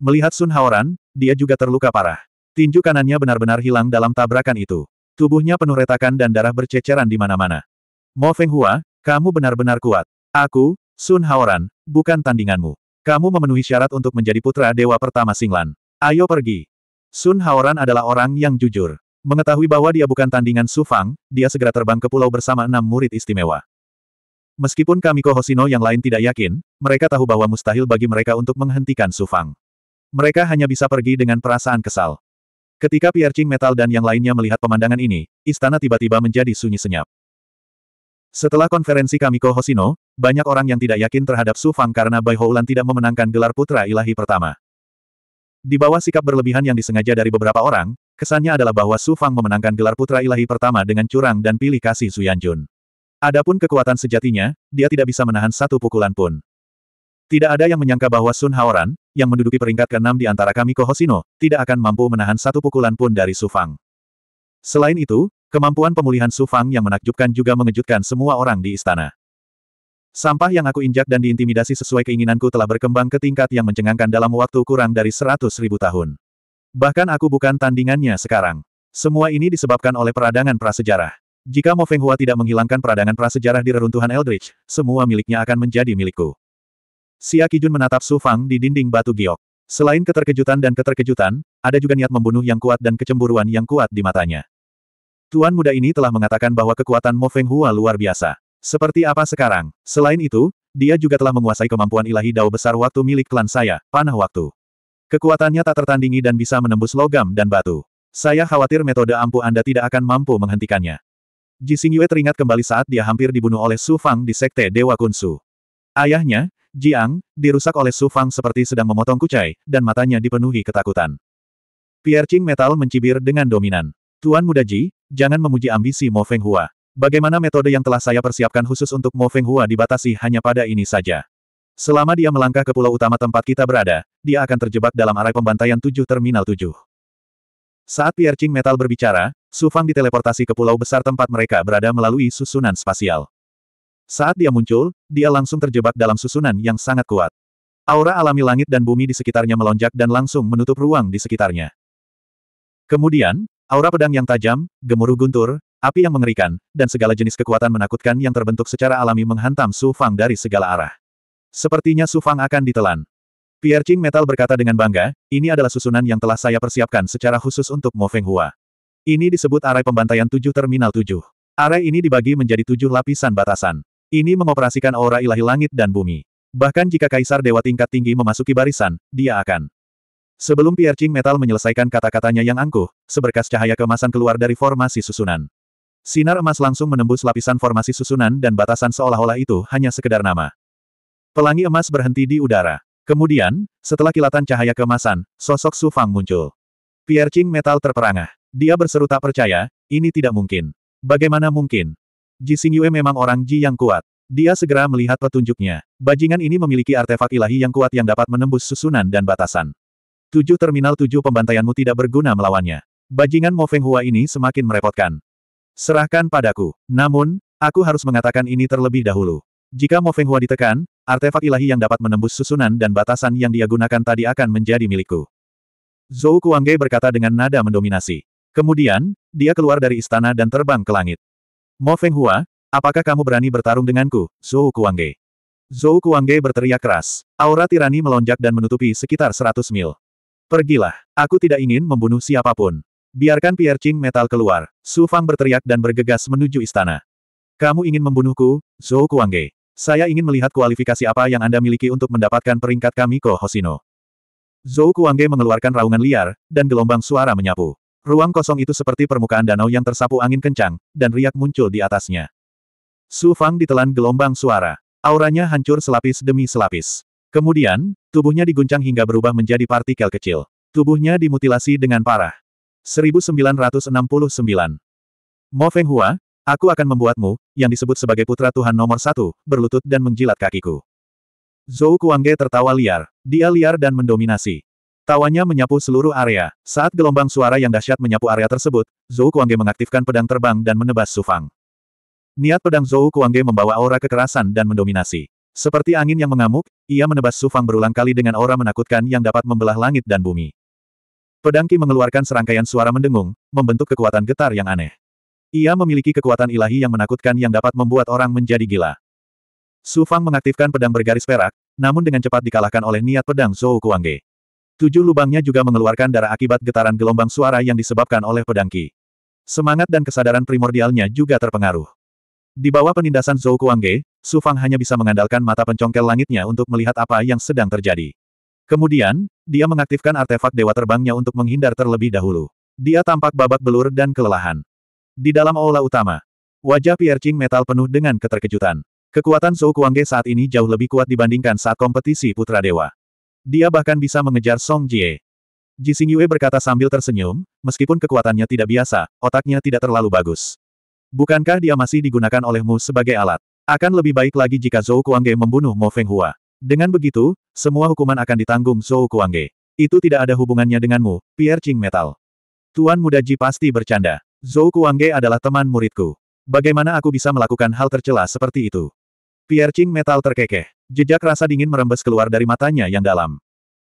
Melihat Sun Haoran, dia juga terluka parah. Tinju kanannya benar-benar hilang dalam tabrakan itu. Tubuhnya penuh retakan dan darah berceceran di mana-mana. Mo Feng Hua, kamu benar-benar kuat. Aku, Sun Haoran, bukan tandinganmu. Kamu memenuhi syarat untuk menjadi putra dewa pertama Singlan. Ayo pergi. Sun Haoran adalah orang yang jujur. Mengetahui bahwa dia bukan tandingan Su Fang, dia segera terbang ke pulau bersama enam murid istimewa. Meskipun Kamiko Hosino yang lain tidak yakin, mereka tahu bahwa mustahil bagi mereka untuk menghentikan Su Fang. Mereka hanya bisa pergi dengan perasaan kesal. Ketika Piercing Metal dan yang lainnya melihat pemandangan ini, istana tiba-tiba menjadi sunyi senyap. Setelah konferensi Kamiko Hosino, banyak orang yang tidak yakin terhadap Su Fang karena Bai Houlan tidak memenangkan gelar putra ilahi pertama. Di bawah sikap berlebihan yang disengaja dari beberapa orang, kesannya adalah bahwa Su Fang memenangkan gelar putra ilahi pertama dengan curang dan pilih kasih Su Yanjun. Adapun kekuatan sejatinya, dia tidak bisa menahan satu pukulan pun. Tidak ada yang menyangka bahwa Sun Haoran, yang menduduki peringkat ke-6 di antara kami kohosino, tidak akan mampu menahan satu pukulan pun dari Su Fang. Selain itu, kemampuan pemulihan Su Fang yang menakjubkan juga mengejutkan semua orang di istana. Sampah yang aku injak dan diintimidasi sesuai keinginanku telah berkembang ke tingkat yang mencengangkan dalam waktu kurang dari seratus ribu tahun. Bahkan aku bukan tandingannya sekarang. Semua ini disebabkan oleh peradangan prasejarah. Jika Mo Feng Hua tidak menghilangkan peradangan prasejarah di reruntuhan Eldritch, semua miliknya akan menjadi milikku. Xia Kijun menatap Su Fang di dinding batu giok. Selain keterkejutan dan keterkejutan, ada juga niat membunuh yang kuat dan kecemburuan yang kuat di matanya. Tuan muda ini telah mengatakan bahwa kekuatan Mo Feng Hua luar biasa. Seperti apa sekarang? Selain itu, dia juga telah menguasai kemampuan ilahi dao besar waktu milik klan saya, panah waktu. Kekuatannya tak tertandingi dan bisa menembus logam dan batu. Saya khawatir metode ampuh Anda tidak akan mampu menghentikannya. Ji Xingyue teringat kembali saat dia hampir dibunuh oleh Su Fang di Sekte Dewa Kunsu. Ayahnya, Jiang, dirusak oleh Su Fang seperti sedang memotong kucai, dan matanya dipenuhi ketakutan. Pierre Qing Metal mencibir dengan dominan. Tuan Muda Ji, jangan memuji ambisi Mo Feng Hua. Bagaimana metode yang telah saya persiapkan khusus untuk Mo Feng Hua dibatasi hanya pada ini saja. Selama dia melangkah ke pulau utama tempat kita berada, dia akan terjebak dalam arah pembantaian tujuh Terminal tujuh. Saat Pierre Qing Metal berbicara, Su Fang diteleportasi ke pulau besar tempat mereka berada melalui susunan spasial. Saat dia muncul, dia langsung terjebak dalam susunan yang sangat kuat. Aura alami langit dan bumi di sekitarnya melonjak dan langsung menutup ruang di sekitarnya. Kemudian, aura pedang yang tajam, gemuruh guntur, api yang mengerikan, dan segala jenis kekuatan menakutkan yang terbentuk secara alami menghantam Su Fang dari segala arah. Sepertinya Su Fang akan ditelan. Pierre Ching Metal berkata dengan bangga, ini adalah susunan yang telah saya persiapkan secara khusus untuk Mo Feng Hua. Ini disebut arai pembantaian tujuh terminal tujuh. Arai ini dibagi menjadi tujuh lapisan batasan. Ini mengoperasikan aura ilahi langit dan bumi. Bahkan jika kaisar dewa tingkat tinggi memasuki barisan, dia akan. Sebelum piercing metal menyelesaikan kata-katanya yang angkuh, seberkas cahaya kemasan keluar dari formasi susunan. Sinar emas langsung menembus lapisan formasi susunan dan batasan seolah-olah itu hanya sekedar nama. Pelangi emas berhenti di udara. Kemudian, setelah kilatan cahaya kemasan, sosok Su Fang muncul. Piercing metal terperangah. Dia berseru tak percaya, ini tidak mungkin. Bagaimana mungkin? Ji Xingyue memang orang Ji yang kuat. Dia segera melihat petunjuknya. Bajingan ini memiliki artefak ilahi yang kuat yang dapat menembus susunan dan batasan. Tujuh terminal tujuh pembantaianmu tidak berguna melawannya. Bajingan Mo Feng Hua ini semakin merepotkan. Serahkan padaku. Namun, aku harus mengatakan ini terlebih dahulu. Jika Mo Feng Hua ditekan, artefak ilahi yang dapat menembus susunan dan batasan yang dia gunakan tadi akan menjadi milikku. Zhou Kuangge berkata dengan nada mendominasi. Kemudian, dia keluar dari istana dan terbang ke langit. Mo Hua, apakah kamu berani bertarung denganku, Zhou Kuangge? Zhou Kuangge berteriak keras. Aura tirani melonjak dan menutupi sekitar 100 mil. Pergilah, aku tidak ingin membunuh siapapun. Biarkan piercing metal keluar. Su Fang berteriak dan bergegas menuju istana. Kamu ingin membunuhku, Zhou Kuangge? Saya ingin melihat kualifikasi apa yang Anda miliki untuk mendapatkan peringkat kami Ko Hosino. Zhou Kuangge mengeluarkan raungan liar, dan gelombang suara menyapu. Ruang kosong itu seperti permukaan danau yang tersapu angin kencang, dan riak muncul di atasnya. Su Fang ditelan gelombang suara. Auranya hancur selapis demi selapis. Kemudian, tubuhnya diguncang hingga berubah menjadi partikel kecil. Tubuhnya dimutilasi dengan parah. 1969. Mo Feng Hua, aku akan membuatmu, yang disebut sebagai putra Tuhan nomor satu, berlutut dan menjilat kakiku. Zhou Kuangge tertawa liar. Dia liar dan mendominasi. Tawanya menyapu seluruh area. Saat gelombang suara yang dahsyat menyapu area tersebut, Zhou Kuangge mengaktifkan pedang terbang dan menebas Sufang. Niat pedang Zhou Kuangge membawa aura kekerasan dan mendominasi. Seperti angin yang mengamuk, ia menebas Sufang berulang kali dengan aura menakutkan yang dapat membelah langit dan bumi. Pedang Qi mengeluarkan serangkaian suara mendengung, membentuk kekuatan getar yang aneh. Ia memiliki kekuatan ilahi yang menakutkan yang dapat membuat orang menjadi gila. Sufang mengaktifkan pedang bergaris perak, namun dengan cepat dikalahkan oleh niat pedang Zhou Kuangge. Tujuh lubangnya juga mengeluarkan darah akibat getaran gelombang suara yang disebabkan oleh pedangki. Semangat dan kesadaran primordialnya juga terpengaruh. Di bawah penindasan Zhou Kuangge, Su Fang hanya bisa mengandalkan mata pencongkel langitnya untuk melihat apa yang sedang terjadi. Kemudian, dia mengaktifkan artefak dewa terbangnya untuk menghindar terlebih dahulu. Dia tampak babak belur dan kelelahan. Di dalam aula utama, wajah Piercing metal penuh dengan keterkejutan. Kekuatan Zhou Kuangge saat ini jauh lebih kuat dibandingkan saat kompetisi Putra Dewa. Dia bahkan bisa mengejar Song Jie. Ji Xingyue berkata sambil tersenyum, meskipun kekuatannya tidak biasa, otaknya tidak terlalu bagus. Bukankah dia masih digunakan olehmu sebagai alat? Akan lebih baik lagi jika Zhou Kuangge membunuh Mo Feng Hua. Dengan begitu, semua hukuman akan ditanggung Zhou Kuangge. Itu tidak ada hubungannya denganmu, Pierre Ching Metal. Tuan muda Ji pasti bercanda. Zhou Kuangge adalah teman muridku. Bagaimana aku bisa melakukan hal tercela seperti itu? Pierre Ching Metal terkekeh. Jejak rasa dingin merembes keluar dari matanya yang dalam.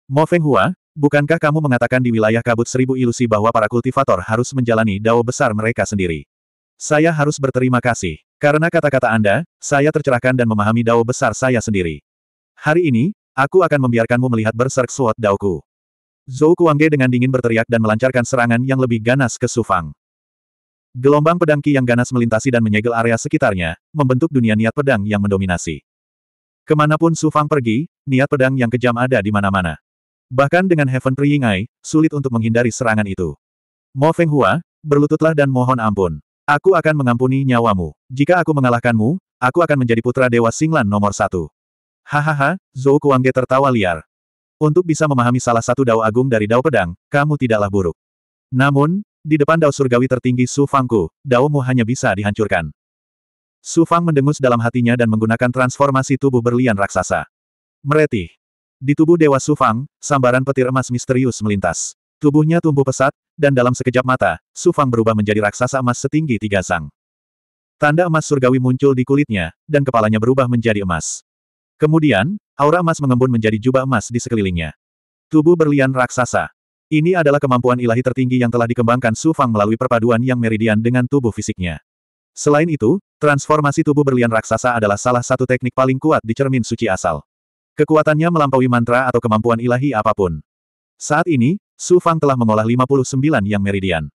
Mo Feng Hua, bukankah kamu mengatakan di wilayah kabut seribu ilusi bahwa para kultivator harus menjalani dao besar mereka sendiri? Saya harus berterima kasih. Karena kata-kata Anda, saya tercerahkan dan memahami dao besar saya sendiri. Hari ini, aku akan membiarkanmu melihat berserk suat daoku. Zhou Kuangge dengan dingin berteriak dan melancarkan serangan yang lebih ganas ke Sufang. Gelombang pedangki yang ganas melintasi dan menyegel area sekitarnya, membentuk dunia niat pedang yang mendominasi. Kemanapun Su Fang pergi, niat pedang yang kejam ada di mana-mana. Bahkan dengan Heaven Praying sulit untuk menghindari serangan itu. Mo Feng Hua, berlututlah dan mohon ampun. Aku akan mengampuni nyawamu. Jika aku mengalahkanmu, aku akan menjadi putra Dewa Singlan nomor satu. Hahaha, Zhou Kuangge tertawa liar. Untuk bisa memahami salah satu dao agung dari dao pedang, kamu tidaklah buruk. Namun, di depan dao surgawi tertinggi Su Fangku, daomu hanya bisa dihancurkan. Su Fang mendengus dalam hatinya dan menggunakan transformasi tubuh berlian raksasa. Meretih. Di tubuh Dewa Su Fang, sambaran petir emas misterius melintas. Tubuhnya tumbuh pesat, dan dalam sekejap mata, Su Fang berubah menjadi raksasa emas setinggi tiga sang. Tanda emas surgawi muncul di kulitnya, dan kepalanya berubah menjadi emas. Kemudian, aura emas mengembun menjadi jubah emas di sekelilingnya. Tubuh berlian raksasa. Ini adalah kemampuan ilahi tertinggi yang telah dikembangkan Su Fang melalui perpaduan yang meridian dengan tubuh fisiknya. Selain itu, Transformasi tubuh berlian raksasa adalah salah satu teknik paling kuat di cermin suci asal. Kekuatannya melampaui mantra atau kemampuan ilahi apapun. Saat ini, Su Fang telah mengolah 59 yang meridian.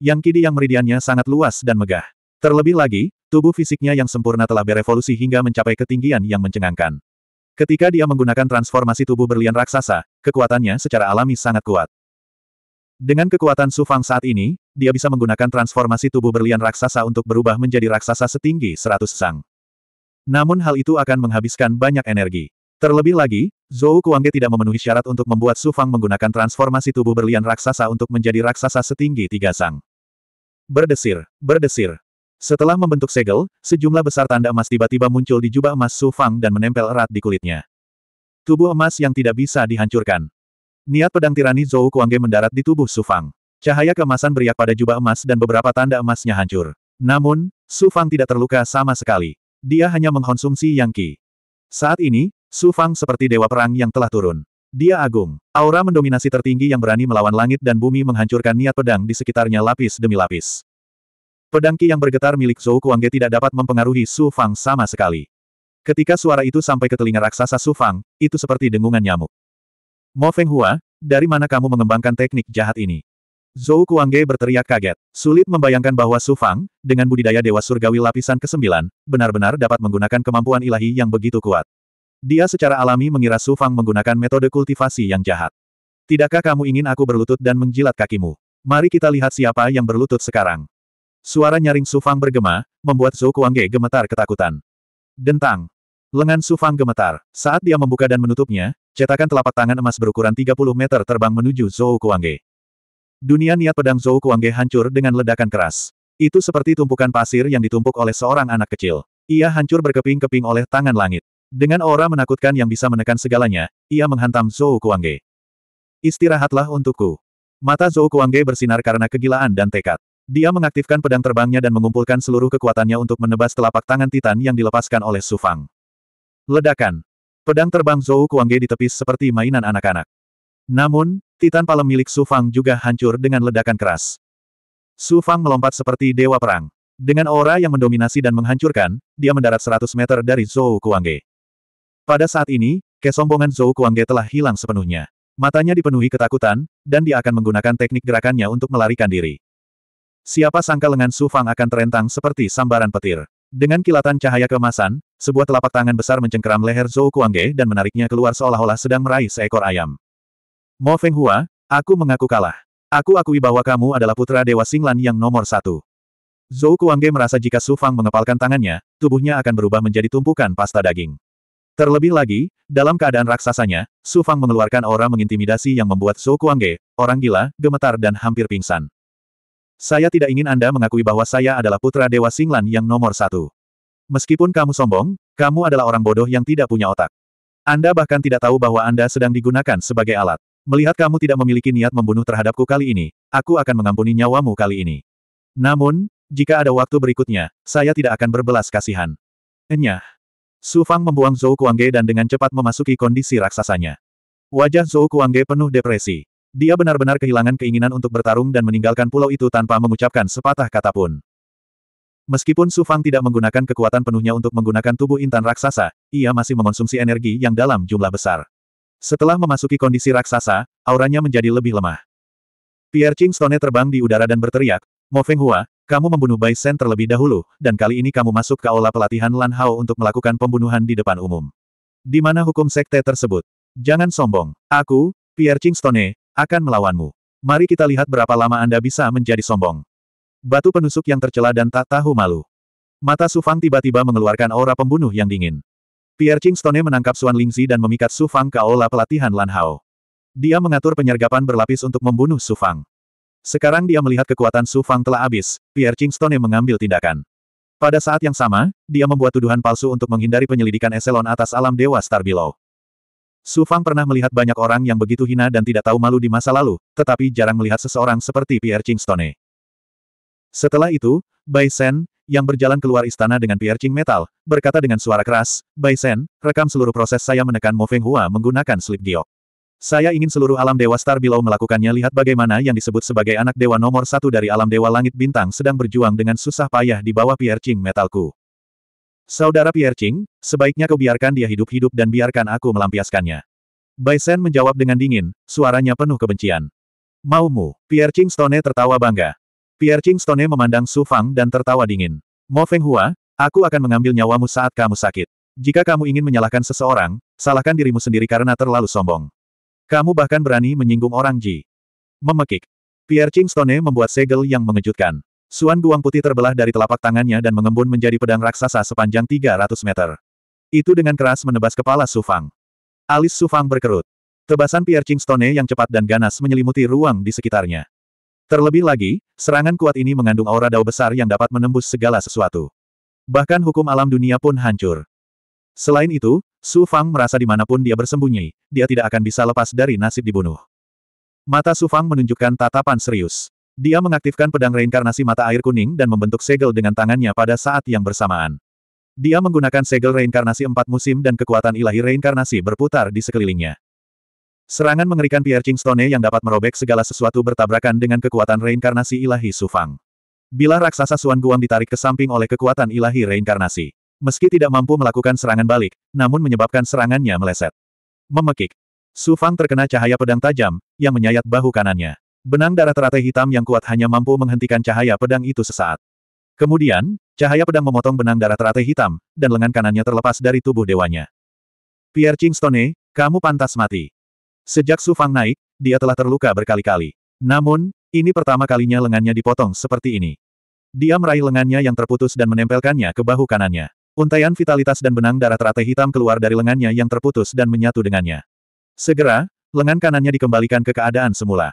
Yang kidi yang meridiannya sangat luas dan megah. Terlebih lagi, tubuh fisiknya yang sempurna telah berevolusi hingga mencapai ketinggian yang mencengangkan. Ketika dia menggunakan transformasi tubuh berlian raksasa, kekuatannya secara alami sangat kuat. Dengan kekuatan Su Fang saat ini, dia bisa menggunakan transformasi tubuh berlian raksasa untuk berubah menjadi raksasa setinggi 100 sang. Namun hal itu akan menghabiskan banyak energi. Terlebih lagi, Zhou Kuangge tidak memenuhi syarat untuk membuat Su Fang menggunakan transformasi tubuh berlian raksasa untuk menjadi raksasa setinggi tiga sang. Berdesir, berdesir. Setelah membentuk segel, sejumlah besar tanda emas tiba-tiba muncul di jubah emas Su Fang dan menempel erat di kulitnya. Tubuh emas yang tidak bisa dihancurkan. Niat pedang tirani Zhou Kuangge mendarat di tubuh Su Fang. Cahaya kemasan beriak pada jubah emas dan beberapa tanda emasnya hancur. Namun, Su Fang tidak terluka sama sekali. Dia hanya mengkonsumsi yang qi. Saat ini, Su Fang seperti dewa perang yang telah turun. Dia agung. Aura mendominasi tertinggi yang berani melawan langit dan bumi menghancurkan niat pedang di sekitarnya lapis demi lapis. Pedang qi yang bergetar milik Zhou Kuangge tidak dapat mempengaruhi Su Fang sama sekali. Ketika suara itu sampai ke telinga raksasa Su Fang, itu seperti dengungan nyamuk. Mo Feng Hua, dari mana kamu mengembangkan teknik jahat ini? Zhou Kuangge berteriak kaget. Sulit membayangkan bahwa Su Fang, dengan budidaya Dewa Surgawi lapisan ke-9, benar-benar dapat menggunakan kemampuan ilahi yang begitu kuat. Dia secara alami mengira Su Fang menggunakan metode kultivasi yang jahat. Tidakkah kamu ingin aku berlutut dan menjilat kakimu? Mari kita lihat siapa yang berlutut sekarang. Suara nyaring Su Fang bergema, membuat Zhou Kuangge gemetar ketakutan. Dentang. Lengan Su Fang gemetar. Saat dia membuka dan menutupnya, cetakan telapak tangan emas berukuran 30 meter terbang menuju Zhou Kuangge. Dunia niat pedang Zhou Kuangge hancur dengan ledakan keras. Itu seperti tumpukan pasir yang ditumpuk oleh seorang anak kecil. Ia hancur berkeping-keping oleh tangan langit. Dengan aura menakutkan yang bisa menekan segalanya, ia menghantam Zhou Kuangge. Istirahatlah untukku. Mata Zhou Kuangge bersinar karena kegilaan dan tekad. Dia mengaktifkan pedang terbangnya dan mengumpulkan seluruh kekuatannya untuk menebas telapak tangan Titan yang dilepaskan oleh Sufang. Ledakan. Pedang terbang Zhou Kuangge ditepis seperti mainan anak-anak. Namun, Titan Palem milik Su Fang juga hancur dengan ledakan keras. Su Fang melompat seperti dewa perang. Dengan aura yang mendominasi dan menghancurkan, dia mendarat 100 meter dari Zhou Kuangge. Pada saat ini, kesombongan Zhou Kuangge telah hilang sepenuhnya. Matanya dipenuhi ketakutan, dan dia akan menggunakan teknik gerakannya untuk melarikan diri. Siapa sangka lengan Su Fang akan terentang seperti sambaran petir. Dengan kilatan cahaya keemasan, sebuah telapak tangan besar mencengkeram leher Zhou Kuangge dan menariknya keluar seolah-olah sedang meraih seekor ayam. Mo Hua, aku mengaku kalah. Aku akui bahwa kamu adalah putra Dewa Singlan yang nomor satu. Zhou Kuangge merasa jika Su Fang mengepalkan tangannya, tubuhnya akan berubah menjadi tumpukan pasta daging. Terlebih lagi, dalam keadaan raksasanya, Su Fang mengeluarkan aura mengintimidasi yang membuat Zhou Kuangge, orang gila, gemetar dan hampir pingsan. Saya tidak ingin Anda mengakui bahwa saya adalah putra Dewa Singlan yang nomor satu. Meskipun kamu sombong, kamu adalah orang bodoh yang tidak punya otak. Anda bahkan tidak tahu bahwa Anda sedang digunakan sebagai alat. Melihat kamu tidak memiliki niat membunuh terhadapku kali ini, aku akan mengampuni nyawamu kali ini. Namun, jika ada waktu berikutnya, saya tidak akan berbelas kasihan. Enyah. Su Fang membuang Zhou Kuangge dan dengan cepat memasuki kondisi raksasanya. Wajah Zhou Kuangge penuh depresi. Dia benar-benar kehilangan keinginan untuk bertarung dan meninggalkan pulau itu tanpa mengucapkan sepatah kata pun. Meskipun Su Fang tidak menggunakan kekuatan penuhnya untuk menggunakan tubuh intan raksasa, ia masih mengonsumsi energi yang dalam jumlah besar. Setelah memasuki kondisi raksasa, auranya menjadi lebih lemah. Pierre Ching Stone terbang di udara dan berteriak, Mo Feng Hua, kamu membunuh Bai Sen terlebih dahulu, dan kali ini kamu masuk ke aula pelatihan Lan Hao untuk melakukan pembunuhan di depan umum. Di mana hukum sekte tersebut? Jangan sombong. Aku, Pierre Ching Stone, akan melawanmu. Mari kita lihat berapa lama Anda bisa menjadi sombong. Batu penusuk yang tercela dan tak tahu malu. Mata Su Fang tiba-tiba mengeluarkan aura pembunuh yang dingin. Pierre Stone menangkap Suan Lingzi dan memikat Su Fang ke aula pelatihan Lan Hao. Dia mengatur penyergapan berlapis untuk membunuh Su Fang. Sekarang dia melihat kekuatan Su Fang telah habis, Pierre Stone mengambil tindakan. Pada saat yang sama, dia membuat tuduhan palsu untuk menghindari penyelidikan eselon atas alam Dewa Star Below. Su Fang pernah melihat banyak orang yang begitu hina dan tidak tahu malu di masa lalu, tetapi jarang melihat seseorang seperti Pierre Chingstone. Setelah itu, Bai Sen, yang berjalan keluar istana dengan Pierre Ching Metal, berkata dengan suara keras, Bai Sen, rekam seluruh proses saya menekan Mo Feng Hua menggunakan slip giok. Saya ingin seluruh alam Dewa Star Below melakukannya lihat bagaimana yang disebut sebagai anak Dewa nomor satu dari alam Dewa Langit Bintang sedang berjuang dengan susah payah di bawah Pierre Ching Metalku. Saudara Pierre Ching, sebaiknya kau biarkan dia hidup-hidup dan biarkan aku melampiaskannya. Bai Shen menjawab dengan dingin, suaranya penuh kebencian. Maumu, Pierre Ching Stone tertawa bangga. Pierre Ching Stone memandang Su Fang dan tertawa dingin. Mo Feng Hua, aku akan mengambil nyawamu saat kamu sakit. Jika kamu ingin menyalahkan seseorang, salahkan dirimu sendiri karena terlalu sombong. Kamu bahkan berani menyinggung orang Ji. Memekik. Pierre Ching Stone membuat segel yang mengejutkan. Suan Guang putih terbelah dari telapak tangannya dan mengembun menjadi pedang raksasa sepanjang 300 meter. Itu dengan keras menebas kepala Sufang. Alis Sufang berkerut. Tebasan piercing stone yang cepat dan ganas menyelimuti ruang di sekitarnya. Terlebih lagi, serangan kuat ini mengandung aura dao besar yang dapat menembus segala sesuatu. Bahkan hukum alam dunia pun hancur. Selain itu, Su Fang merasa dimanapun dia bersembunyi, dia tidak akan bisa lepas dari nasib dibunuh. Mata Su Fang menunjukkan tatapan serius. Dia mengaktifkan pedang reinkarnasi mata air kuning dan membentuk segel dengan tangannya pada saat yang bersamaan. Dia menggunakan segel reinkarnasi empat musim dan kekuatan ilahi reinkarnasi berputar di sekelilingnya. Serangan mengerikan Pierre stone yang dapat merobek segala sesuatu bertabrakan dengan kekuatan reinkarnasi ilahi Sufang. Bila raksasa Suan Guang ditarik ke samping oleh kekuatan ilahi reinkarnasi. Meski tidak mampu melakukan serangan balik, namun menyebabkan serangannya meleset. Memekik. Sufang terkena cahaya pedang tajam, yang menyayat bahu kanannya. Benang darah teratai hitam yang kuat hanya mampu menghentikan cahaya pedang itu sesaat. Kemudian, cahaya pedang memotong benang darah teratai hitam, dan lengan kanannya terlepas dari tubuh dewanya. Pierre Chingstone, kamu pantas mati. Sejak Su Fang naik, dia telah terluka berkali-kali. Namun, ini pertama kalinya lengannya dipotong seperti ini. Dia meraih lengannya yang terputus dan menempelkannya ke bahu kanannya. Untaian vitalitas dan benang darah teratai hitam keluar dari lengannya yang terputus dan menyatu dengannya. Segera, lengan kanannya dikembalikan ke keadaan semula.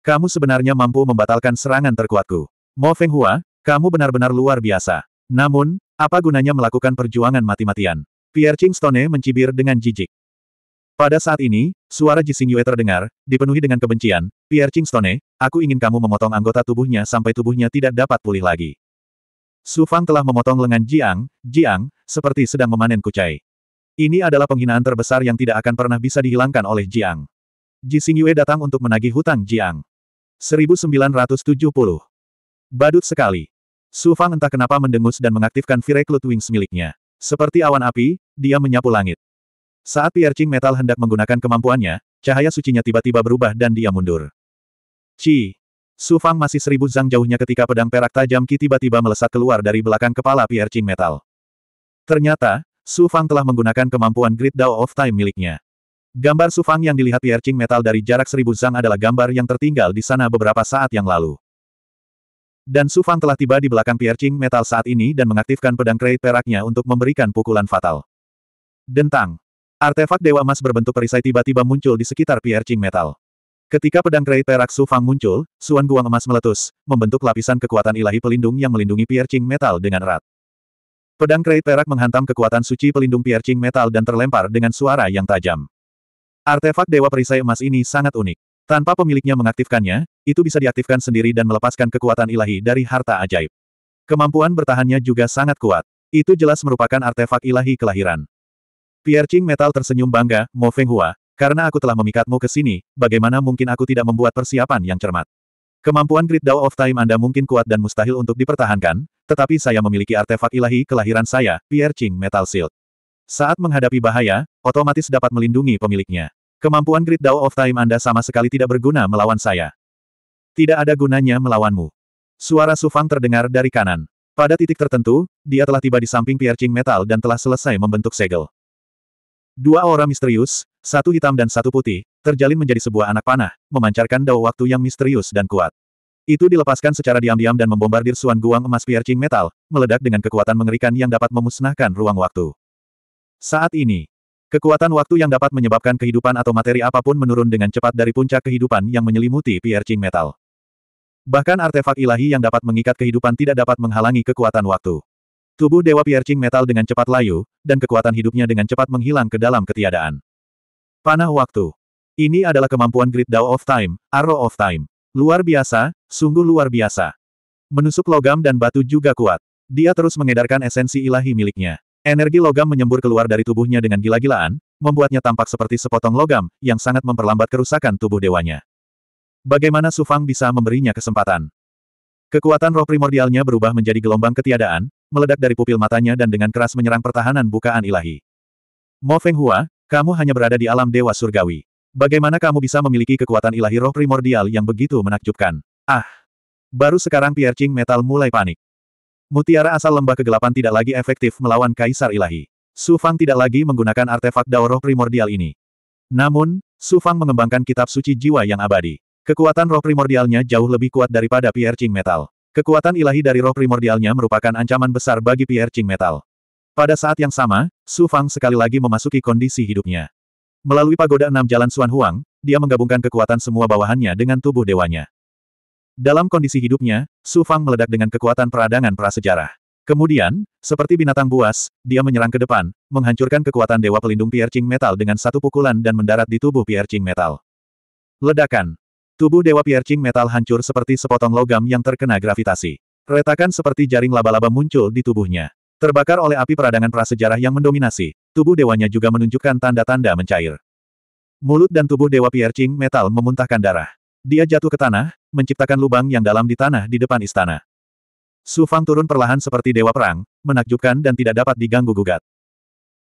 Kamu sebenarnya mampu membatalkan serangan terkuatku. Mo Feng Hua, kamu benar-benar luar biasa. Namun, apa gunanya melakukan perjuangan mati-matian? Pierre Stone mencibir dengan jijik. Pada saat ini, suara Ji Yue terdengar, dipenuhi dengan kebencian, Pierre Stone, aku ingin kamu memotong anggota tubuhnya sampai tubuhnya tidak dapat pulih lagi. Su Fang telah memotong lengan Jiang, Jiang, seperti sedang memanen kucai. Ini adalah penghinaan terbesar yang tidak akan pernah bisa dihilangkan oleh Jiang. Ji Yue datang untuk menagih hutang Jiang. 1970. Badut sekali. Su Fang entah kenapa mendengus dan mengaktifkan Cloud Wings miliknya. Seperti awan api, dia menyapu langit. Saat piercing metal hendak menggunakan kemampuannya, cahaya sucinya tiba-tiba berubah dan dia mundur. Ci! Su Fang masih seribu zang jauhnya ketika pedang perak tajam Ki tiba-tiba melesat keluar dari belakang kepala piercing metal. Ternyata, Su Fang telah menggunakan kemampuan Grid Dao of Time miliknya. Gambar Sufang yang dilihat piercing metal dari jarak seribu zang adalah gambar yang tertinggal di sana beberapa saat yang lalu. Dan Sufang telah tiba di belakang piercing metal saat ini dan mengaktifkan pedang kreit peraknya untuk memberikan pukulan fatal. Dentang. Artefak Dewa Emas berbentuk perisai tiba-tiba muncul di sekitar piercing metal. Ketika pedang kreit perak Sufang muncul, Suan Guang Emas meletus, membentuk lapisan kekuatan ilahi pelindung yang melindungi piercing metal dengan erat. Pedang kreit perak menghantam kekuatan suci pelindung piercing metal dan terlempar dengan suara yang tajam. Artefak Dewa Perisai Emas ini sangat unik. Tanpa pemiliknya mengaktifkannya, itu bisa diaktifkan sendiri dan melepaskan kekuatan ilahi dari harta ajaib. Kemampuan bertahannya juga sangat kuat. Itu jelas merupakan artefak ilahi kelahiran. Piercing Metal tersenyum bangga, Mo Hua, karena aku telah memikatmu ke sini, bagaimana mungkin aku tidak membuat persiapan yang cermat. Kemampuan Great Dao of Time Anda mungkin kuat dan mustahil untuk dipertahankan, tetapi saya memiliki artefak ilahi kelahiran saya, Piercing Metal Shield. Saat menghadapi bahaya, otomatis dapat melindungi pemiliknya. Kemampuan Great Dao of Time Anda sama sekali tidak berguna melawan saya. Tidak ada gunanya melawanmu. Suara Sufang terdengar dari kanan. Pada titik tertentu, dia telah tiba di samping piercing metal dan telah selesai membentuk segel. Dua aura misterius, satu hitam dan satu putih, terjalin menjadi sebuah anak panah, memancarkan dao waktu yang misterius dan kuat. Itu dilepaskan secara diam-diam dan membombardir Suan Guang emas piercing metal, meledak dengan kekuatan mengerikan yang dapat memusnahkan ruang waktu. Saat ini, kekuatan waktu yang dapat menyebabkan kehidupan atau materi apapun menurun dengan cepat dari puncak kehidupan yang menyelimuti piercing metal. Bahkan artefak ilahi yang dapat mengikat kehidupan tidak dapat menghalangi kekuatan waktu. Tubuh Dewa Piercing Metal dengan cepat layu, dan kekuatan hidupnya dengan cepat menghilang ke dalam ketiadaan. Panah Waktu. Ini adalah kemampuan Great Dao of Time, Arrow of Time. Luar biasa, sungguh luar biasa. Menusuk logam dan batu juga kuat. Dia terus mengedarkan esensi ilahi miliknya. Energi logam menyembur keluar dari tubuhnya dengan gila-gilaan, membuatnya tampak seperti sepotong logam, yang sangat memperlambat kerusakan tubuh dewanya. Bagaimana Sufang bisa memberinya kesempatan? Kekuatan roh primordialnya berubah menjadi gelombang ketiadaan, meledak dari pupil matanya dan dengan keras menyerang pertahanan bukaan ilahi. Mo Feng Hua, kamu hanya berada di alam dewa surgawi. Bagaimana kamu bisa memiliki kekuatan ilahi roh primordial yang begitu menakjubkan? Ah! Baru sekarang Pierre Ching Metal mulai panik. Mutiara asal lembah kegelapan tidak lagi efektif melawan Kaisar Ilahi. Su Fang tidak lagi menggunakan artefak Daoro primordial ini. Namun, Su Fang mengembangkan kitab suci jiwa yang abadi. Kekuatan roh primordialnya jauh lebih kuat daripada piercing metal. Kekuatan ilahi dari roh primordialnya merupakan ancaman besar bagi piercing metal. Pada saat yang sama, Su Fang sekali lagi memasuki kondisi hidupnya. Melalui pagoda enam jalan Xuan Huang, dia menggabungkan kekuatan semua bawahannya dengan tubuh dewanya. Dalam kondisi hidupnya, Su Fang meledak dengan kekuatan peradangan prasejarah. Kemudian, seperti binatang buas, dia menyerang ke depan, menghancurkan kekuatan Dewa Pelindung Piercing Metal dengan satu pukulan dan mendarat di tubuh Piercing Metal. Ledakan. Tubuh Dewa Piercing Metal hancur seperti sepotong logam yang terkena gravitasi. Retakan seperti jaring laba-laba muncul di tubuhnya. Terbakar oleh api peradangan prasejarah yang mendominasi, tubuh dewanya juga menunjukkan tanda-tanda mencair. Mulut dan tubuh Dewa Piercing Metal memuntahkan darah. Dia jatuh ke tanah, menciptakan lubang yang dalam di tanah di depan istana. Su Fang turun perlahan seperti dewa perang, menakjubkan dan tidak dapat diganggu-gugat.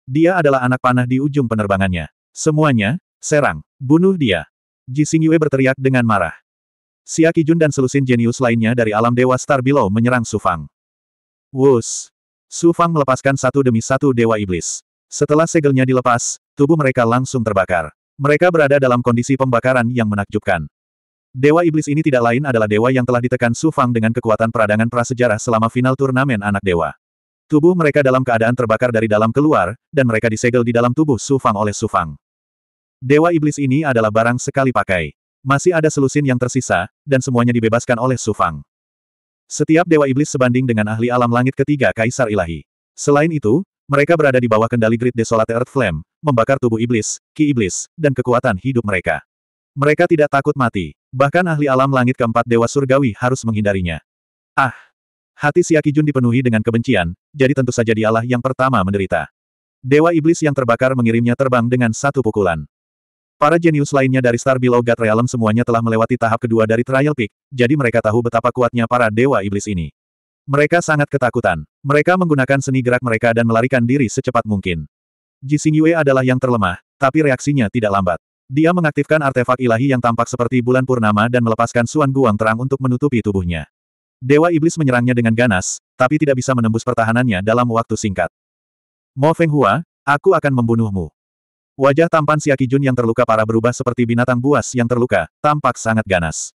Dia adalah anak panah di ujung penerbangannya. Semuanya, serang, bunuh dia. Ji Xing Yue berteriak dengan marah. Xia Jun dan selusin jenius lainnya dari alam dewa Star Below menyerang Su Fang. Wus! Su Fang melepaskan satu demi satu dewa iblis. Setelah segelnya dilepas, tubuh mereka langsung terbakar. Mereka berada dalam kondisi pembakaran yang menakjubkan. Dewa Iblis ini tidak lain adalah dewa yang telah ditekan Su Fang dengan kekuatan peradangan prasejarah selama final turnamen anak dewa. Tubuh mereka dalam keadaan terbakar dari dalam keluar, dan mereka disegel di dalam tubuh Su Fang oleh Su Fang. Dewa Iblis ini adalah barang sekali pakai. Masih ada selusin yang tersisa, dan semuanya dibebaskan oleh Su Fang. Setiap Dewa Iblis sebanding dengan ahli alam langit ketiga Kaisar Ilahi. Selain itu, mereka berada di bawah kendali grid Desolate Earth Flame, membakar tubuh iblis, ki iblis, dan kekuatan hidup mereka. Mereka tidak takut mati. Bahkan ahli alam langit keempat dewa surgawi harus menghindarinya. Ah! Hati Siaki Jun dipenuhi dengan kebencian, jadi tentu saja dialah yang pertama menderita. Dewa Iblis yang terbakar mengirimnya terbang dengan satu pukulan. Para jenius lainnya dari Star Below God Realm semuanya telah melewati tahap kedua dari Trial Peak, jadi mereka tahu betapa kuatnya para Dewa Iblis ini. Mereka sangat ketakutan. Mereka menggunakan seni gerak mereka dan melarikan diri secepat mungkin. Ji Xingyue adalah yang terlemah, tapi reaksinya tidak lambat. Dia mengaktifkan artefak ilahi yang tampak seperti bulan purnama dan melepaskan Suan Guang terang untuk menutupi tubuhnya. Dewa Iblis menyerangnya dengan ganas, tapi tidak bisa menembus pertahanannya dalam waktu singkat. Mo Feng Hua, aku akan membunuhmu. Wajah tampan Siaki Jun yang terluka parah berubah seperti binatang buas yang terluka, tampak sangat ganas.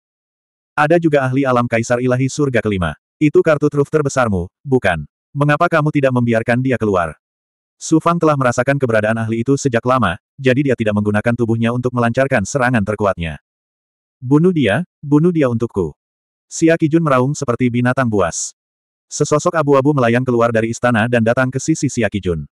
Ada juga ahli alam Kaisar Ilahi Surga Kelima. Itu kartu truf terbesarmu, bukan? Mengapa kamu tidak membiarkan dia keluar? Su Fang telah merasakan keberadaan ahli itu sejak lama, jadi dia tidak menggunakan tubuhnya untuk melancarkan serangan terkuatnya. Bunuh dia, bunuh dia untukku. Xia Kijun meraung seperti binatang buas. Sesosok abu-abu melayang keluar dari istana dan datang ke sisi Xia Kijun.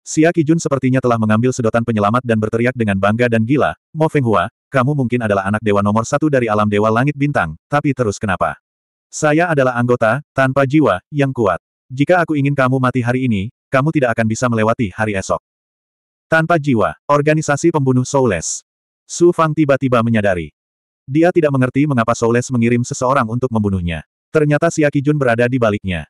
Xia Kijun sepertinya telah mengambil sedotan penyelamat dan berteriak dengan bangga dan gila, Mo Fenghua, kamu mungkin adalah anak dewa nomor satu dari alam dewa langit bintang, tapi terus kenapa? Saya adalah anggota, tanpa jiwa, yang kuat. Jika aku ingin kamu mati hari ini, kamu tidak akan bisa melewati hari esok. Tanpa jiwa, organisasi pembunuh Soulless. Su Fang tiba-tiba menyadari. Dia tidak mengerti mengapa Soulless mengirim seseorang untuk membunuhnya. Ternyata Siaki Jun berada di baliknya.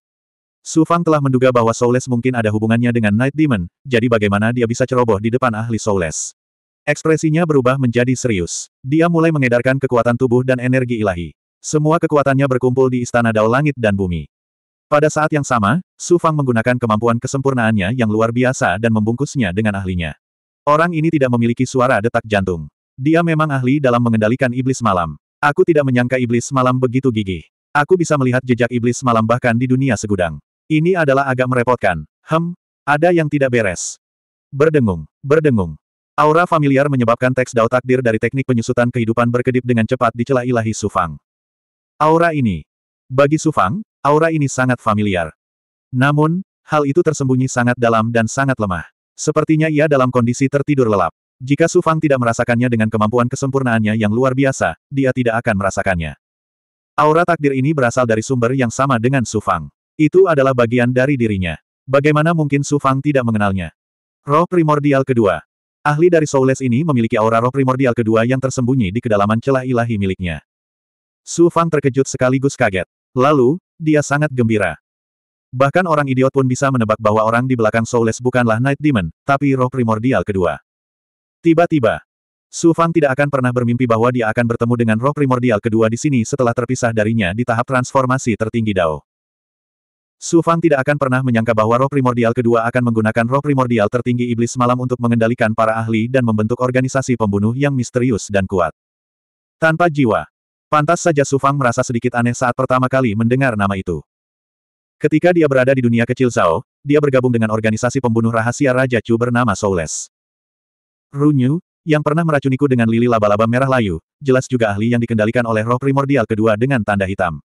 Su Fang telah menduga bahwa Soulless mungkin ada hubungannya dengan Night Demon, jadi bagaimana dia bisa ceroboh di depan ahli Soulless. Ekspresinya berubah menjadi serius. Dia mulai mengedarkan kekuatan tubuh dan energi ilahi. Semua kekuatannya berkumpul di Istana Dao Langit dan Bumi. Pada saat yang sama, Su Fang menggunakan kemampuan kesempurnaannya yang luar biasa dan membungkusnya dengan ahlinya. Orang ini tidak memiliki suara detak jantung. Dia memang ahli dalam mengendalikan iblis malam. Aku tidak menyangka iblis malam begitu gigih. Aku bisa melihat jejak iblis malam bahkan di dunia segudang. Ini adalah agak merepotkan. Hem, ada yang tidak beres. Berdengung, berdengung. Aura familiar menyebabkan teks dao takdir dari teknik penyusutan kehidupan berkedip dengan cepat di celah ilahi Sufang. Aura ini. Bagi Sufang, Aura ini sangat familiar. Namun, hal itu tersembunyi sangat dalam dan sangat lemah. Sepertinya ia dalam kondisi tertidur lelap. Jika Su Fang tidak merasakannya dengan kemampuan kesempurnaannya yang luar biasa, dia tidak akan merasakannya. Aura takdir ini berasal dari sumber yang sama dengan Su Fang. Itu adalah bagian dari dirinya. Bagaimana mungkin Su Fang tidak mengenalnya? Roh primordial kedua. Ahli dari Soulless ini memiliki aura roh primordial kedua yang tersembunyi di kedalaman celah ilahi miliknya. Su Fang terkejut sekaligus kaget. Lalu, dia sangat gembira. Bahkan orang idiot pun bisa menebak bahwa orang di belakang Soulless bukanlah Night Demon, tapi roh primordial kedua. Tiba-tiba, Su Fang tidak akan pernah bermimpi bahwa dia akan bertemu dengan roh primordial kedua di sini setelah terpisah darinya di tahap transformasi tertinggi Dao. Su Fang tidak akan pernah menyangka bahwa roh primordial kedua akan menggunakan roh primordial tertinggi iblis malam untuk mengendalikan para ahli dan membentuk organisasi pembunuh yang misterius dan kuat. Tanpa jiwa, Pantas saja Su Fang merasa sedikit aneh saat pertama kali mendengar nama itu. Ketika dia berada di dunia kecil Zhao, dia bergabung dengan organisasi pembunuh rahasia Raja Chu bernama Soules. Runyu, yang pernah meracuniku dengan lili laba-laba merah layu, jelas juga ahli yang dikendalikan oleh roh primordial kedua dengan tanda hitam.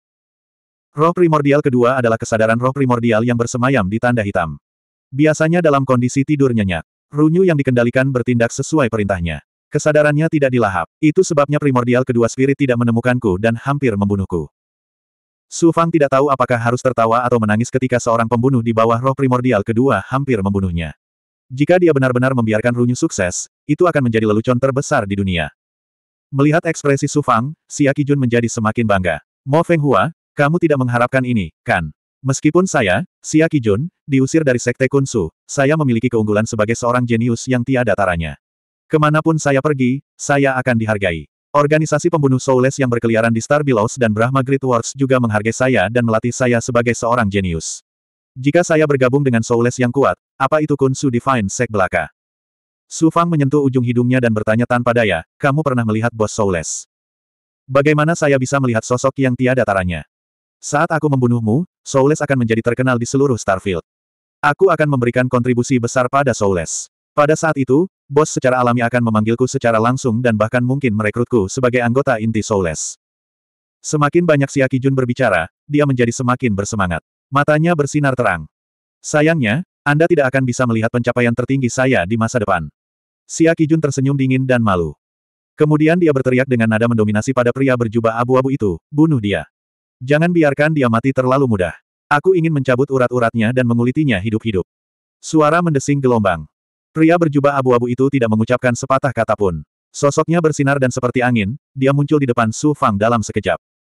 Roh primordial kedua adalah kesadaran roh primordial yang bersemayam di tanda hitam. Biasanya dalam kondisi tidur nyenyak, Runyu yang dikendalikan bertindak sesuai perintahnya. Kesadarannya tidak dilahap, itu sebabnya primordial kedua spirit tidak menemukanku dan hampir membunuhku. Su Fang tidak tahu apakah harus tertawa atau menangis ketika seorang pembunuh di bawah roh primordial kedua hampir membunuhnya. Jika dia benar-benar membiarkan Runyu sukses, itu akan menjadi lelucon terbesar di dunia. Melihat ekspresi Su Fang, Xia Jun menjadi semakin bangga. Mo Feng Hua, kamu tidak mengharapkan ini, kan? Meskipun saya, Xia Jun, diusir dari Sekte Kunsu, saya memiliki keunggulan sebagai seorang jenius yang tiada taranya. Kemanapun saya pergi, saya akan dihargai. Organisasi pembunuh Soules yang berkeliaran di Star Belows dan Brahma Great Wars juga menghargai saya dan melatih saya sebagai seorang jenius. Jika saya bergabung dengan Soules yang kuat, apa itu Kun Su Divine Sek belaka? Su Fang menyentuh ujung hidungnya dan bertanya tanpa daya, kamu pernah melihat bos Soules? Bagaimana saya bisa melihat sosok yang tiada taranya? Saat aku membunuhmu, Soules akan menjadi terkenal di seluruh Starfield. Aku akan memberikan kontribusi besar pada Soules. Pada saat itu, bos secara alami akan memanggilku secara langsung dan bahkan mungkin merekrutku sebagai anggota inti Soules. Semakin banyak Siaki Jun berbicara, dia menjadi semakin bersemangat. Matanya bersinar terang. Sayangnya, Anda tidak akan bisa melihat pencapaian tertinggi saya di masa depan. Siaki Jun tersenyum dingin dan malu. Kemudian dia berteriak dengan nada mendominasi pada pria berjubah abu-abu itu, bunuh dia. Jangan biarkan dia mati terlalu mudah. Aku ingin mencabut urat-uratnya dan mengulitinya hidup-hidup. Suara mendesing gelombang. Pria berjubah abu-abu itu tidak mengucapkan sepatah kata pun. Sosoknya bersinar dan seperti angin, dia muncul di depan Su Fang dalam sekejap.